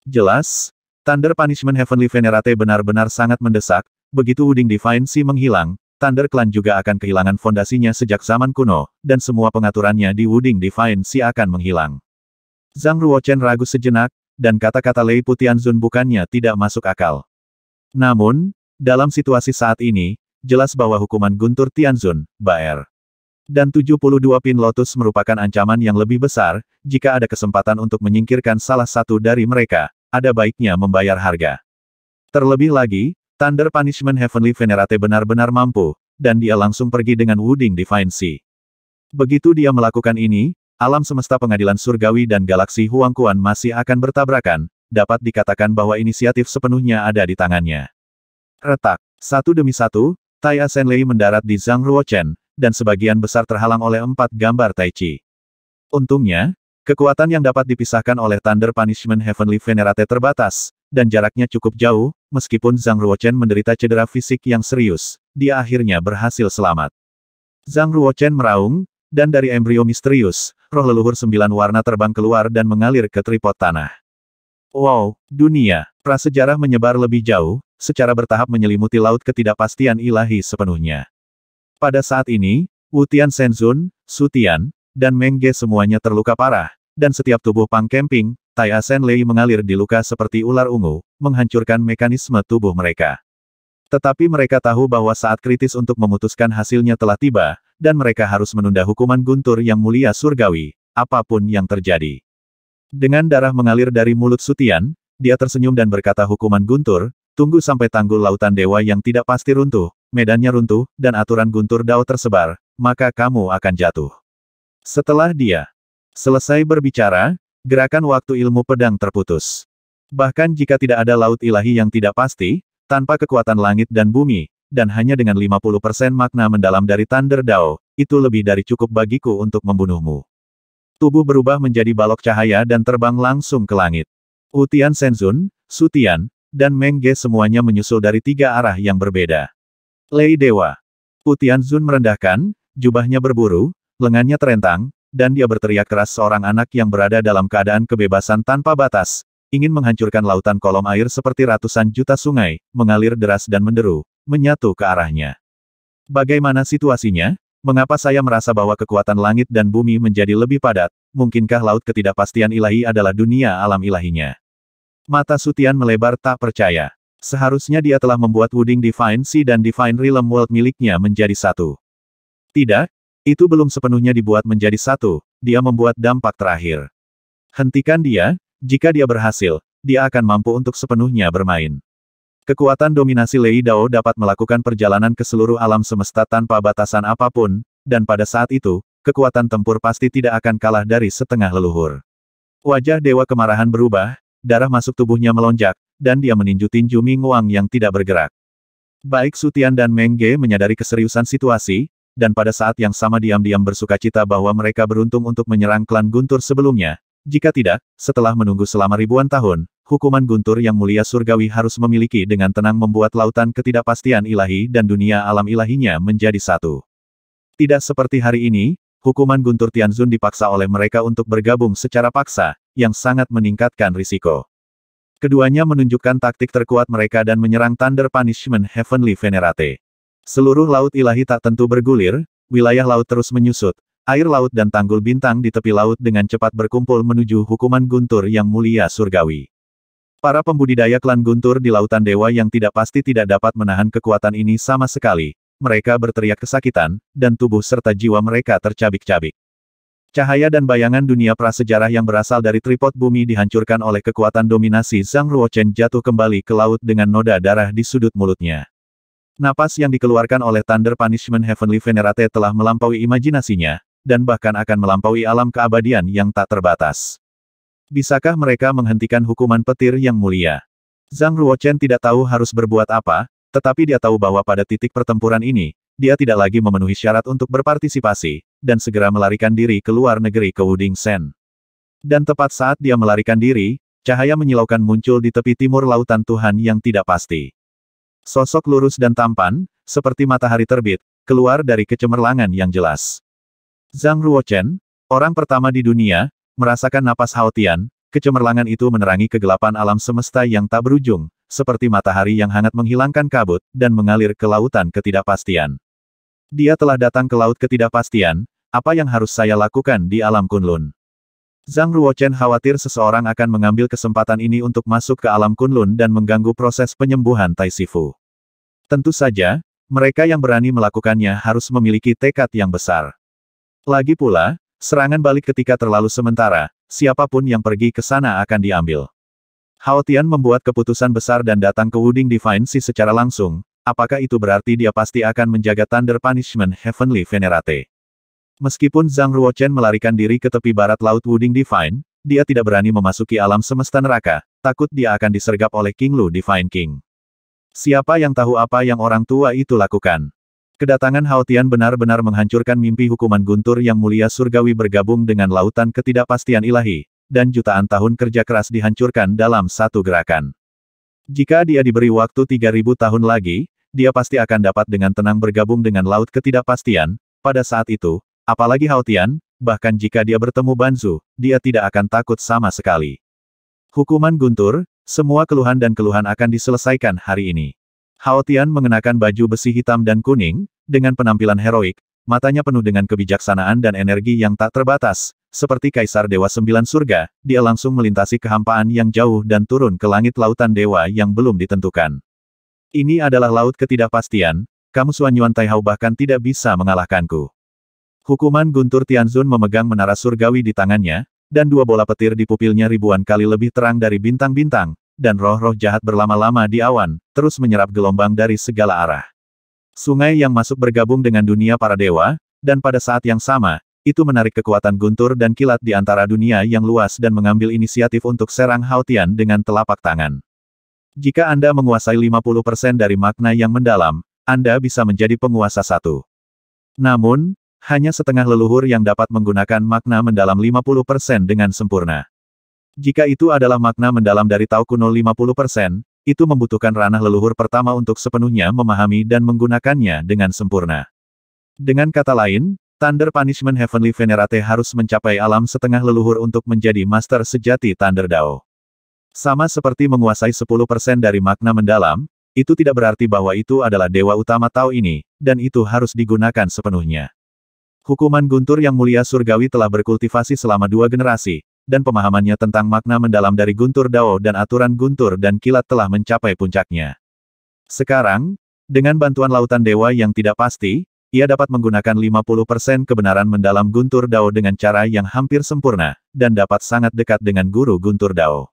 Jelas, Thunder Punishment Heavenly Venerate benar-benar sangat mendesak, begitu Wuding Divine Si menghilang, Thunder Clan juga akan kehilangan fondasinya sejak zaman kuno, dan semua pengaturannya di Wuding Divine Si akan menghilang. Zhang Ruochen ragu sejenak, dan kata-kata Lei Putianzun bukannya tidak masuk akal. Namun, dalam situasi saat ini, jelas bahwa hukuman Guntur Tianzun, Baer, dan 72 pin lotus merupakan ancaman yang lebih besar, jika ada kesempatan untuk menyingkirkan salah satu dari mereka, ada baiknya membayar harga. Terlebih lagi, Thunder Punishment Heavenly Venerate benar-benar mampu, dan dia langsung pergi dengan Wuding Divine Sea. Begitu dia melakukan ini, alam semesta pengadilan surgawi dan galaksi Huangkuan masih akan bertabrakan, dapat dikatakan bahwa inisiatif sepenuhnya ada di tangannya. Retak, satu demi satu, Tai Asenlei mendarat di Zhang Ruochen, dan sebagian besar terhalang oleh empat gambar Tai Chi. Untungnya, kekuatan yang dapat dipisahkan oleh Thunder Punishment Heavenly Venerate terbatas, dan jaraknya cukup jauh, meskipun Zhang Ruochen menderita cedera fisik yang serius, dia akhirnya berhasil selamat. Zhang Ruochen meraung, dan dari embrio misterius, roh leluhur sembilan warna terbang keluar dan mengalir ke tripod tanah. Wow, dunia, prasejarah menyebar lebih jauh, secara bertahap menyelimuti laut ketidakpastian ilahi sepenuhnya. Pada saat ini, Wutian Senzun, Sutian, dan Mengge semuanya terluka parah, dan setiap tubuh Pang Kemping, Tai Asen Lei mengalir di luka seperti ular ungu, menghancurkan mekanisme tubuh mereka. Tetapi mereka tahu bahwa saat kritis untuk memutuskan hasilnya telah tiba, dan mereka harus menunda hukuman guntur yang mulia surgawi, apapun yang terjadi. Dengan darah mengalir dari mulut Sutian, dia tersenyum dan berkata hukuman guntur, Tunggu sampai tanggul lautan dewa yang tidak pasti runtuh, medannya runtuh, dan aturan guntur dao tersebar, maka kamu akan jatuh. Setelah dia selesai berbicara, gerakan waktu ilmu pedang terputus. Bahkan jika tidak ada laut ilahi yang tidak pasti, tanpa kekuatan langit dan bumi, dan hanya dengan 50% makna mendalam dari Thunder Dao, itu lebih dari cukup bagiku untuk membunuhmu. Tubuh berubah menjadi balok cahaya dan terbang langsung ke langit. Utian Senzun, Sutian, dan Mengge semuanya menyusul dari tiga arah yang berbeda. Lei Dewa. Putian Zun merendahkan, jubahnya berburu, lengannya terentang, dan dia berteriak keras seorang anak yang berada dalam keadaan kebebasan tanpa batas, ingin menghancurkan lautan kolom air seperti ratusan juta sungai, mengalir deras dan menderu, menyatu ke arahnya. Bagaimana situasinya? Mengapa saya merasa bahwa kekuatan langit dan bumi menjadi lebih padat? Mungkinkah laut ketidakpastian ilahi adalah dunia alam ilahinya? Mata Sutian melebar tak percaya. Seharusnya dia telah membuat Wuding Divine Sea dan Divine Realm World miliknya menjadi satu. Tidak, itu belum sepenuhnya dibuat menjadi satu, dia membuat dampak terakhir. Hentikan dia, jika dia berhasil, dia akan mampu untuk sepenuhnya bermain. Kekuatan dominasi Lei Dao dapat melakukan perjalanan ke seluruh alam semesta tanpa batasan apapun, dan pada saat itu, kekuatan tempur pasti tidak akan kalah dari setengah leluhur. Wajah Dewa Kemarahan berubah, darah masuk tubuhnya melonjak, dan dia meninju tinju Ming yang tidak bergerak. Baik Sutian dan Mengge menyadari keseriusan situasi, dan pada saat yang sama diam-diam bersuka cita bahwa mereka beruntung untuk menyerang klan Guntur sebelumnya. Jika tidak, setelah menunggu selama ribuan tahun, hukuman Guntur yang mulia surgawi harus memiliki dengan tenang membuat lautan ketidakpastian ilahi dan dunia alam ilahinya menjadi satu. Tidak seperti hari ini, hukuman Guntur Tianzun dipaksa oleh mereka untuk bergabung secara paksa, yang sangat meningkatkan risiko. Keduanya menunjukkan taktik terkuat mereka dan menyerang Thunder Punishment Heavenly Venerate. Seluruh laut ilahi tak tentu bergulir, wilayah laut terus menyusut, air laut dan tanggul bintang di tepi laut dengan cepat berkumpul menuju hukuman guntur yang mulia surgawi. Para pembudidaya klan Guntur di Lautan Dewa yang tidak pasti tidak dapat menahan kekuatan ini sama sekali. Mereka berteriak kesakitan, dan tubuh serta jiwa mereka tercabik-cabik. Cahaya dan bayangan dunia prasejarah yang berasal dari tripod bumi dihancurkan oleh kekuatan dominasi Zhang Ruochen jatuh kembali ke laut dengan noda darah di sudut mulutnya. Napas yang dikeluarkan oleh Thunder Punishment Heavenly Venerate telah melampaui imajinasinya, dan bahkan akan melampaui alam keabadian yang tak terbatas. Bisakah mereka menghentikan hukuman petir yang mulia? Zhang Ruochen tidak tahu harus berbuat apa, tetapi dia tahu bahwa pada titik pertempuran ini, dia tidak lagi memenuhi syarat untuk berpartisipasi, dan segera melarikan diri ke luar negeri ke Wuding Sen. Dan tepat saat dia melarikan diri, cahaya menyilaukan muncul di tepi timur lautan Tuhan yang tidak pasti. Sosok lurus dan tampan, seperti matahari terbit, keluar dari kecemerlangan yang jelas. Zhang Ruochen, orang pertama di dunia, merasakan napas Haotian, kecemerlangan itu menerangi kegelapan alam semesta yang tak berujung, seperti matahari yang hangat menghilangkan kabut, dan mengalir ke lautan ketidakpastian. Dia telah datang ke laut ketidakpastian, apa yang harus saya lakukan di alam Kunlun? Zhang Ruochen khawatir seseorang akan mengambil kesempatan ini untuk masuk ke alam Kunlun dan mengganggu proses penyembuhan Tai Sifu. Tentu saja, mereka yang berani melakukannya harus memiliki tekad yang besar. Lagi pula, serangan balik ketika terlalu sementara, siapapun yang pergi ke sana akan diambil. Hao Tian membuat keputusan besar dan datang ke Wuding Divine Sea secara langsung, apakah itu berarti dia pasti akan menjaga Thunder Punishment Heavenly Venerate? Meskipun Zhang Ruochen melarikan diri ke tepi barat Laut Wuding Divine, dia tidak berani memasuki alam semesta neraka, takut dia akan disergap oleh King Lu Divine King. Siapa yang tahu apa yang orang tua itu lakukan? Kedatangan Haotian benar-benar menghancurkan mimpi hukuman guntur yang mulia surgawi bergabung dengan lautan ketidakpastian ilahi, dan jutaan tahun kerja keras dihancurkan dalam satu gerakan. Jika dia diberi waktu 3000 tahun lagi, dia pasti akan dapat dengan tenang bergabung dengan laut ketidakpastian, pada saat itu, Apalagi Haotian, bahkan jika dia bertemu Banzu, dia tidak akan takut sama sekali. Hukuman guntur, semua keluhan dan keluhan akan diselesaikan hari ini. Haotian mengenakan baju besi hitam dan kuning, dengan penampilan heroik, matanya penuh dengan kebijaksanaan dan energi yang tak terbatas, seperti Kaisar Dewa Sembilan Surga, dia langsung melintasi kehampaan yang jauh dan turun ke langit lautan dewa yang belum ditentukan. Ini adalah laut ketidakpastian, kamu Suan Yuan bahkan tidak bisa mengalahkanku. Hukuman Guntur Tianzun memegang menara surgawi di tangannya, dan dua bola petir di pupilnya ribuan kali lebih terang dari bintang-bintang, dan roh-roh jahat berlama-lama di awan, terus menyerap gelombang dari segala arah. Sungai yang masuk bergabung dengan dunia para dewa, dan pada saat yang sama, itu menarik kekuatan guntur dan kilat di antara dunia yang luas dan mengambil inisiatif untuk serang Haotian dengan telapak tangan. Jika Anda menguasai 50% dari makna yang mendalam, Anda bisa menjadi penguasa satu. Namun, hanya setengah leluhur yang dapat menggunakan makna mendalam 50% dengan sempurna. Jika itu adalah makna mendalam dari Tau kuno 50%, itu membutuhkan ranah leluhur pertama untuk sepenuhnya memahami dan menggunakannya dengan sempurna. Dengan kata lain, Thunder Punishment Heavenly Venerate harus mencapai alam setengah leluhur untuk menjadi master sejati Thunder Dao. Sama seperti menguasai 10% dari makna mendalam, itu tidak berarti bahwa itu adalah dewa utama Tao ini, dan itu harus digunakan sepenuhnya. Hukuman guntur yang mulia surgawi telah berkultivasi selama dua generasi, dan pemahamannya tentang makna mendalam dari guntur dao dan aturan guntur dan kilat telah mencapai puncaknya. Sekarang, dengan bantuan lautan dewa yang tidak pasti, ia dapat menggunakan 50% kebenaran mendalam Guntur Dao dengan cara yang hampir sempurna, dan dapat sangat dekat dengan guru Guntur Dao.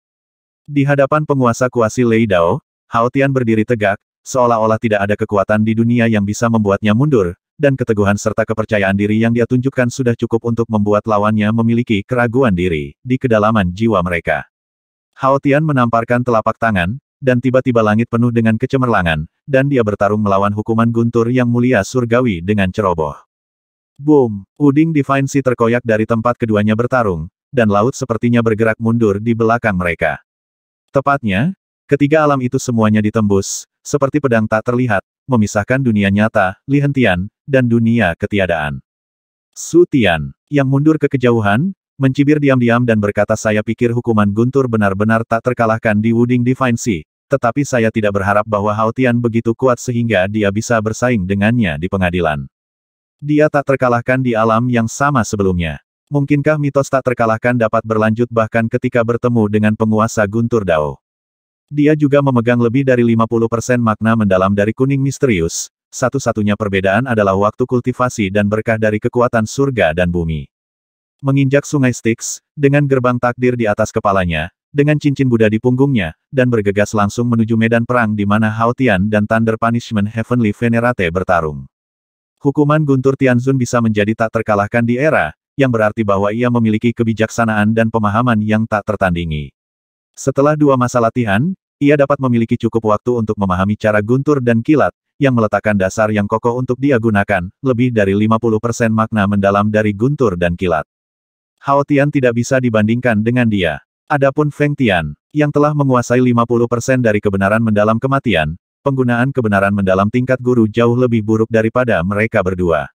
Di hadapan penguasa kuasi Lei Dao, Hao Tian berdiri tegak, seolah-olah tidak ada kekuatan di dunia yang bisa membuatnya mundur, dan keteguhan serta kepercayaan diri yang dia tunjukkan sudah cukup untuk membuat lawannya memiliki keraguan diri di kedalaman jiwa mereka. Hao Tian menamparkan telapak tangan, dan tiba-tiba langit penuh dengan kecemerlangan, dan dia bertarung melawan hukuman guntur yang mulia surgawi dengan ceroboh. Boom! Uding Divine si terkoyak dari tempat keduanya bertarung, dan laut sepertinya bergerak mundur di belakang mereka. Tepatnya, Ketiga alam itu semuanya ditembus, seperti pedang tak terlihat, memisahkan dunia nyata, lihentian, dan dunia ketiadaan. Su Tian, yang mundur ke kejauhan, mencibir diam-diam dan berkata saya pikir hukuman Guntur benar-benar tak terkalahkan di Wuding Divine Sea, tetapi saya tidak berharap bahwa Hao Tian begitu kuat sehingga dia bisa bersaing dengannya di pengadilan. Dia tak terkalahkan di alam yang sama sebelumnya. Mungkinkah mitos tak terkalahkan dapat berlanjut bahkan ketika bertemu dengan penguasa Guntur Dao? Dia juga memegang lebih dari 50% makna mendalam dari kuning misterius. Satu-satunya perbedaan adalah waktu kultivasi dan berkah dari kekuatan surga dan bumi. Menginjak sungai Styx, dengan gerbang takdir di atas kepalanya, dengan cincin Buddha di punggungnya, dan bergegas langsung menuju medan perang di mana Haotian dan Thunder Punishment Heavenly Venerate bertarung. Hukuman Guntur Tianzun bisa menjadi tak terkalahkan di era, yang berarti bahwa ia memiliki kebijaksanaan dan pemahaman yang tak tertandingi. Setelah dua masa latihan, ia dapat memiliki cukup waktu untuk memahami cara guntur dan kilat, yang meletakkan dasar yang kokoh untuk dia gunakan, lebih dari 50% makna mendalam dari guntur dan kilat. Hao Tian tidak bisa dibandingkan dengan dia. Adapun Feng Tian, yang telah menguasai 50% dari kebenaran mendalam kematian, penggunaan kebenaran mendalam tingkat guru jauh lebih buruk daripada mereka berdua.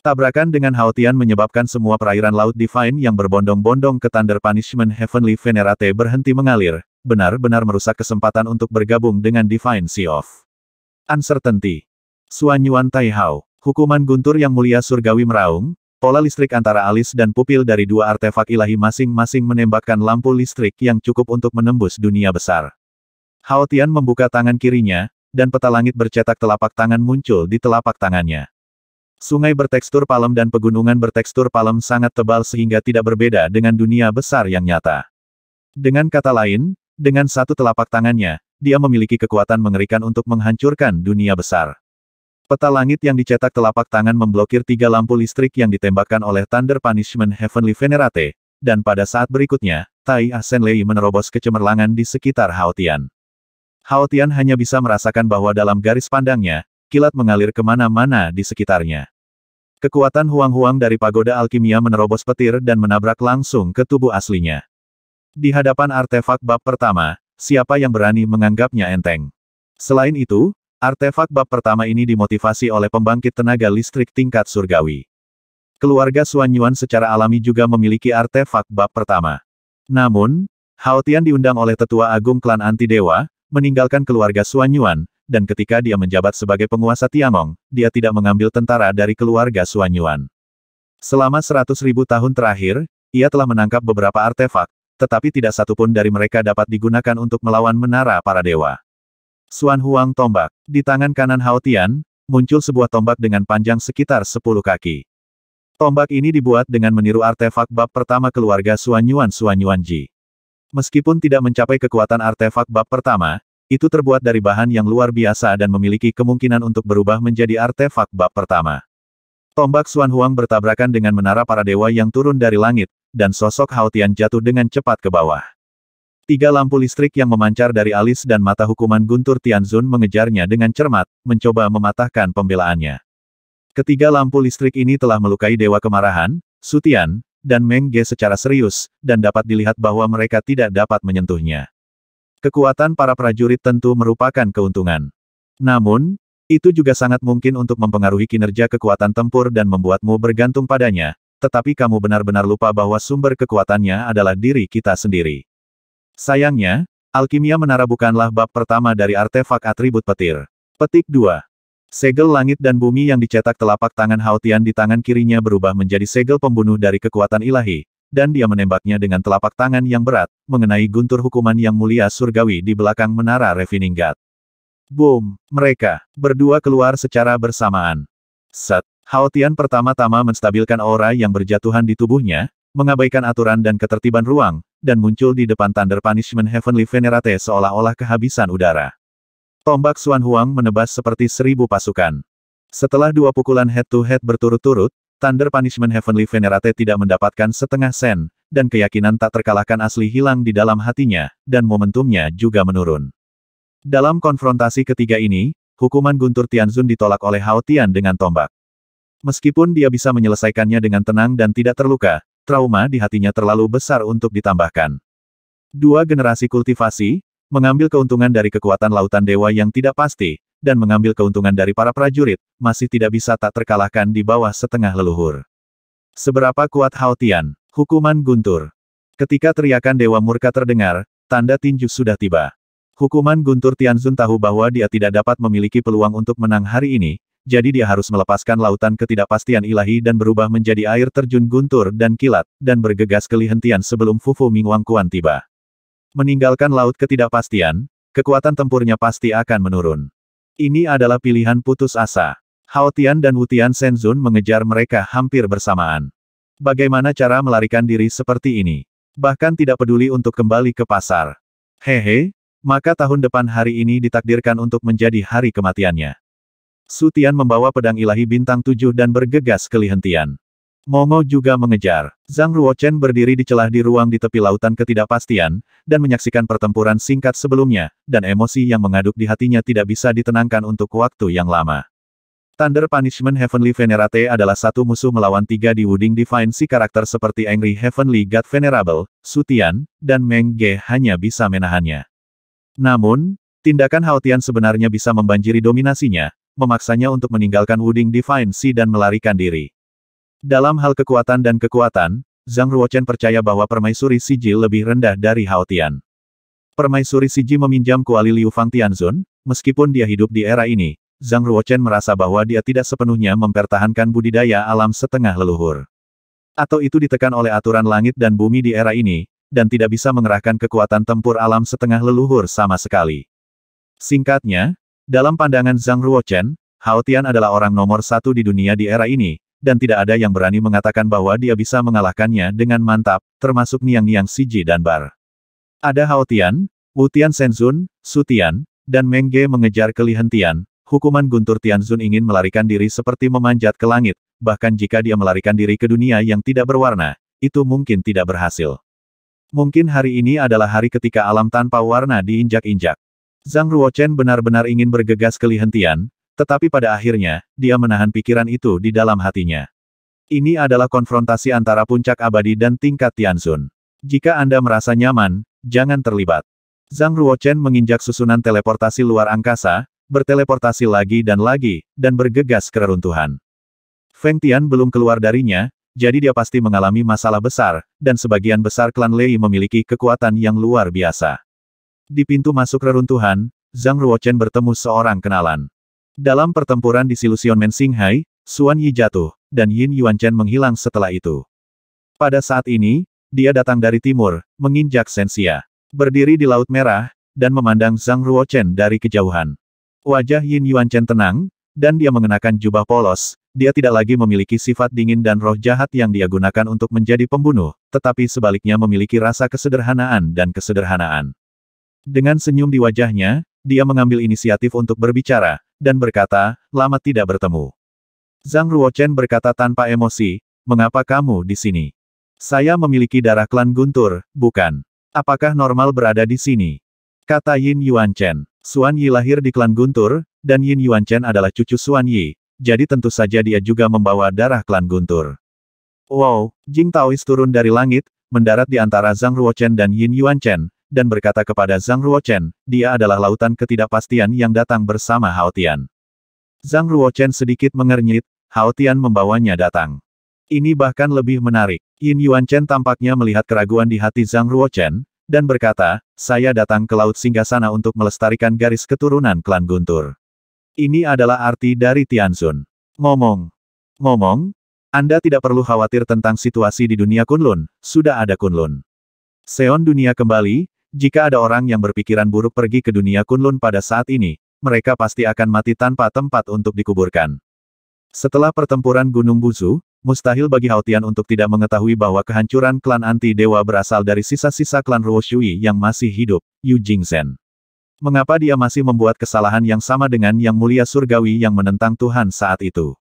Tabrakan dengan Hao Tian menyebabkan semua perairan laut Divine yang berbondong-bondong ke Thunder Punishment Heavenly Venerate berhenti mengalir, benar-benar merusak kesempatan untuk bergabung dengan Divine Sea of Uncertainty. Suan Yuan Tai Hao, hukuman guntur yang mulia surgawi meraung, pola listrik antara alis dan pupil dari dua artefak ilahi masing-masing menembakkan lampu listrik yang cukup untuk menembus dunia besar. Hao Tian membuka tangan kirinya, dan peta langit bercetak telapak tangan muncul di telapak tangannya. Sungai bertekstur palem dan pegunungan bertekstur palem sangat tebal sehingga tidak berbeda dengan dunia besar yang nyata. Dengan kata lain, dengan satu telapak tangannya, dia memiliki kekuatan mengerikan untuk menghancurkan dunia besar. Peta langit yang dicetak telapak tangan memblokir tiga lampu listrik yang ditembakkan oleh Thunder Punishment Heavenly Venerate, dan pada saat berikutnya, Tai Ahsen Lei menerobos kecemerlangan di sekitar Haotian. Haotian hanya bisa merasakan bahwa dalam garis pandangnya, kilat mengalir kemana-mana di sekitarnya. Kekuatan huang-huang dari pagoda alkimia menerobos petir dan menabrak langsung ke tubuh aslinya. Di hadapan artefak bab pertama, siapa yang berani menganggapnya enteng? Selain itu, artefak bab pertama ini dimotivasi oleh pembangkit tenaga listrik tingkat surgawi. Keluarga Suan Yuan secara alami juga memiliki artefak bab pertama. Namun, Hao Tian diundang oleh tetua agung klan anti dewa, meninggalkan keluarga Suan Yuan, dan ketika dia menjabat sebagai penguasa Tiangong, dia tidak mengambil tentara dari keluarga Suan Yuan. Selama seratus tahun terakhir, ia telah menangkap beberapa artefak, tetapi tidak satupun dari mereka dapat digunakan untuk melawan menara para dewa. Suan Huang tombak. Di tangan kanan Hao Tian, muncul sebuah tombak dengan panjang sekitar 10 kaki. Tombak ini dibuat dengan meniru artefak bab pertama keluarga Suan Yuan Suan Yuan Ji. Meskipun tidak mencapai kekuatan artefak bab pertama, itu terbuat dari bahan yang luar biasa dan memiliki kemungkinan untuk berubah menjadi artefak bab pertama. Tombak Suan Huang bertabrakan dengan menara para dewa yang turun dari langit, dan sosok Haotian jatuh dengan cepat ke bawah. Tiga lampu listrik yang memancar dari alis dan mata hukuman guntur Tianzun mengejarnya dengan cermat, mencoba mematahkan pembelaannya. Ketiga lampu listrik ini telah melukai Dewa Kemarahan, Sutian, dan Mengge secara serius, dan dapat dilihat bahwa mereka tidak dapat menyentuhnya. Kekuatan para prajurit tentu merupakan keuntungan. Namun, itu juga sangat mungkin untuk mempengaruhi kinerja kekuatan tempur dan membuatmu bergantung padanya, tetapi kamu benar-benar lupa bahwa sumber kekuatannya adalah diri kita sendiri. Sayangnya, alkimia menara bukanlah bab pertama dari artefak atribut petir. Petik 2. Segel langit dan bumi yang dicetak telapak tangan Haotian di tangan kirinya berubah menjadi segel pembunuh dari kekuatan ilahi, dan dia menembaknya dengan telapak tangan yang berat, mengenai guntur hukuman yang mulia surgawi di belakang menara God. Boom! Mereka berdua keluar secara bersamaan. Set! Hao Tian pertama-tama menstabilkan aura yang berjatuhan di tubuhnya, mengabaikan aturan dan ketertiban ruang, dan muncul di depan Thunder Punishment Heavenly Venerate seolah-olah kehabisan udara. Tombak Xuan Huang menebas seperti seribu pasukan. Setelah dua pukulan head-to-head berturut-turut, Thunder Punishment Heavenly Venerate tidak mendapatkan setengah sen, dan keyakinan tak terkalahkan asli hilang di dalam hatinya, dan momentumnya juga menurun. Dalam konfrontasi ketiga ini, hukuman Guntur Tianzun ditolak oleh Hao Tian dengan tombak. Meskipun dia bisa menyelesaikannya dengan tenang dan tidak terluka, trauma di hatinya terlalu besar untuk ditambahkan. Dua generasi kultivasi, mengambil keuntungan dari kekuatan lautan dewa yang tidak pasti, dan mengambil keuntungan dari para prajurit, masih tidak bisa tak terkalahkan di bawah setengah leluhur. Seberapa kuat Houtian? Hukuman guntur. Ketika teriakan Dewa Murka terdengar, tanda tinju sudah tiba. Hukuman guntur Tianzun tahu bahwa dia tidak dapat memiliki peluang untuk menang hari ini, jadi dia harus melepaskan lautan ketidakpastian ilahi dan berubah menjadi air terjun guntur dan kilat, dan bergegas ke lihentian sebelum Fufu Wang Kuan tiba. Meninggalkan laut ketidakpastian, kekuatan tempurnya pasti akan menurun. Ini adalah pilihan putus asa. Hao Tian dan Wu Tian Zun mengejar mereka hampir bersamaan. Bagaimana cara melarikan diri seperti ini? Bahkan tidak peduli untuk kembali ke pasar. Hehe, maka tahun depan hari ini ditakdirkan untuk menjadi hari kematiannya. Sutian membawa pedang ilahi bintang tujuh dan bergegas kelihentian. Momo Mongo juga mengejar. Zhang Ruochen berdiri di celah di ruang di tepi lautan ketidakpastian, dan menyaksikan pertempuran singkat sebelumnya, dan emosi yang mengaduk di hatinya tidak bisa ditenangkan untuk waktu yang lama. Thunder Punishment Heavenly Venerate adalah satu musuh melawan tiga di Wuding Divine si karakter seperti Angry Heavenly God Venerable, Sutian, dan Meng Ge hanya bisa menahannya. Namun, tindakan Haotian sebenarnya bisa membanjiri dominasinya, memaksanya untuk meninggalkan Wuding Divine Sea dan melarikan diri. Dalam hal kekuatan dan kekuatan, Zhang Ruochen percaya bahwa permaisuri Siji lebih rendah dari Hao Tian. Permaisuri Siji meminjam kuali Liu Fang Tianzun, meskipun dia hidup di era ini, Zhang Ruochen merasa bahwa dia tidak sepenuhnya mempertahankan budidaya alam setengah leluhur. Atau itu ditekan oleh aturan langit dan bumi di era ini, dan tidak bisa mengerahkan kekuatan tempur alam setengah leluhur sama sekali. Singkatnya, dalam pandangan Zhang Ruochen, Hao Tian adalah orang nomor satu di dunia di era ini, dan tidak ada yang berani mengatakan bahwa dia bisa mengalahkannya dengan mantap, termasuk Niang-Niang Siji dan Bar. Ada Hao Tian, Wu Tian Senzun, Su Tian, dan Meng Ge mengejar kelihentian, hukuman Guntur Tianzun ingin melarikan diri seperti memanjat ke langit, bahkan jika dia melarikan diri ke dunia yang tidak berwarna, itu mungkin tidak berhasil. Mungkin hari ini adalah hari ketika alam tanpa warna diinjak-injak. Zhang Ruochen benar-benar ingin bergegas ke Lihentian, tetapi pada akhirnya, dia menahan pikiran itu di dalam hatinya. Ini adalah konfrontasi antara puncak abadi dan tingkat Tianzun. Jika Anda merasa nyaman, jangan terlibat. Zhang Ruochen menginjak susunan teleportasi luar angkasa, berteleportasi lagi dan lagi, dan bergegas ke reruntuhan. Feng Tian belum keluar darinya, jadi dia pasti mengalami masalah besar, dan sebagian besar klan Lei memiliki kekuatan yang luar biasa. Di pintu masuk reruntuhan, Zhang Ruochen bertemu seorang kenalan. Dalam pertempuran di Silusion Mensinghai, Suan Xuan Yi jatuh, dan Yin Yuanchen menghilang setelah itu. Pada saat ini, dia datang dari timur, menginjak Sensia. Berdiri di Laut Merah, dan memandang Zhang Ruochen dari kejauhan. Wajah Yin Yuanchen tenang, dan dia mengenakan jubah polos, dia tidak lagi memiliki sifat dingin dan roh jahat yang dia gunakan untuk menjadi pembunuh, tetapi sebaliknya memiliki rasa kesederhanaan dan kesederhanaan. Dengan senyum di wajahnya, dia mengambil inisiatif untuk berbicara, dan berkata, lama tidak bertemu. Zhang Ruochen berkata tanpa emosi, mengapa kamu di sini? Saya memiliki darah klan Guntur, bukan? Apakah normal berada di sini? Kata Yin Yuan Chen. Suan Yi lahir di klan Guntur, dan Yin Yuan Chen adalah cucu Suan Yi, jadi tentu saja dia juga membawa darah klan Guntur. Wow, Jing Taois turun dari langit, mendarat di antara Zhang Ruochen dan Yin Yuan Chen, dan berkata kepada Zhang Ruochen, dia adalah lautan ketidakpastian yang datang bersama Hao Tian. Zhang Ruochen sedikit mengernyit, Hao Tian membawanya datang. Ini bahkan lebih menarik. Yin Yuan Chen tampaknya melihat keraguan di hati Zhang Ruochen, dan berkata, saya datang ke Laut Singgasana untuk melestarikan garis keturunan klan Guntur. Ini adalah arti dari Tianzun. Ngomong. Ngomong, Anda tidak perlu khawatir tentang situasi di dunia Kunlun, sudah ada Kunlun. Seon dunia kembali, jika ada orang yang berpikiran buruk pergi ke dunia Kunlun pada saat ini, mereka pasti akan mati tanpa tempat untuk dikuburkan. Setelah pertempuran Gunung Buzu, mustahil bagi Haotian untuk tidak mengetahui bahwa kehancuran klan anti-dewa berasal dari sisa-sisa klan Ruoshui yang masih hidup, Yu Jingzhen. Mengapa dia masih membuat kesalahan yang sama dengan Yang Mulia Surgawi yang menentang Tuhan saat itu?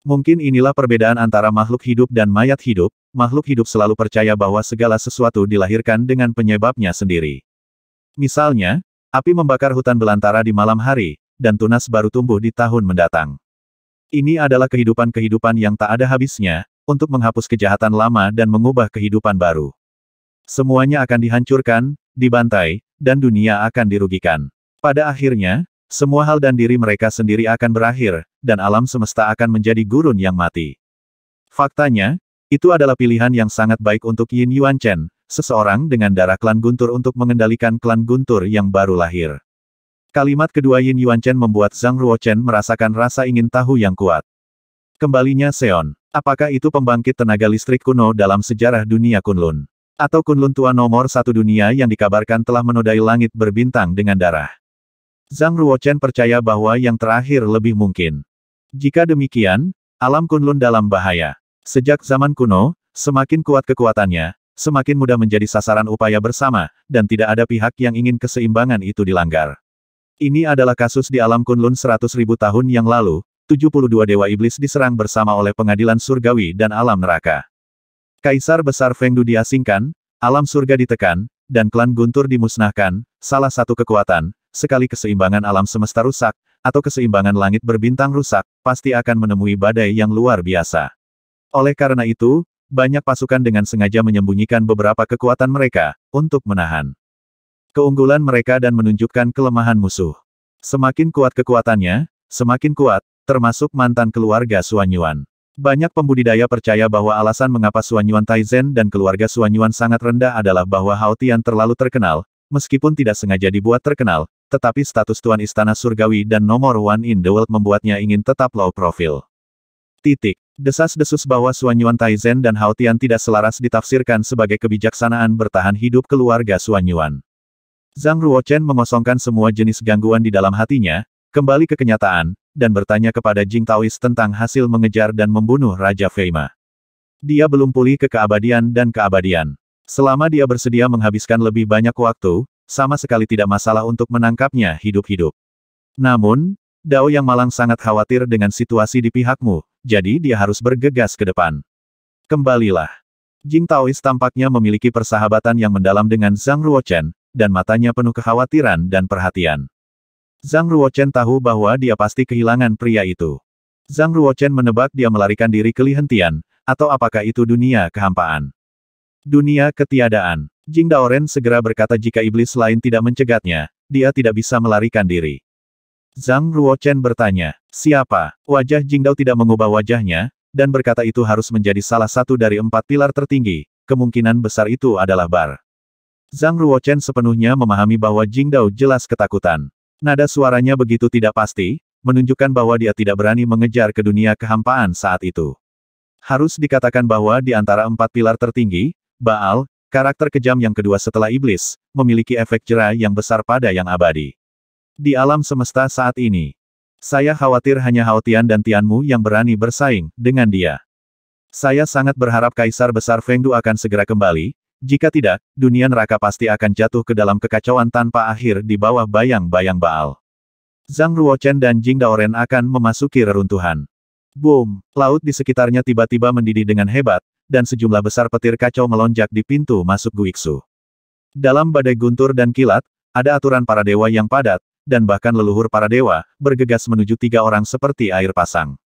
Mungkin inilah perbedaan antara makhluk hidup dan mayat hidup, makhluk hidup selalu percaya bahwa segala sesuatu dilahirkan dengan penyebabnya sendiri. Misalnya, api membakar hutan belantara di malam hari, dan tunas baru tumbuh di tahun mendatang. Ini adalah kehidupan-kehidupan yang tak ada habisnya, untuk menghapus kejahatan lama dan mengubah kehidupan baru. Semuanya akan dihancurkan, dibantai, dan dunia akan dirugikan. Pada akhirnya, semua hal dan diri mereka sendiri akan berakhir, dan alam semesta akan menjadi gurun yang mati. Faktanya, itu adalah pilihan yang sangat baik untuk Yin Yuan Chen, seseorang dengan darah klan Guntur untuk mengendalikan klan Guntur yang baru lahir. Kalimat kedua Yin Yuan Chen membuat Zhang Ruo Chen merasakan rasa ingin tahu yang kuat. Kembalinya Seon. Apakah itu pembangkit tenaga listrik kuno dalam sejarah dunia Kunlun? Atau Kunlun tua nomor satu dunia yang dikabarkan telah menodai langit berbintang dengan darah? Zhang Ruochen percaya bahwa yang terakhir lebih mungkin. Jika demikian, alam Kunlun dalam bahaya. Sejak zaman kuno, semakin kuat kekuatannya, semakin mudah menjadi sasaran upaya bersama, dan tidak ada pihak yang ingin keseimbangan itu dilanggar. Ini adalah kasus di alam Kunlun 100.000 tahun yang lalu, 72 dewa iblis diserang bersama oleh pengadilan surgawi dan alam neraka. Kaisar besar Fengdu diasingkan, alam surga ditekan, dan klan Guntur dimusnahkan, salah satu kekuatan, sekali keseimbangan alam semesta rusak, atau keseimbangan langit berbintang rusak, pasti akan menemui badai yang luar biasa. Oleh karena itu, banyak pasukan dengan sengaja menyembunyikan beberapa kekuatan mereka, untuk menahan keunggulan mereka dan menunjukkan kelemahan musuh. Semakin kuat kekuatannya, semakin kuat, termasuk mantan keluarga Suanyuan. Banyak pembudidaya percaya bahwa alasan mengapa Suanyuan Taizen dan keluarga Suanyuan sangat rendah adalah bahwa Haotian terlalu terkenal, meskipun tidak sengaja dibuat terkenal, tetapi status Tuan Istana Surgawi dan nomor one in the world membuatnya ingin tetap low profile. Titik. Desas-desus bahwa Suanyuan Taizen dan Haotian tidak selaras ditafsirkan sebagai kebijaksanaan bertahan hidup keluarga Suanyuan. Zhang Ruochen mengosongkan semua jenis gangguan di dalam hatinya, kembali ke kenyataan, dan bertanya kepada Jing Taois tentang hasil mengejar dan membunuh Raja Feima. Dia belum pulih ke keabadian dan keabadian. Selama dia bersedia menghabiskan lebih banyak waktu, sama sekali tidak masalah untuk menangkapnya hidup-hidup. Namun, Dao yang malang sangat khawatir dengan situasi di pihakmu, jadi dia harus bergegas ke depan. Kembalilah. Jing Taois tampaknya memiliki persahabatan yang mendalam dengan Zhang Ruochen, dan matanya penuh kekhawatiran dan perhatian. Zhang Ruochen tahu bahwa dia pasti kehilangan pria itu. Zhang Ruochen menebak dia melarikan diri ke Lihentian, atau apakah itu dunia kehampaan. Dunia ketiadaan. Jing Daoren segera berkata jika iblis lain tidak mencegatnya, dia tidak bisa melarikan diri. Zhang Ruochen bertanya, siapa? Wajah Jingdao tidak mengubah wajahnya, dan berkata itu harus menjadi salah satu dari empat pilar tertinggi, kemungkinan besar itu adalah Bar. Zhang Ruochen sepenuhnya memahami bahwa Jingdao jelas ketakutan. Nada suaranya begitu tidak pasti, menunjukkan bahwa dia tidak berani mengejar ke dunia kehampaan saat itu. Harus dikatakan bahwa di antara empat pilar tertinggi, Baal, karakter kejam yang kedua setelah iblis, memiliki efek jerah yang besar pada yang abadi di alam semesta saat ini. Saya khawatir hanya Haotian dan Tianmu yang berani bersaing dengan dia. Saya sangat berharap Kaisar Besar Fengdu akan segera kembali, jika tidak, dunia neraka pasti akan jatuh ke dalam kekacauan tanpa akhir di bawah bayang-bayang Baal. Zhang Ruochen dan Jing Daoren akan memasuki reruntuhan. Boom! Laut di sekitarnya tiba-tiba mendidih dengan hebat, dan sejumlah besar petir kacau melonjak di pintu masuk Guiksu. Dalam badai guntur dan kilat, ada aturan para dewa yang padat, dan bahkan leluhur para dewa, bergegas menuju tiga orang seperti air pasang.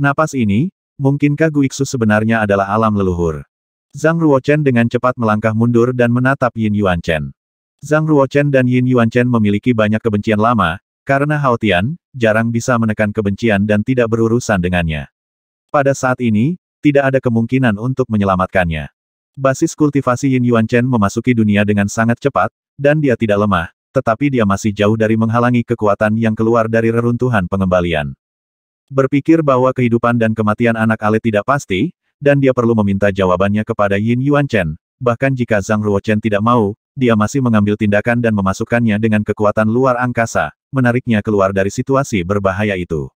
Napas ini, mungkinkah Guiksu sebenarnya adalah alam leluhur? Zhang Ruochen dengan cepat melangkah mundur dan menatap Yin Yuanchen. Zhang Ruochen dan Yin Yuanchen memiliki banyak kebencian lama, karena Hao Tian jarang bisa menekan kebencian dan tidak berurusan dengannya. Pada saat ini, tidak ada kemungkinan untuk menyelamatkannya. Basis kultivasi Yin Yuanchen memasuki dunia dengan sangat cepat, dan dia tidak lemah, tetapi dia masih jauh dari menghalangi kekuatan yang keluar dari reruntuhan pengembalian. Berpikir bahwa kehidupan dan kematian anak Ale tidak pasti, dan dia perlu meminta jawabannya kepada Yin Yuan Chen, bahkan jika Zhang Ruochen tidak mau, dia masih mengambil tindakan dan memasukkannya dengan kekuatan luar angkasa, menariknya keluar dari situasi berbahaya itu.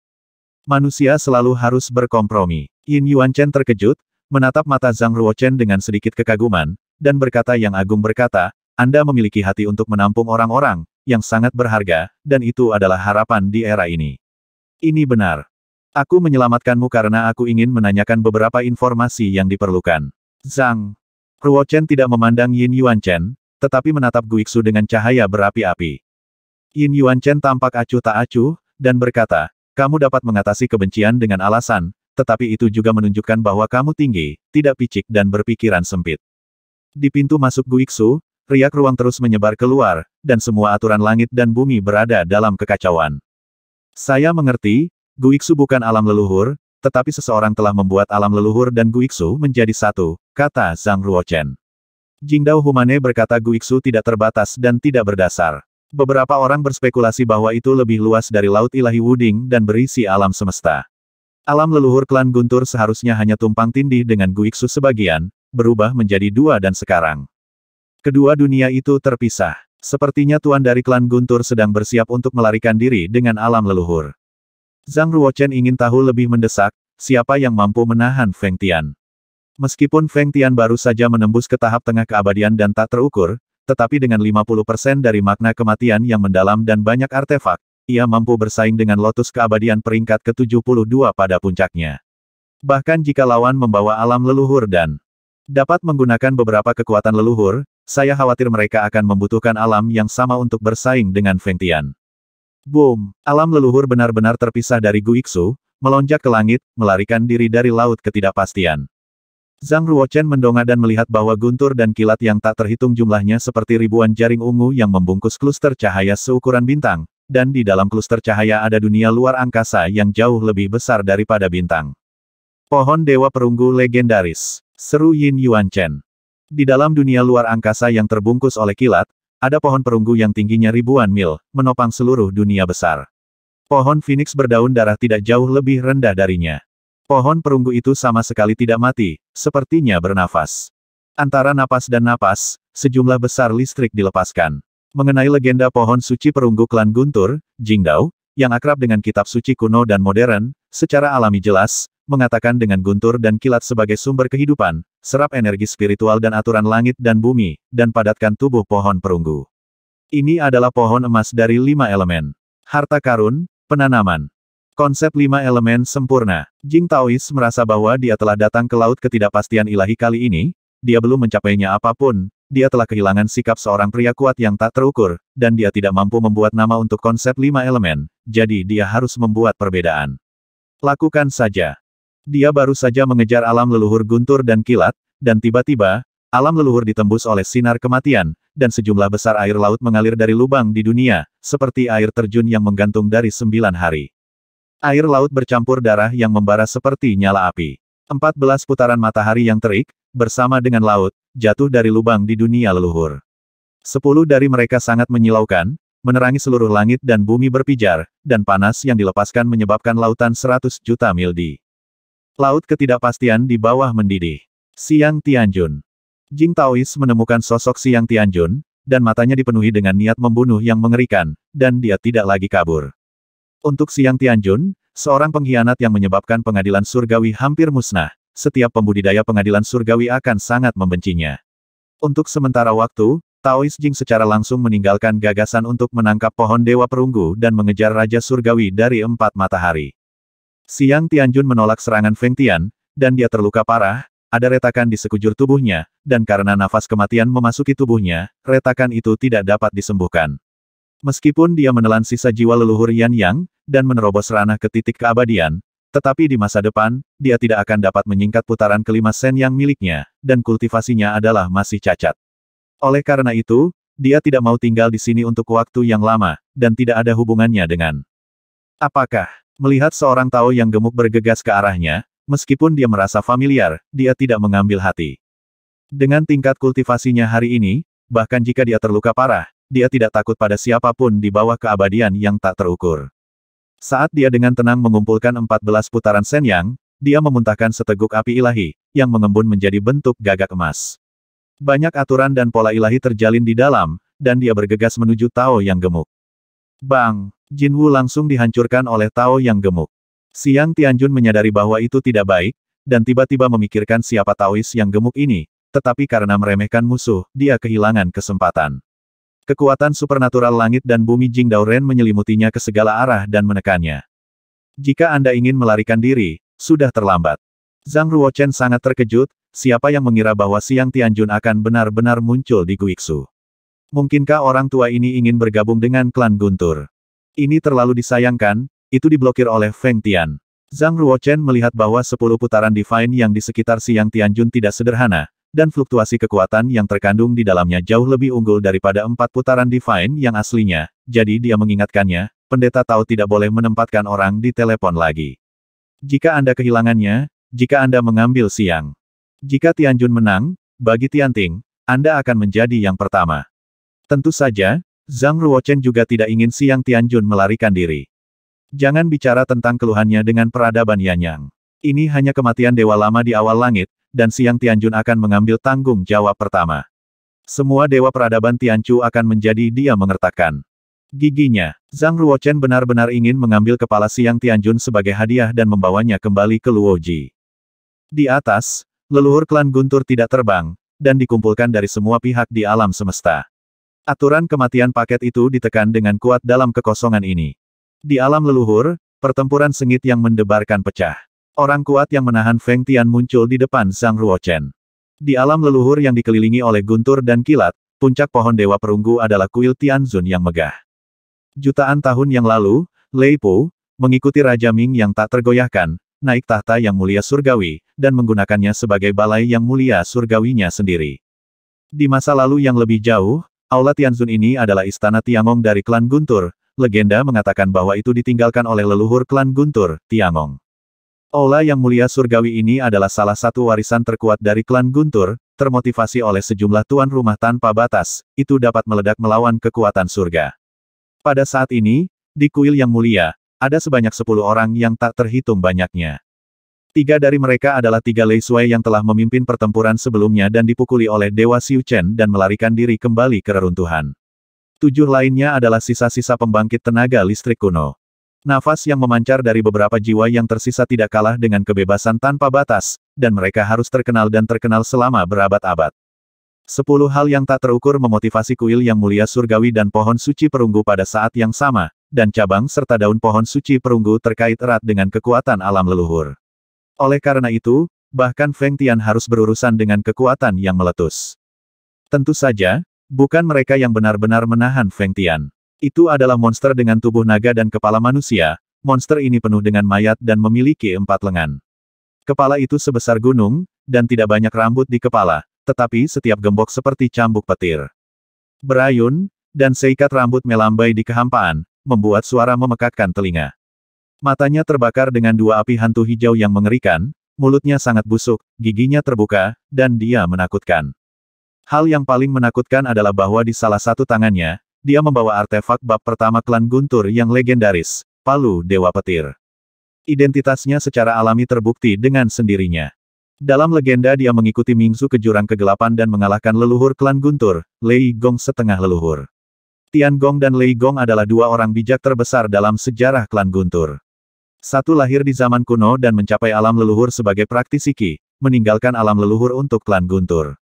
Manusia selalu harus berkompromi. Yin Yuan Chen terkejut, menatap mata Zhang Ruochen dengan sedikit kekaguman, dan berkata yang agung berkata, anda memiliki hati untuk menampung orang-orang yang sangat berharga, dan itu adalah harapan di era ini. Ini benar. Aku menyelamatkanmu karena aku ingin menanyakan beberapa informasi yang diperlukan. Zhang. Ruo Chen tidak memandang Yin Yuan Chen, tetapi menatap Guiksu dengan cahaya berapi-api. Yin Yuan Chen tampak acuh tak acuh, dan berkata, kamu dapat mengatasi kebencian dengan alasan, tetapi itu juga menunjukkan bahwa kamu tinggi, tidak picik dan berpikiran sempit. Di pintu masuk Guiksu, riak ruang terus menyebar keluar, dan semua aturan langit dan bumi berada dalam kekacauan. Saya mengerti, Guiksu bukan alam leluhur, tetapi seseorang telah membuat alam leluhur dan Guiksu menjadi satu, kata Zhang Ruochen. Jingdao Humane berkata Guiksu tidak terbatas dan tidak berdasar. Beberapa orang berspekulasi bahwa itu lebih luas dari Laut Ilahi Wuding dan berisi alam semesta. Alam leluhur klan Guntur seharusnya hanya tumpang tindih dengan Guiksu sebagian, berubah menjadi dua dan sekarang. Kedua dunia itu terpisah. Sepertinya tuan dari klan Guntur sedang bersiap untuk melarikan diri dengan alam leluhur. Zhang Ruochen ingin tahu lebih mendesak, siapa yang mampu menahan Feng Tian. Meskipun Feng Tian baru saja menembus ke tahap tengah keabadian dan tak terukur, tetapi dengan 50% dari makna kematian yang mendalam dan banyak artefak, ia mampu bersaing dengan lotus keabadian peringkat ke-72 pada puncaknya. Bahkan jika lawan membawa alam leluhur dan dapat menggunakan beberapa kekuatan leluhur, saya khawatir mereka akan membutuhkan alam yang sama untuk bersaing dengan Feng Tian. Boom! Alam leluhur benar-benar terpisah dari Guiksu, melonjak ke langit, melarikan diri dari laut ketidakpastian. Zhang Ruochen mendongak dan melihat bahwa guntur dan kilat yang tak terhitung jumlahnya seperti ribuan jaring ungu yang membungkus kluster cahaya seukuran bintang, dan di dalam kluster cahaya ada dunia luar angkasa yang jauh lebih besar daripada bintang. Pohon Dewa Perunggu Legendaris. Seru Yin Yuan Chen. Di dalam dunia luar angkasa yang terbungkus oleh kilat, ada pohon perunggu yang tingginya ribuan mil, menopang seluruh dunia besar. Pohon Phoenix berdaun darah tidak jauh lebih rendah darinya. Pohon perunggu itu sama sekali tidak mati, sepertinya bernafas. Antara napas dan napas, sejumlah besar listrik dilepaskan. Mengenai legenda pohon suci perunggu klan Guntur, Jingdao, yang akrab dengan kitab suci kuno dan modern, secara alami jelas, mengatakan dengan guntur dan kilat sebagai sumber kehidupan, serap energi spiritual dan aturan langit dan bumi, dan padatkan tubuh pohon perunggu. Ini adalah pohon emas dari lima elemen. Harta karun, penanaman. Konsep lima elemen sempurna. Jing Taois merasa bahwa dia telah datang ke laut ketidakpastian ilahi kali ini, dia belum mencapainya apapun, dia telah kehilangan sikap seorang pria kuat yang tak terukur, dan dia tidak mampu membuat nama untuk konsep lima elemen, jadi dia harus membuat perbedaan. Lakukan saja. Dia baru saja mengejar alam leluhur guntur dan kilat, dan tiba-tiba, alam leluhur ditembus oleh sinar kematian, dan sejumlah besar air laut mengalir dari lubang di dunia, seperti air terjun yang menggantung dari sembilan hari. Air laut bercampur darah yang membara seperti nyala api. Empat belas putaran matahari yang terik, bersama dengan laut, jatuh dari lubang di dunia leluhur. Sepuluh dari mereka sangat menyilaukan, menerangi seluruh langit dan bumi berpijar, dan panas yang dilepaskan menyebabkan lautan seratus juta mil di Laut ketidakpastian di bawah mendidih. Siang Tianjun. Jing Taois menemukan sosok Siang Tianjun, dan matanya dipenuhi dengan niat membunuh yang mengerikan, dan dia tidak lagi kabur. Untuk Siang Tianjun, seorang pengkhianat yang menyebabkan pengadilan surgawi hampir musnah, setiap pembudidaya pengadilan surgawi akan sangat membencinya. Untuk sementara waktu, Taois Jing secara langsung meninggalkan gagasan untuk menangkap pohon dewa perunggu dan mengejar Raja Surgawi dari empat matahari. Siang Tianjun menolak serangan Feng Tian, dan dia terluka parah, ada retakan di sekujur tubuhnya, dan karena nafas kematian memasuki tubuhnya, retakan itu tidak dapat disembuhkan. Meskipun dia menelan sisa jiwa leluhur Yan Yang, dan menerobos ranah ke titik keabadian, tetapi di masa depan, dia tidak akan dapat menyingkat putaran kelima sen yang miliknya, dan kultivasinya adalah masih cacat. Oleh karena itu, dia tidak mau tinggal di sini untuk waktu yang lama, dan tidak ada hubungannya dengan apakah Melihat seorang Tao yang gemuk bergegas ke arahnya, meskipun dia merasa familiar, dia tidak mengambil hati. Dengan tingkat kultivasinya hari ini, bahkan jika dia terluka parah, dia tidak takut pada siapapun di bawah keabadian yang tak terukur. Saat dia dengan tenang mengumpulkan 14 putaran senyang, dia memuntahkan seteguk api ilahi, yang mengembun menjadi bentuk gagak emas. Banyak aturan dan pola ilahi terjalin di dalam, dan dia bergegas menuju Tao yang gemuk. Bang! Jinwu langsung dihancurkan oleh Tao yang gemuk. Siang Tianjun menyadari bahwa itu tidak baik, dan tiba-tiba memikirkan siapa Taois yang gemuk ini, tetapi karena meremehkan musuh, dia kehilangan kesempatan. Kekuatan supernatural langit dan bumi Jing Ren menyelimutinya ke segala arah dan menekannya. Jika Anda ingin melarikan diri, sudah terlambat. Zhang Ruochen sangat terkejut, siapa yang mengira bahwa Siang Tianjun akan benar-benar muncul di Guixu. Mungkinkah orang tua ini ingin bergabung dengan klan Guntur? Ini terlalu disayangkan, itu diblokir oleh Feng Tian. Zhang Ruochen melihat bahwa sepuluh putaran Divine yang di sekitar Siang Tianjun tidak sederhana, dan fluktuasi kekuatan yang terkandung di dalamnya jauh lebih unggul daripada empat putaran Divine yang aslinya, jadi dia mengingatkannya, pendeta tahu tidak boleh menempatkan orang di telepon lagi. Jika Anda kehilangannya, jika Anda mengambil siang. Jika Tianjun menang, bagi Tianting, Anda akan menjadi yang pertama. Tentu saja, Zhang Ruochen juga tidak ingin Siang Tianjun melarikan diri. Jangan bicara tentang keluhannya dengan peradaban Yanyang. Ini hanya kematian dewa lama di awal langit, dan Siang Tianjun akan mengambil tanggung jawab pertama. Semua dewa peradaban Tianchu akan menjadi dia mengertakkan. Giginya, Zhang Ruochen benar-benar ingin mengambil kepala Siang Tianjun sebagai hadiah dan membawanya kembali ke Luoji. Di atas, leluhur klan Guntur tidak terbang, dan dikumpulkan dari semua pihak di alam semesta. Aturan kematian paket itu ditekan dengan kuat dalam kekosongan ini. Di alam leluhur, pertempuran sengit yang mendebarkan pecah. Orang kuat yang menahan Feng Tian muncul di depan Zhang Ruochen. Di alam leluhur yang dikelilingi oleh guntur dan kilat, puncak pohon dewa perunggu adalah kuil Tianzun yang megah. Jutaan tahun yang lalu, Lei Pu mengikuti Raja Ming yang tak tergoyahkan, naik tahta yang mulia surgawi, dan menggunakannya sebagai balai yang mulia surgawinya sendiri. Di masa lalu yang lebih jauh, Aula Tianzun ini adalah istana Tiangong dari klan Guntur, legenda mengatakan bahwa itu ditinggalkan oleh leluhur klan Guntur, Tiangong. Aula yang mulia surgawi ini adalah salah satu warisan terkuat dari klan Guntur, termotivasi oleh sejumlah tuan rumah tanpa batas, itu dapat meledak melawan kekuatan surga. Pada saat ini, di kuil yang mulia, ada sebanyak 10 orang yang tak terhitung banyaknya. Tiga dari mereka adalah tiga Lei Sui yang telah memimpin pertempuran sebelumnya dan dipukuli oleh Dewa Xiu Chen dan melarikan diri kembali ke reruntuhan. Tujuh lainnya adalah sisa-sisa pembangkit tenaga listrik kuno. Nafas yang memancar dari beberapa jiwa yang tersisa tidak kalah dengan kebebasan tanpa batas, dan mereka harus terkenal dan terkenal selama berabad-abad. Sepuluh hal yang tak terukur memotivasi kuil yang mulia surgawi dan pohon suci perunggu pada saat yang sama, dan cabang serta daun pohon suci perunggu terkait erat dengan kekuatan alam leluhur. Oleh karena itu, bahkan Feng Tian harus berurusan dengan kekuatan yang meletus. Tentu saja, bukan mereka yang benar-benar menahan Feng Tian. Itu adalah monster dengan tubuh naga dan kepala manusia, monster ini penuh dengan mayat dan memiliki empat lengan. Kepala itu sebesar gunung, dan tidak banyak rambut di kepala, tetapi setiap gembok seperti cambuk petir. Berayun, dan seikat rambut melambai di kehampaan, membuat suara memekakkan telinga. Matanya terbakar dengan dua api hantu hijau yang mengerikan, mulutnya sangat busuk, giginya terbuka, dan dia menakutkan. Hal yang paling menakutkan adalah bahwa di salah satu tangannya, dia membawa artefak bab pertama klan Guntur yang legendaris, Palu Dewa Petir. Identitasnya secara alami terbukti dengan sendirinya. Dalam legenda dia mengikuti Mingzu ke jurang kegelapan dan mengalahkan leluhur klan Guntur, Lei Gong setengah leluhur. Tian Gong dan Lei Gong adalah dua orang bijak terbesar dalam sejarah klan Guntur. Satu lahir di zaman kuno dan mencapai alam leluhur sebagai praktisi Qi, meninggalkan alam leluhur untuk klan Guntur.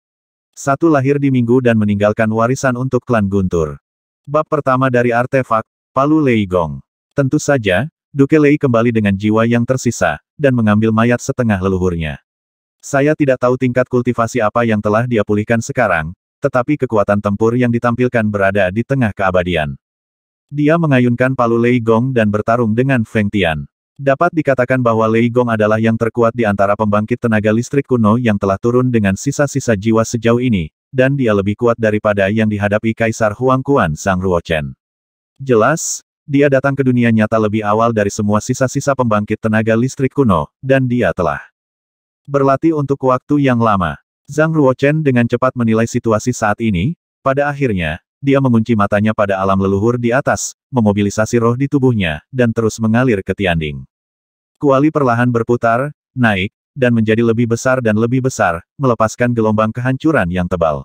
Satu lahir di Minggu dan meninggalkan warisan untuk klan Guntur. Bab pertama dari artefak, Palu Lei Gong. Tentu saja, Duke Lei kembali dengan jiwa yang tersisa, dan mengambil mayat setengah leluhurnya. Saya tidak tahu tingkat kultivasi apa yang telah dia pulihkan sekarang, tetapi kekuatan tempur yang ditampilkan berada di tengah keabadian. Dia mengayunkan palu Lei Gong dan bertarung dengan Feng Tian. Dapat dikatakan bahwa Lei Gong adalah yang terkuat di antara pembangkit tenaga listrik kuno yang telah turun dengan sisa-sisa jiwa sejauh ini, dan dia lebih kuat daripada yang dihadapi Kaisar Huang Kuan Sang Ruochen. Jelas, dia datang ke dunia nyata lebih awal dari semua sisa-sisa pembangkit tenaga listrik kuno, dan dia telah berlatih untuk waktu yang lama. Zhang Ruochen dengan cepat menilai situasi saat ini, pada akhirnya, dia mengunci matanya pada alam leluhur di atas, memobilisasi roh di tubuhnya, dan terus mengalir ke Tianding. Kuali perlahan berputar, naik, dan menjadi lebih besar dan lebih besar, melepaskan gelombang kehancuran yang tebal.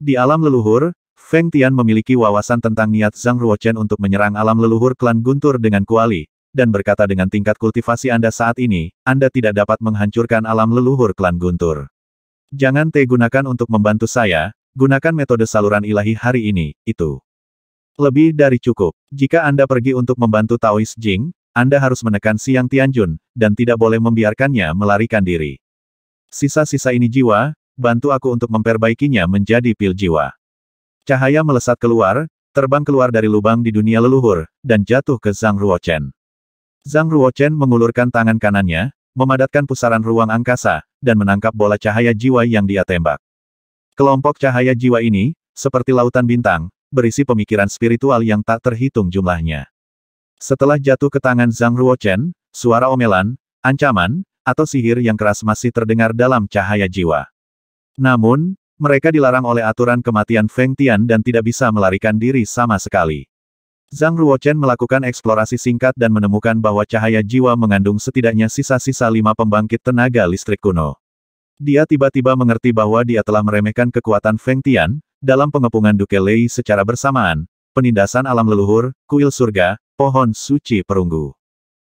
Di alam leluhur, Feng Tian memiliki wawasan tentang niat Zhang Ruochen untuk menyerang alam leluhur klan Guntur dengan kuali, dan berkata dengan tingkat kultivasi Anda saat ini, Anda tidak dapat menghancurkan alam leluhur klan Guntur. Jangan te gunakan untuk membantu saya, gunakan metode saluran ilahi hari ini, itu. Lebih dari cukup. Jika Anda pergi untuk membantu Taois Jing, Anda harus menekan Siang Tianjun, dan tidak boleh membiarkannya melarikan diri. Sisa-sisa ini jiwa, bantu aku untuk memperbaikinya menjadi pil jiwa. Cahaya melesat keluar, terbang keluar dari lubang di dunia leluhur, dan jatuh ke Zhang Ruochen. Zhang Ruochen mengulurkan tangan kanannya, memadatkan pusaran ruang angkasa, dan menangkap bola cahaya jiwa yang dia tembak. Kelompok cahaya jiwa ini, seperti lautan bintang, berisi pemikiran spiritual yang tak terhitung jumlahnya. Setelah jatuh ke tangan Zhang Ruochen, suara omelan, ancaman, atau sihir yang keras masih terdengar dalam cahaya jiwa. Namun, mereka dilarang oleh aturan kematian Feng Tian dan tidak bisa melarikan diri sama sekali. Zhang Ruochen melakukan eksplorasi singkat dan menemukan bahwa cahaya jiwa mengandung setidaknya sisa-sisa lima pembangkit tenaga listrik kuno. Dia tiba-tiba mengerti bahwa dia telah meremehkan kekuatan Feng Tian, dalam pengepungan Duke Lei secara bersamaan, penindasan alam leluhur, kuil surga, pohon suci perunggu.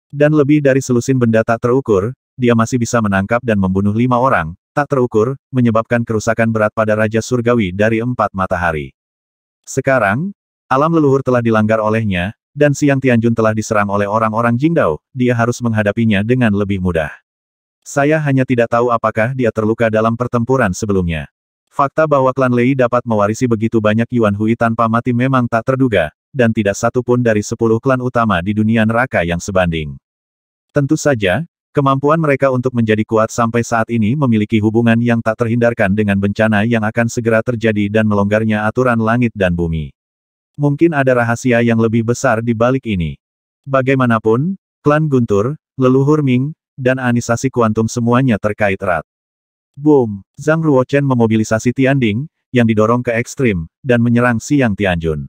Dan lebih dari selusin benda tak terukur, dia masih bisa menangkap dan membunuh lima orang, tak terukur, menyebabkan kerusakan berat pada Raja Surgawi dari empat matahari. Sekarang, alam leluhur telah dilanggar olehnya, dan Siang Tianjun telah diserang oleh orang-orang Jingdao, dia harus menghadapinya dengan lebih mudah. Saya hanya tidak tahu apakah dia terluka dalam pertempuran sebelumnya. Fakta bahwa klan Lei dapat mewarisi begitu banyak Yuan Hui tanpa mati memang tak terduga, dan tidak satu pun dari sepuluh klan utama di dunia neraka yang sebanding. Tentu saja, kemampuan mereka untuk menjadi kuat sampai saat ini memiliki hubungan yang tak terhindarkan dengan bencana yang akan segera terjadi dan melonggarnya aturan langit dan bumi. Mungkin ada rahasia yang lebih besar di balik ini. Bagaimanapun, klan Guntur, leluhur Ming, dan anisasi kuantum semuanya terkait erat. Boom! Zhang Ruochen memobilisasi Tianding, yang didorong ke ekstrim, dan menyerang Siang Tianjun.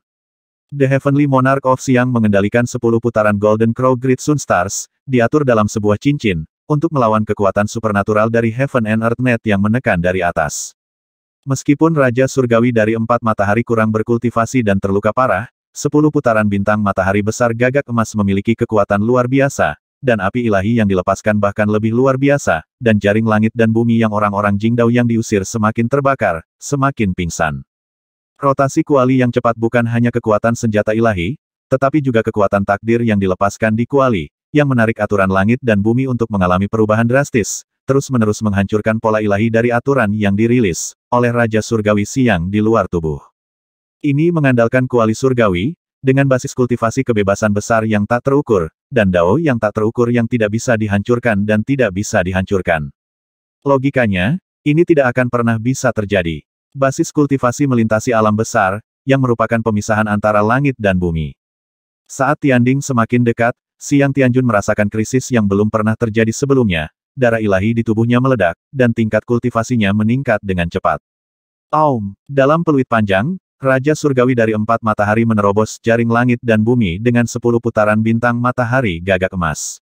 The Heavenly Monarch of Siang mengendalikan 10 putaran Golden Crow Great Sun Stars, diatur dalam sebuah cincin, untuk melawan kekuatan supernatural dari Heaven and Earth Net yang menekan dari atas. Meskipun Raja Surgawi dari empat matahari kurang berkultivasi dan terluka parah, 10 putaran bintang matahari besar gagak emas memiliki kekuatan luar biasa, dan api ilahi yang dilepaskan bahkan lebih luar biasa, dan jaring langit dan bumi yang orang-orang Jingdao yang diusir semakin terbakar, semakin pingsan. Rotasi kuali yang cepat bukan hanya kekuatan senjata ilahi, tetapi juga kekuatan takdir yang dilepaskan di kuali, yang menarik aturan langit dan bumi untuk mengalami perubahan drastis, terus-menerus menghancurkan pola ilahi dari aturan yang dirilis oleh Raja Surgawi Siang di luar tubuh. Ini mengandalkan kuali surgawi, dengan basis kultivasi kebebasan besar yang tak terukur, dan dao yang tak terukur yang tidak bisa dihancurkan dan tidak bisa dihancurkan. Logikanya, ini tidak akan pernah bisa terjadi. Basis kultivasi melintasi alam besar, yang merupakan pemisahan antara langit dan bumi. Saat Tianding semakin dekat, Siang Tianjun merasakan krisis yang belum pernah terjadi sebelumnya, darah ilahi di tubuhnya meledak, dan tingkat kultivasinya meningkat dengan cepat. Aum, dalam peluit panjang, Raja Surgawi dari empat matahari menerobos jaring langit dan bumi dengan sepuluh putaran bintang matahari gagak emas.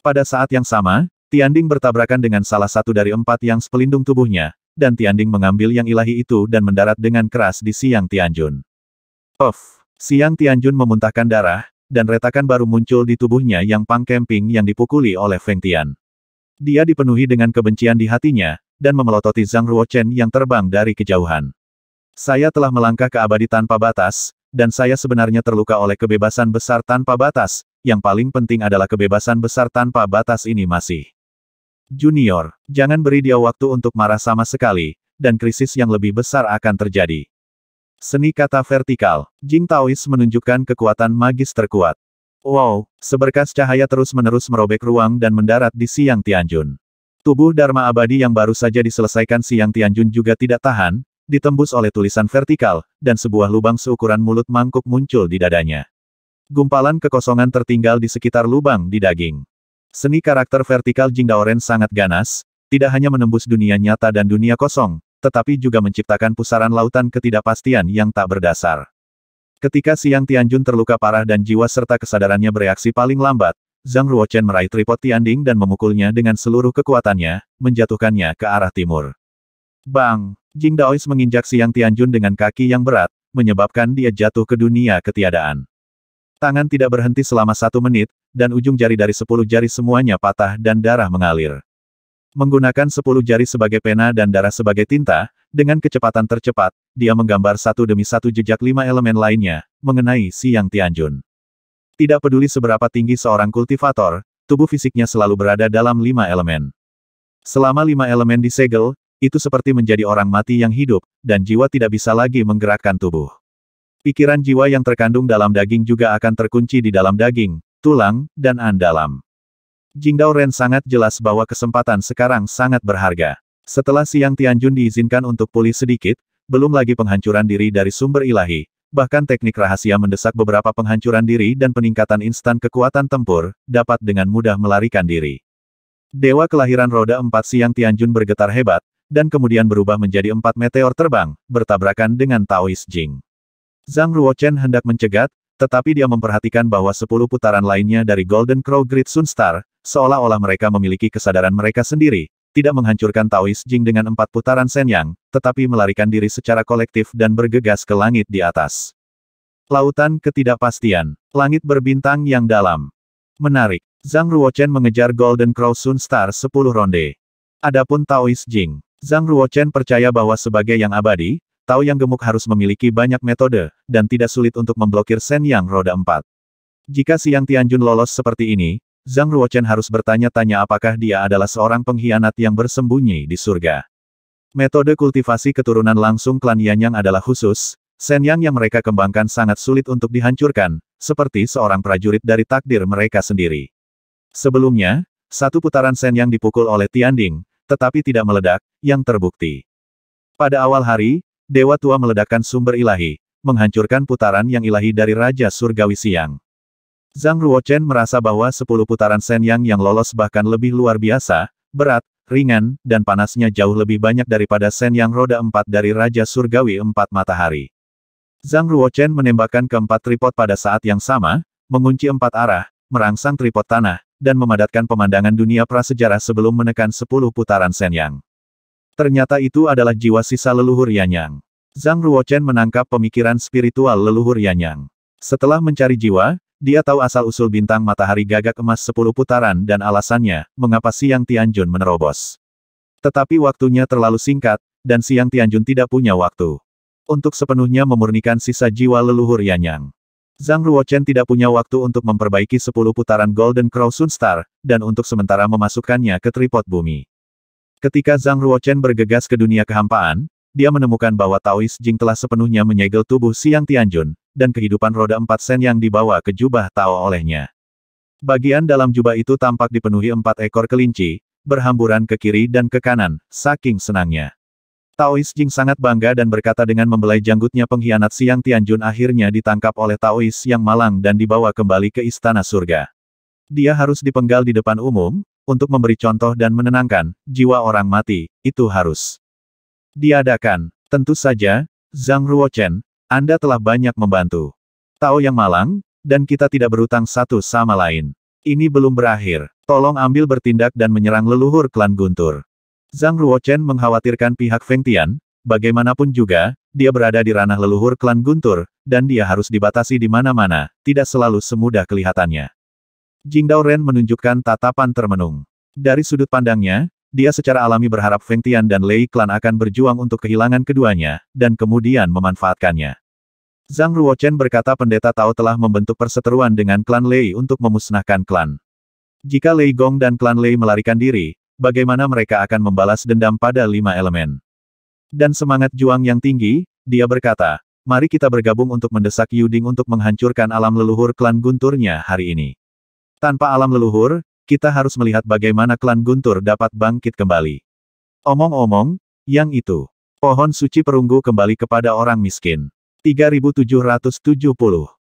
Pada saat yang sama, Tianding bertabrakan dengan salah satu dari empat yang sepelindung tubuhnya, dan Tianding mengambil yang ilahi itu dan mendarat dengan keras di siang Tianjun. Of! Siang Tianjun memuntahkan darah, dan retakan baru muncul di tubuhnya yang pang kemping yang dipukuli oleh Feng Tian. Dia dipenuhi dengan kebencian di hatinya, dan memelototi Zhang Ruochen yang terbang dari kejauhan. Saya telah melangkah ke abadi tanpa batas, dan saya sebenarnya terluka oleh kebebasan besar tanpa batas, yang paling penting adalah kebebasan besar tanpa batas ini masih. Junior, jangan beri dia waktu untuk marah sama sekali, dan krisis yang lebih besar akan terjadi. Seni kata vertikal, Jing Taois menunjukkan kekuatan magis terkuat. Wow, seberkas cahaya terus-menerus merobek ruang dan mendarat di siang Tianjun. Tubuh Dharma abadi yang baru saja diselesaikan siang Tianjun juga tidak tahan, ditembus oleh tulisan vertikal, dan sebuah lubang seukuran mulut mangkuk muncul di dadanya. Gumpalan kekosongan tertinggal di sekitar lubang di daging. Seni karakter vertikal Jing Daoren sangat ganas, tidak hanya menembus dunia nyata dan dunia kosong, tetapi juga menciptakan pusaran lautan ketidakpastian yang tak berdasar. Ketika Siang Tianjun terluka parah dan jiwa serta kesadarannya bereaksi paling lambat, Zhang Ruochen meraih tripod Tianding dan memukulnya dengan seluruh kekuatannya, menjatuhkannya ke arah timur. Bang! Jing Daois menginjak Siang Tianjun dengan kaki yang berat, menyebabkan dia jatuh ke dunia ketiadaan. Tangan tidak berhenti selama satu menit, dan ujung jari dari sepuluh jari semuanya patah dan darah mengalir. Menggunakan sepuluh jari sebagai pena dan darah sebagai tinta, dengan kecepatan tercepat, dia menggambar satu demi satu jejak lima elemen lainnya, mengenai Siang Tianjun. Tidak peduli seberapa tinggi seorang kultivator, tubuh fisiknya selalu berada dalam lima elemen. Selama lima elemen disegel, itu seperti menjadi orang mati yang hidup, dan jiwa tidak bisa lagi menggerakkan tubuh. Pikiran jiwa yang terkandung dalam daging juga akan terkunci di dalam daging, tulang, dan andalam. Jingdao Ren sangat jelas bahwa kesempatan sekarang sangat berharga. Setelah Siang Tianjun diizinkan untuk pulih sedikit, belum lagi penghancuran diri dari sumber ilahi, bahkan teknik rahasia mendesak beberapa penghancuran diri dan peningkatan instan kekuatan tempur, dapat dengan mudah melarikan diri. Dewa kelahiran roda empat siang Tianjun bergetar hebat, dan kemudian berubah menjadi empat meteor terbang, bertabrakan dengan Taoist Jing. Zhang Ruochen hendak mencegat, tetapi dia memperhatikan bahwa sepuluh putaran lainnya dari Golden Crow Great Sunstar seolah-olah mereka memiliki kesadaran mereka sendiri, tidak menghancurkan Taoist Jing dengan empat putaran Senyang, tetapi melarikan diri secara kolektif dan bergegas ke langit di atas. Lautan ketidakpastian, langit berbintang yang dalam. Menarik, Zhang Ruochen mengejar Golden Crow Sunstar sepuluh ronde. Adapun Taoist Jing, Zhang Ruochen percaya bahwa sebagai yang abadi, Tao yang gemuk harus memiliki banyak metode, dan tidak sulit untuk memblokir Shen Yang roda empat. Jika Siang Tianjun lolos seperti ini, Zhang Ruochen harus bertanya-tanya apakah dia adalah seorang pengkhianat yang bersembunyi di surga. Metode kultivasi keturunan langsung klan Yan Yang adalah khusus, Shen Yang yang mereka kembangkan sangat sulit untuk dihancurkan, seperti seorang prajurit dari takdir mereka sendiri. Sebelumnya, satu putaran Shen Yang dipukul oleh Tian Ding tetapi tidak meledak, yang terbukti. Pada awal hari, Dewa Tua meledakkan sumber ilahi, menghancurkan putaran yang ilahi dari Raja Surgawi Siang. Zhang Ruochen merasa bahwa sepuluh putaran Sen Yang yang lolos bahkan lebih luar biasa, berat, ringan, dan panasnya jauh lebih banyak daripada Sen Yang roda empat dari Raja Surgawi empat matahari. Zhang Ruochen menembakkan keempat tripod pada saat yang sama, mengunci empat arah, merangsang tripod tanah, dan memadatkan pemandangan dunia prasejarah sebelum menekan sepuluh putaran Senyang. Ternyata itu adalah jiwa sisa leluhur Yanyang. Zhang Ruochen menangkap pemikiran spiritual leluhur Yanyang. Setelah mencari jiwa, dia tahu asal-usul bintang matahari gagak emas sepuluh putaran dan alasannya, mengapa Siang Tianjun menerobos. Tetapi waktunya terlalu singkat, dan Siang Tianjun tidak punya waktu. Untuk sepenuhnya memurnikan sisa jiwa leluhur Yanyang. Zhang Ruochen tidak punya waktu untuk memperbaiki 10 putaran Golden Crow Sun Star, dan untuk sementara memasukkannya ke tripod bumi. Ketika Zhang Ruochen bergegas ke dunia kehampaan, dia menemukan bahwa Taois Jing telah sepenuhnya menyegel tubuh Siang Tianjun, dan kehidupan roda empat sen yang dibawa ke jubah Tao olehnya. Bagian dalam jubah itu tampak dipenuhi empat ekor kelinci, berhamburan ke kiri dan ke kanan, saking senangnya. Taois Jing sangat bangga dan berkata dengan membelai janggutnya pengkhianat Siang Tianjun akhirnya ditangkap oleh Taois yang malang dan dibawa kembali ke Istana Surga. Dia harus dipenggal di depan umum, untuk memberi contoh dan menenangkan, jiwa orang mati, itu harus diadakan. Tentu saja, Zhang Ruochen, Anda telah banyak membantu. Tao yang malang, dan kita tidak berutang satu sama lain. Ini belum berakhir. Tolong ambil bertindak dan menyerang leluhur klan Guntur. Zhang Ruochen mengkhawatirkan pihak Feng Tian, bagaimanapun juga, dia berada di ranah leluhur klan Guntur, dan dia harus dibatasi di mana-mana, tidak selalu semudah kelihatannya. Jing Ren menunjukkan tatapan termenung. Dari sudut pandangnya, dia secara alami berharap Feng Tian dan Lei klan akan berjuang untuk kehilangan keduanya, dan kemudian memanfaatkannya. Zhang Ruochen berkata pendeta Tao telah membentuk perseteruan dengan klan Lei untuk memusnahkan klan. Jika Lei Gong dan klan Lei melarikan diri, bagaimana mereka akan membalas dendam pada lima elemen. Dan semangat juang yang tinggi, dia berkata, mari kita bergabung untuk mendesak Yuding untuk menghancurkan alam leluhur klan gunturnya hari ini. Tanpa alam leluhur, kita harus melihat bagaimana klan guntur dapat bangkit kembali. Omong-omong, yang itu. Pohon suci perunggu kembali kepada orang miskin. 3770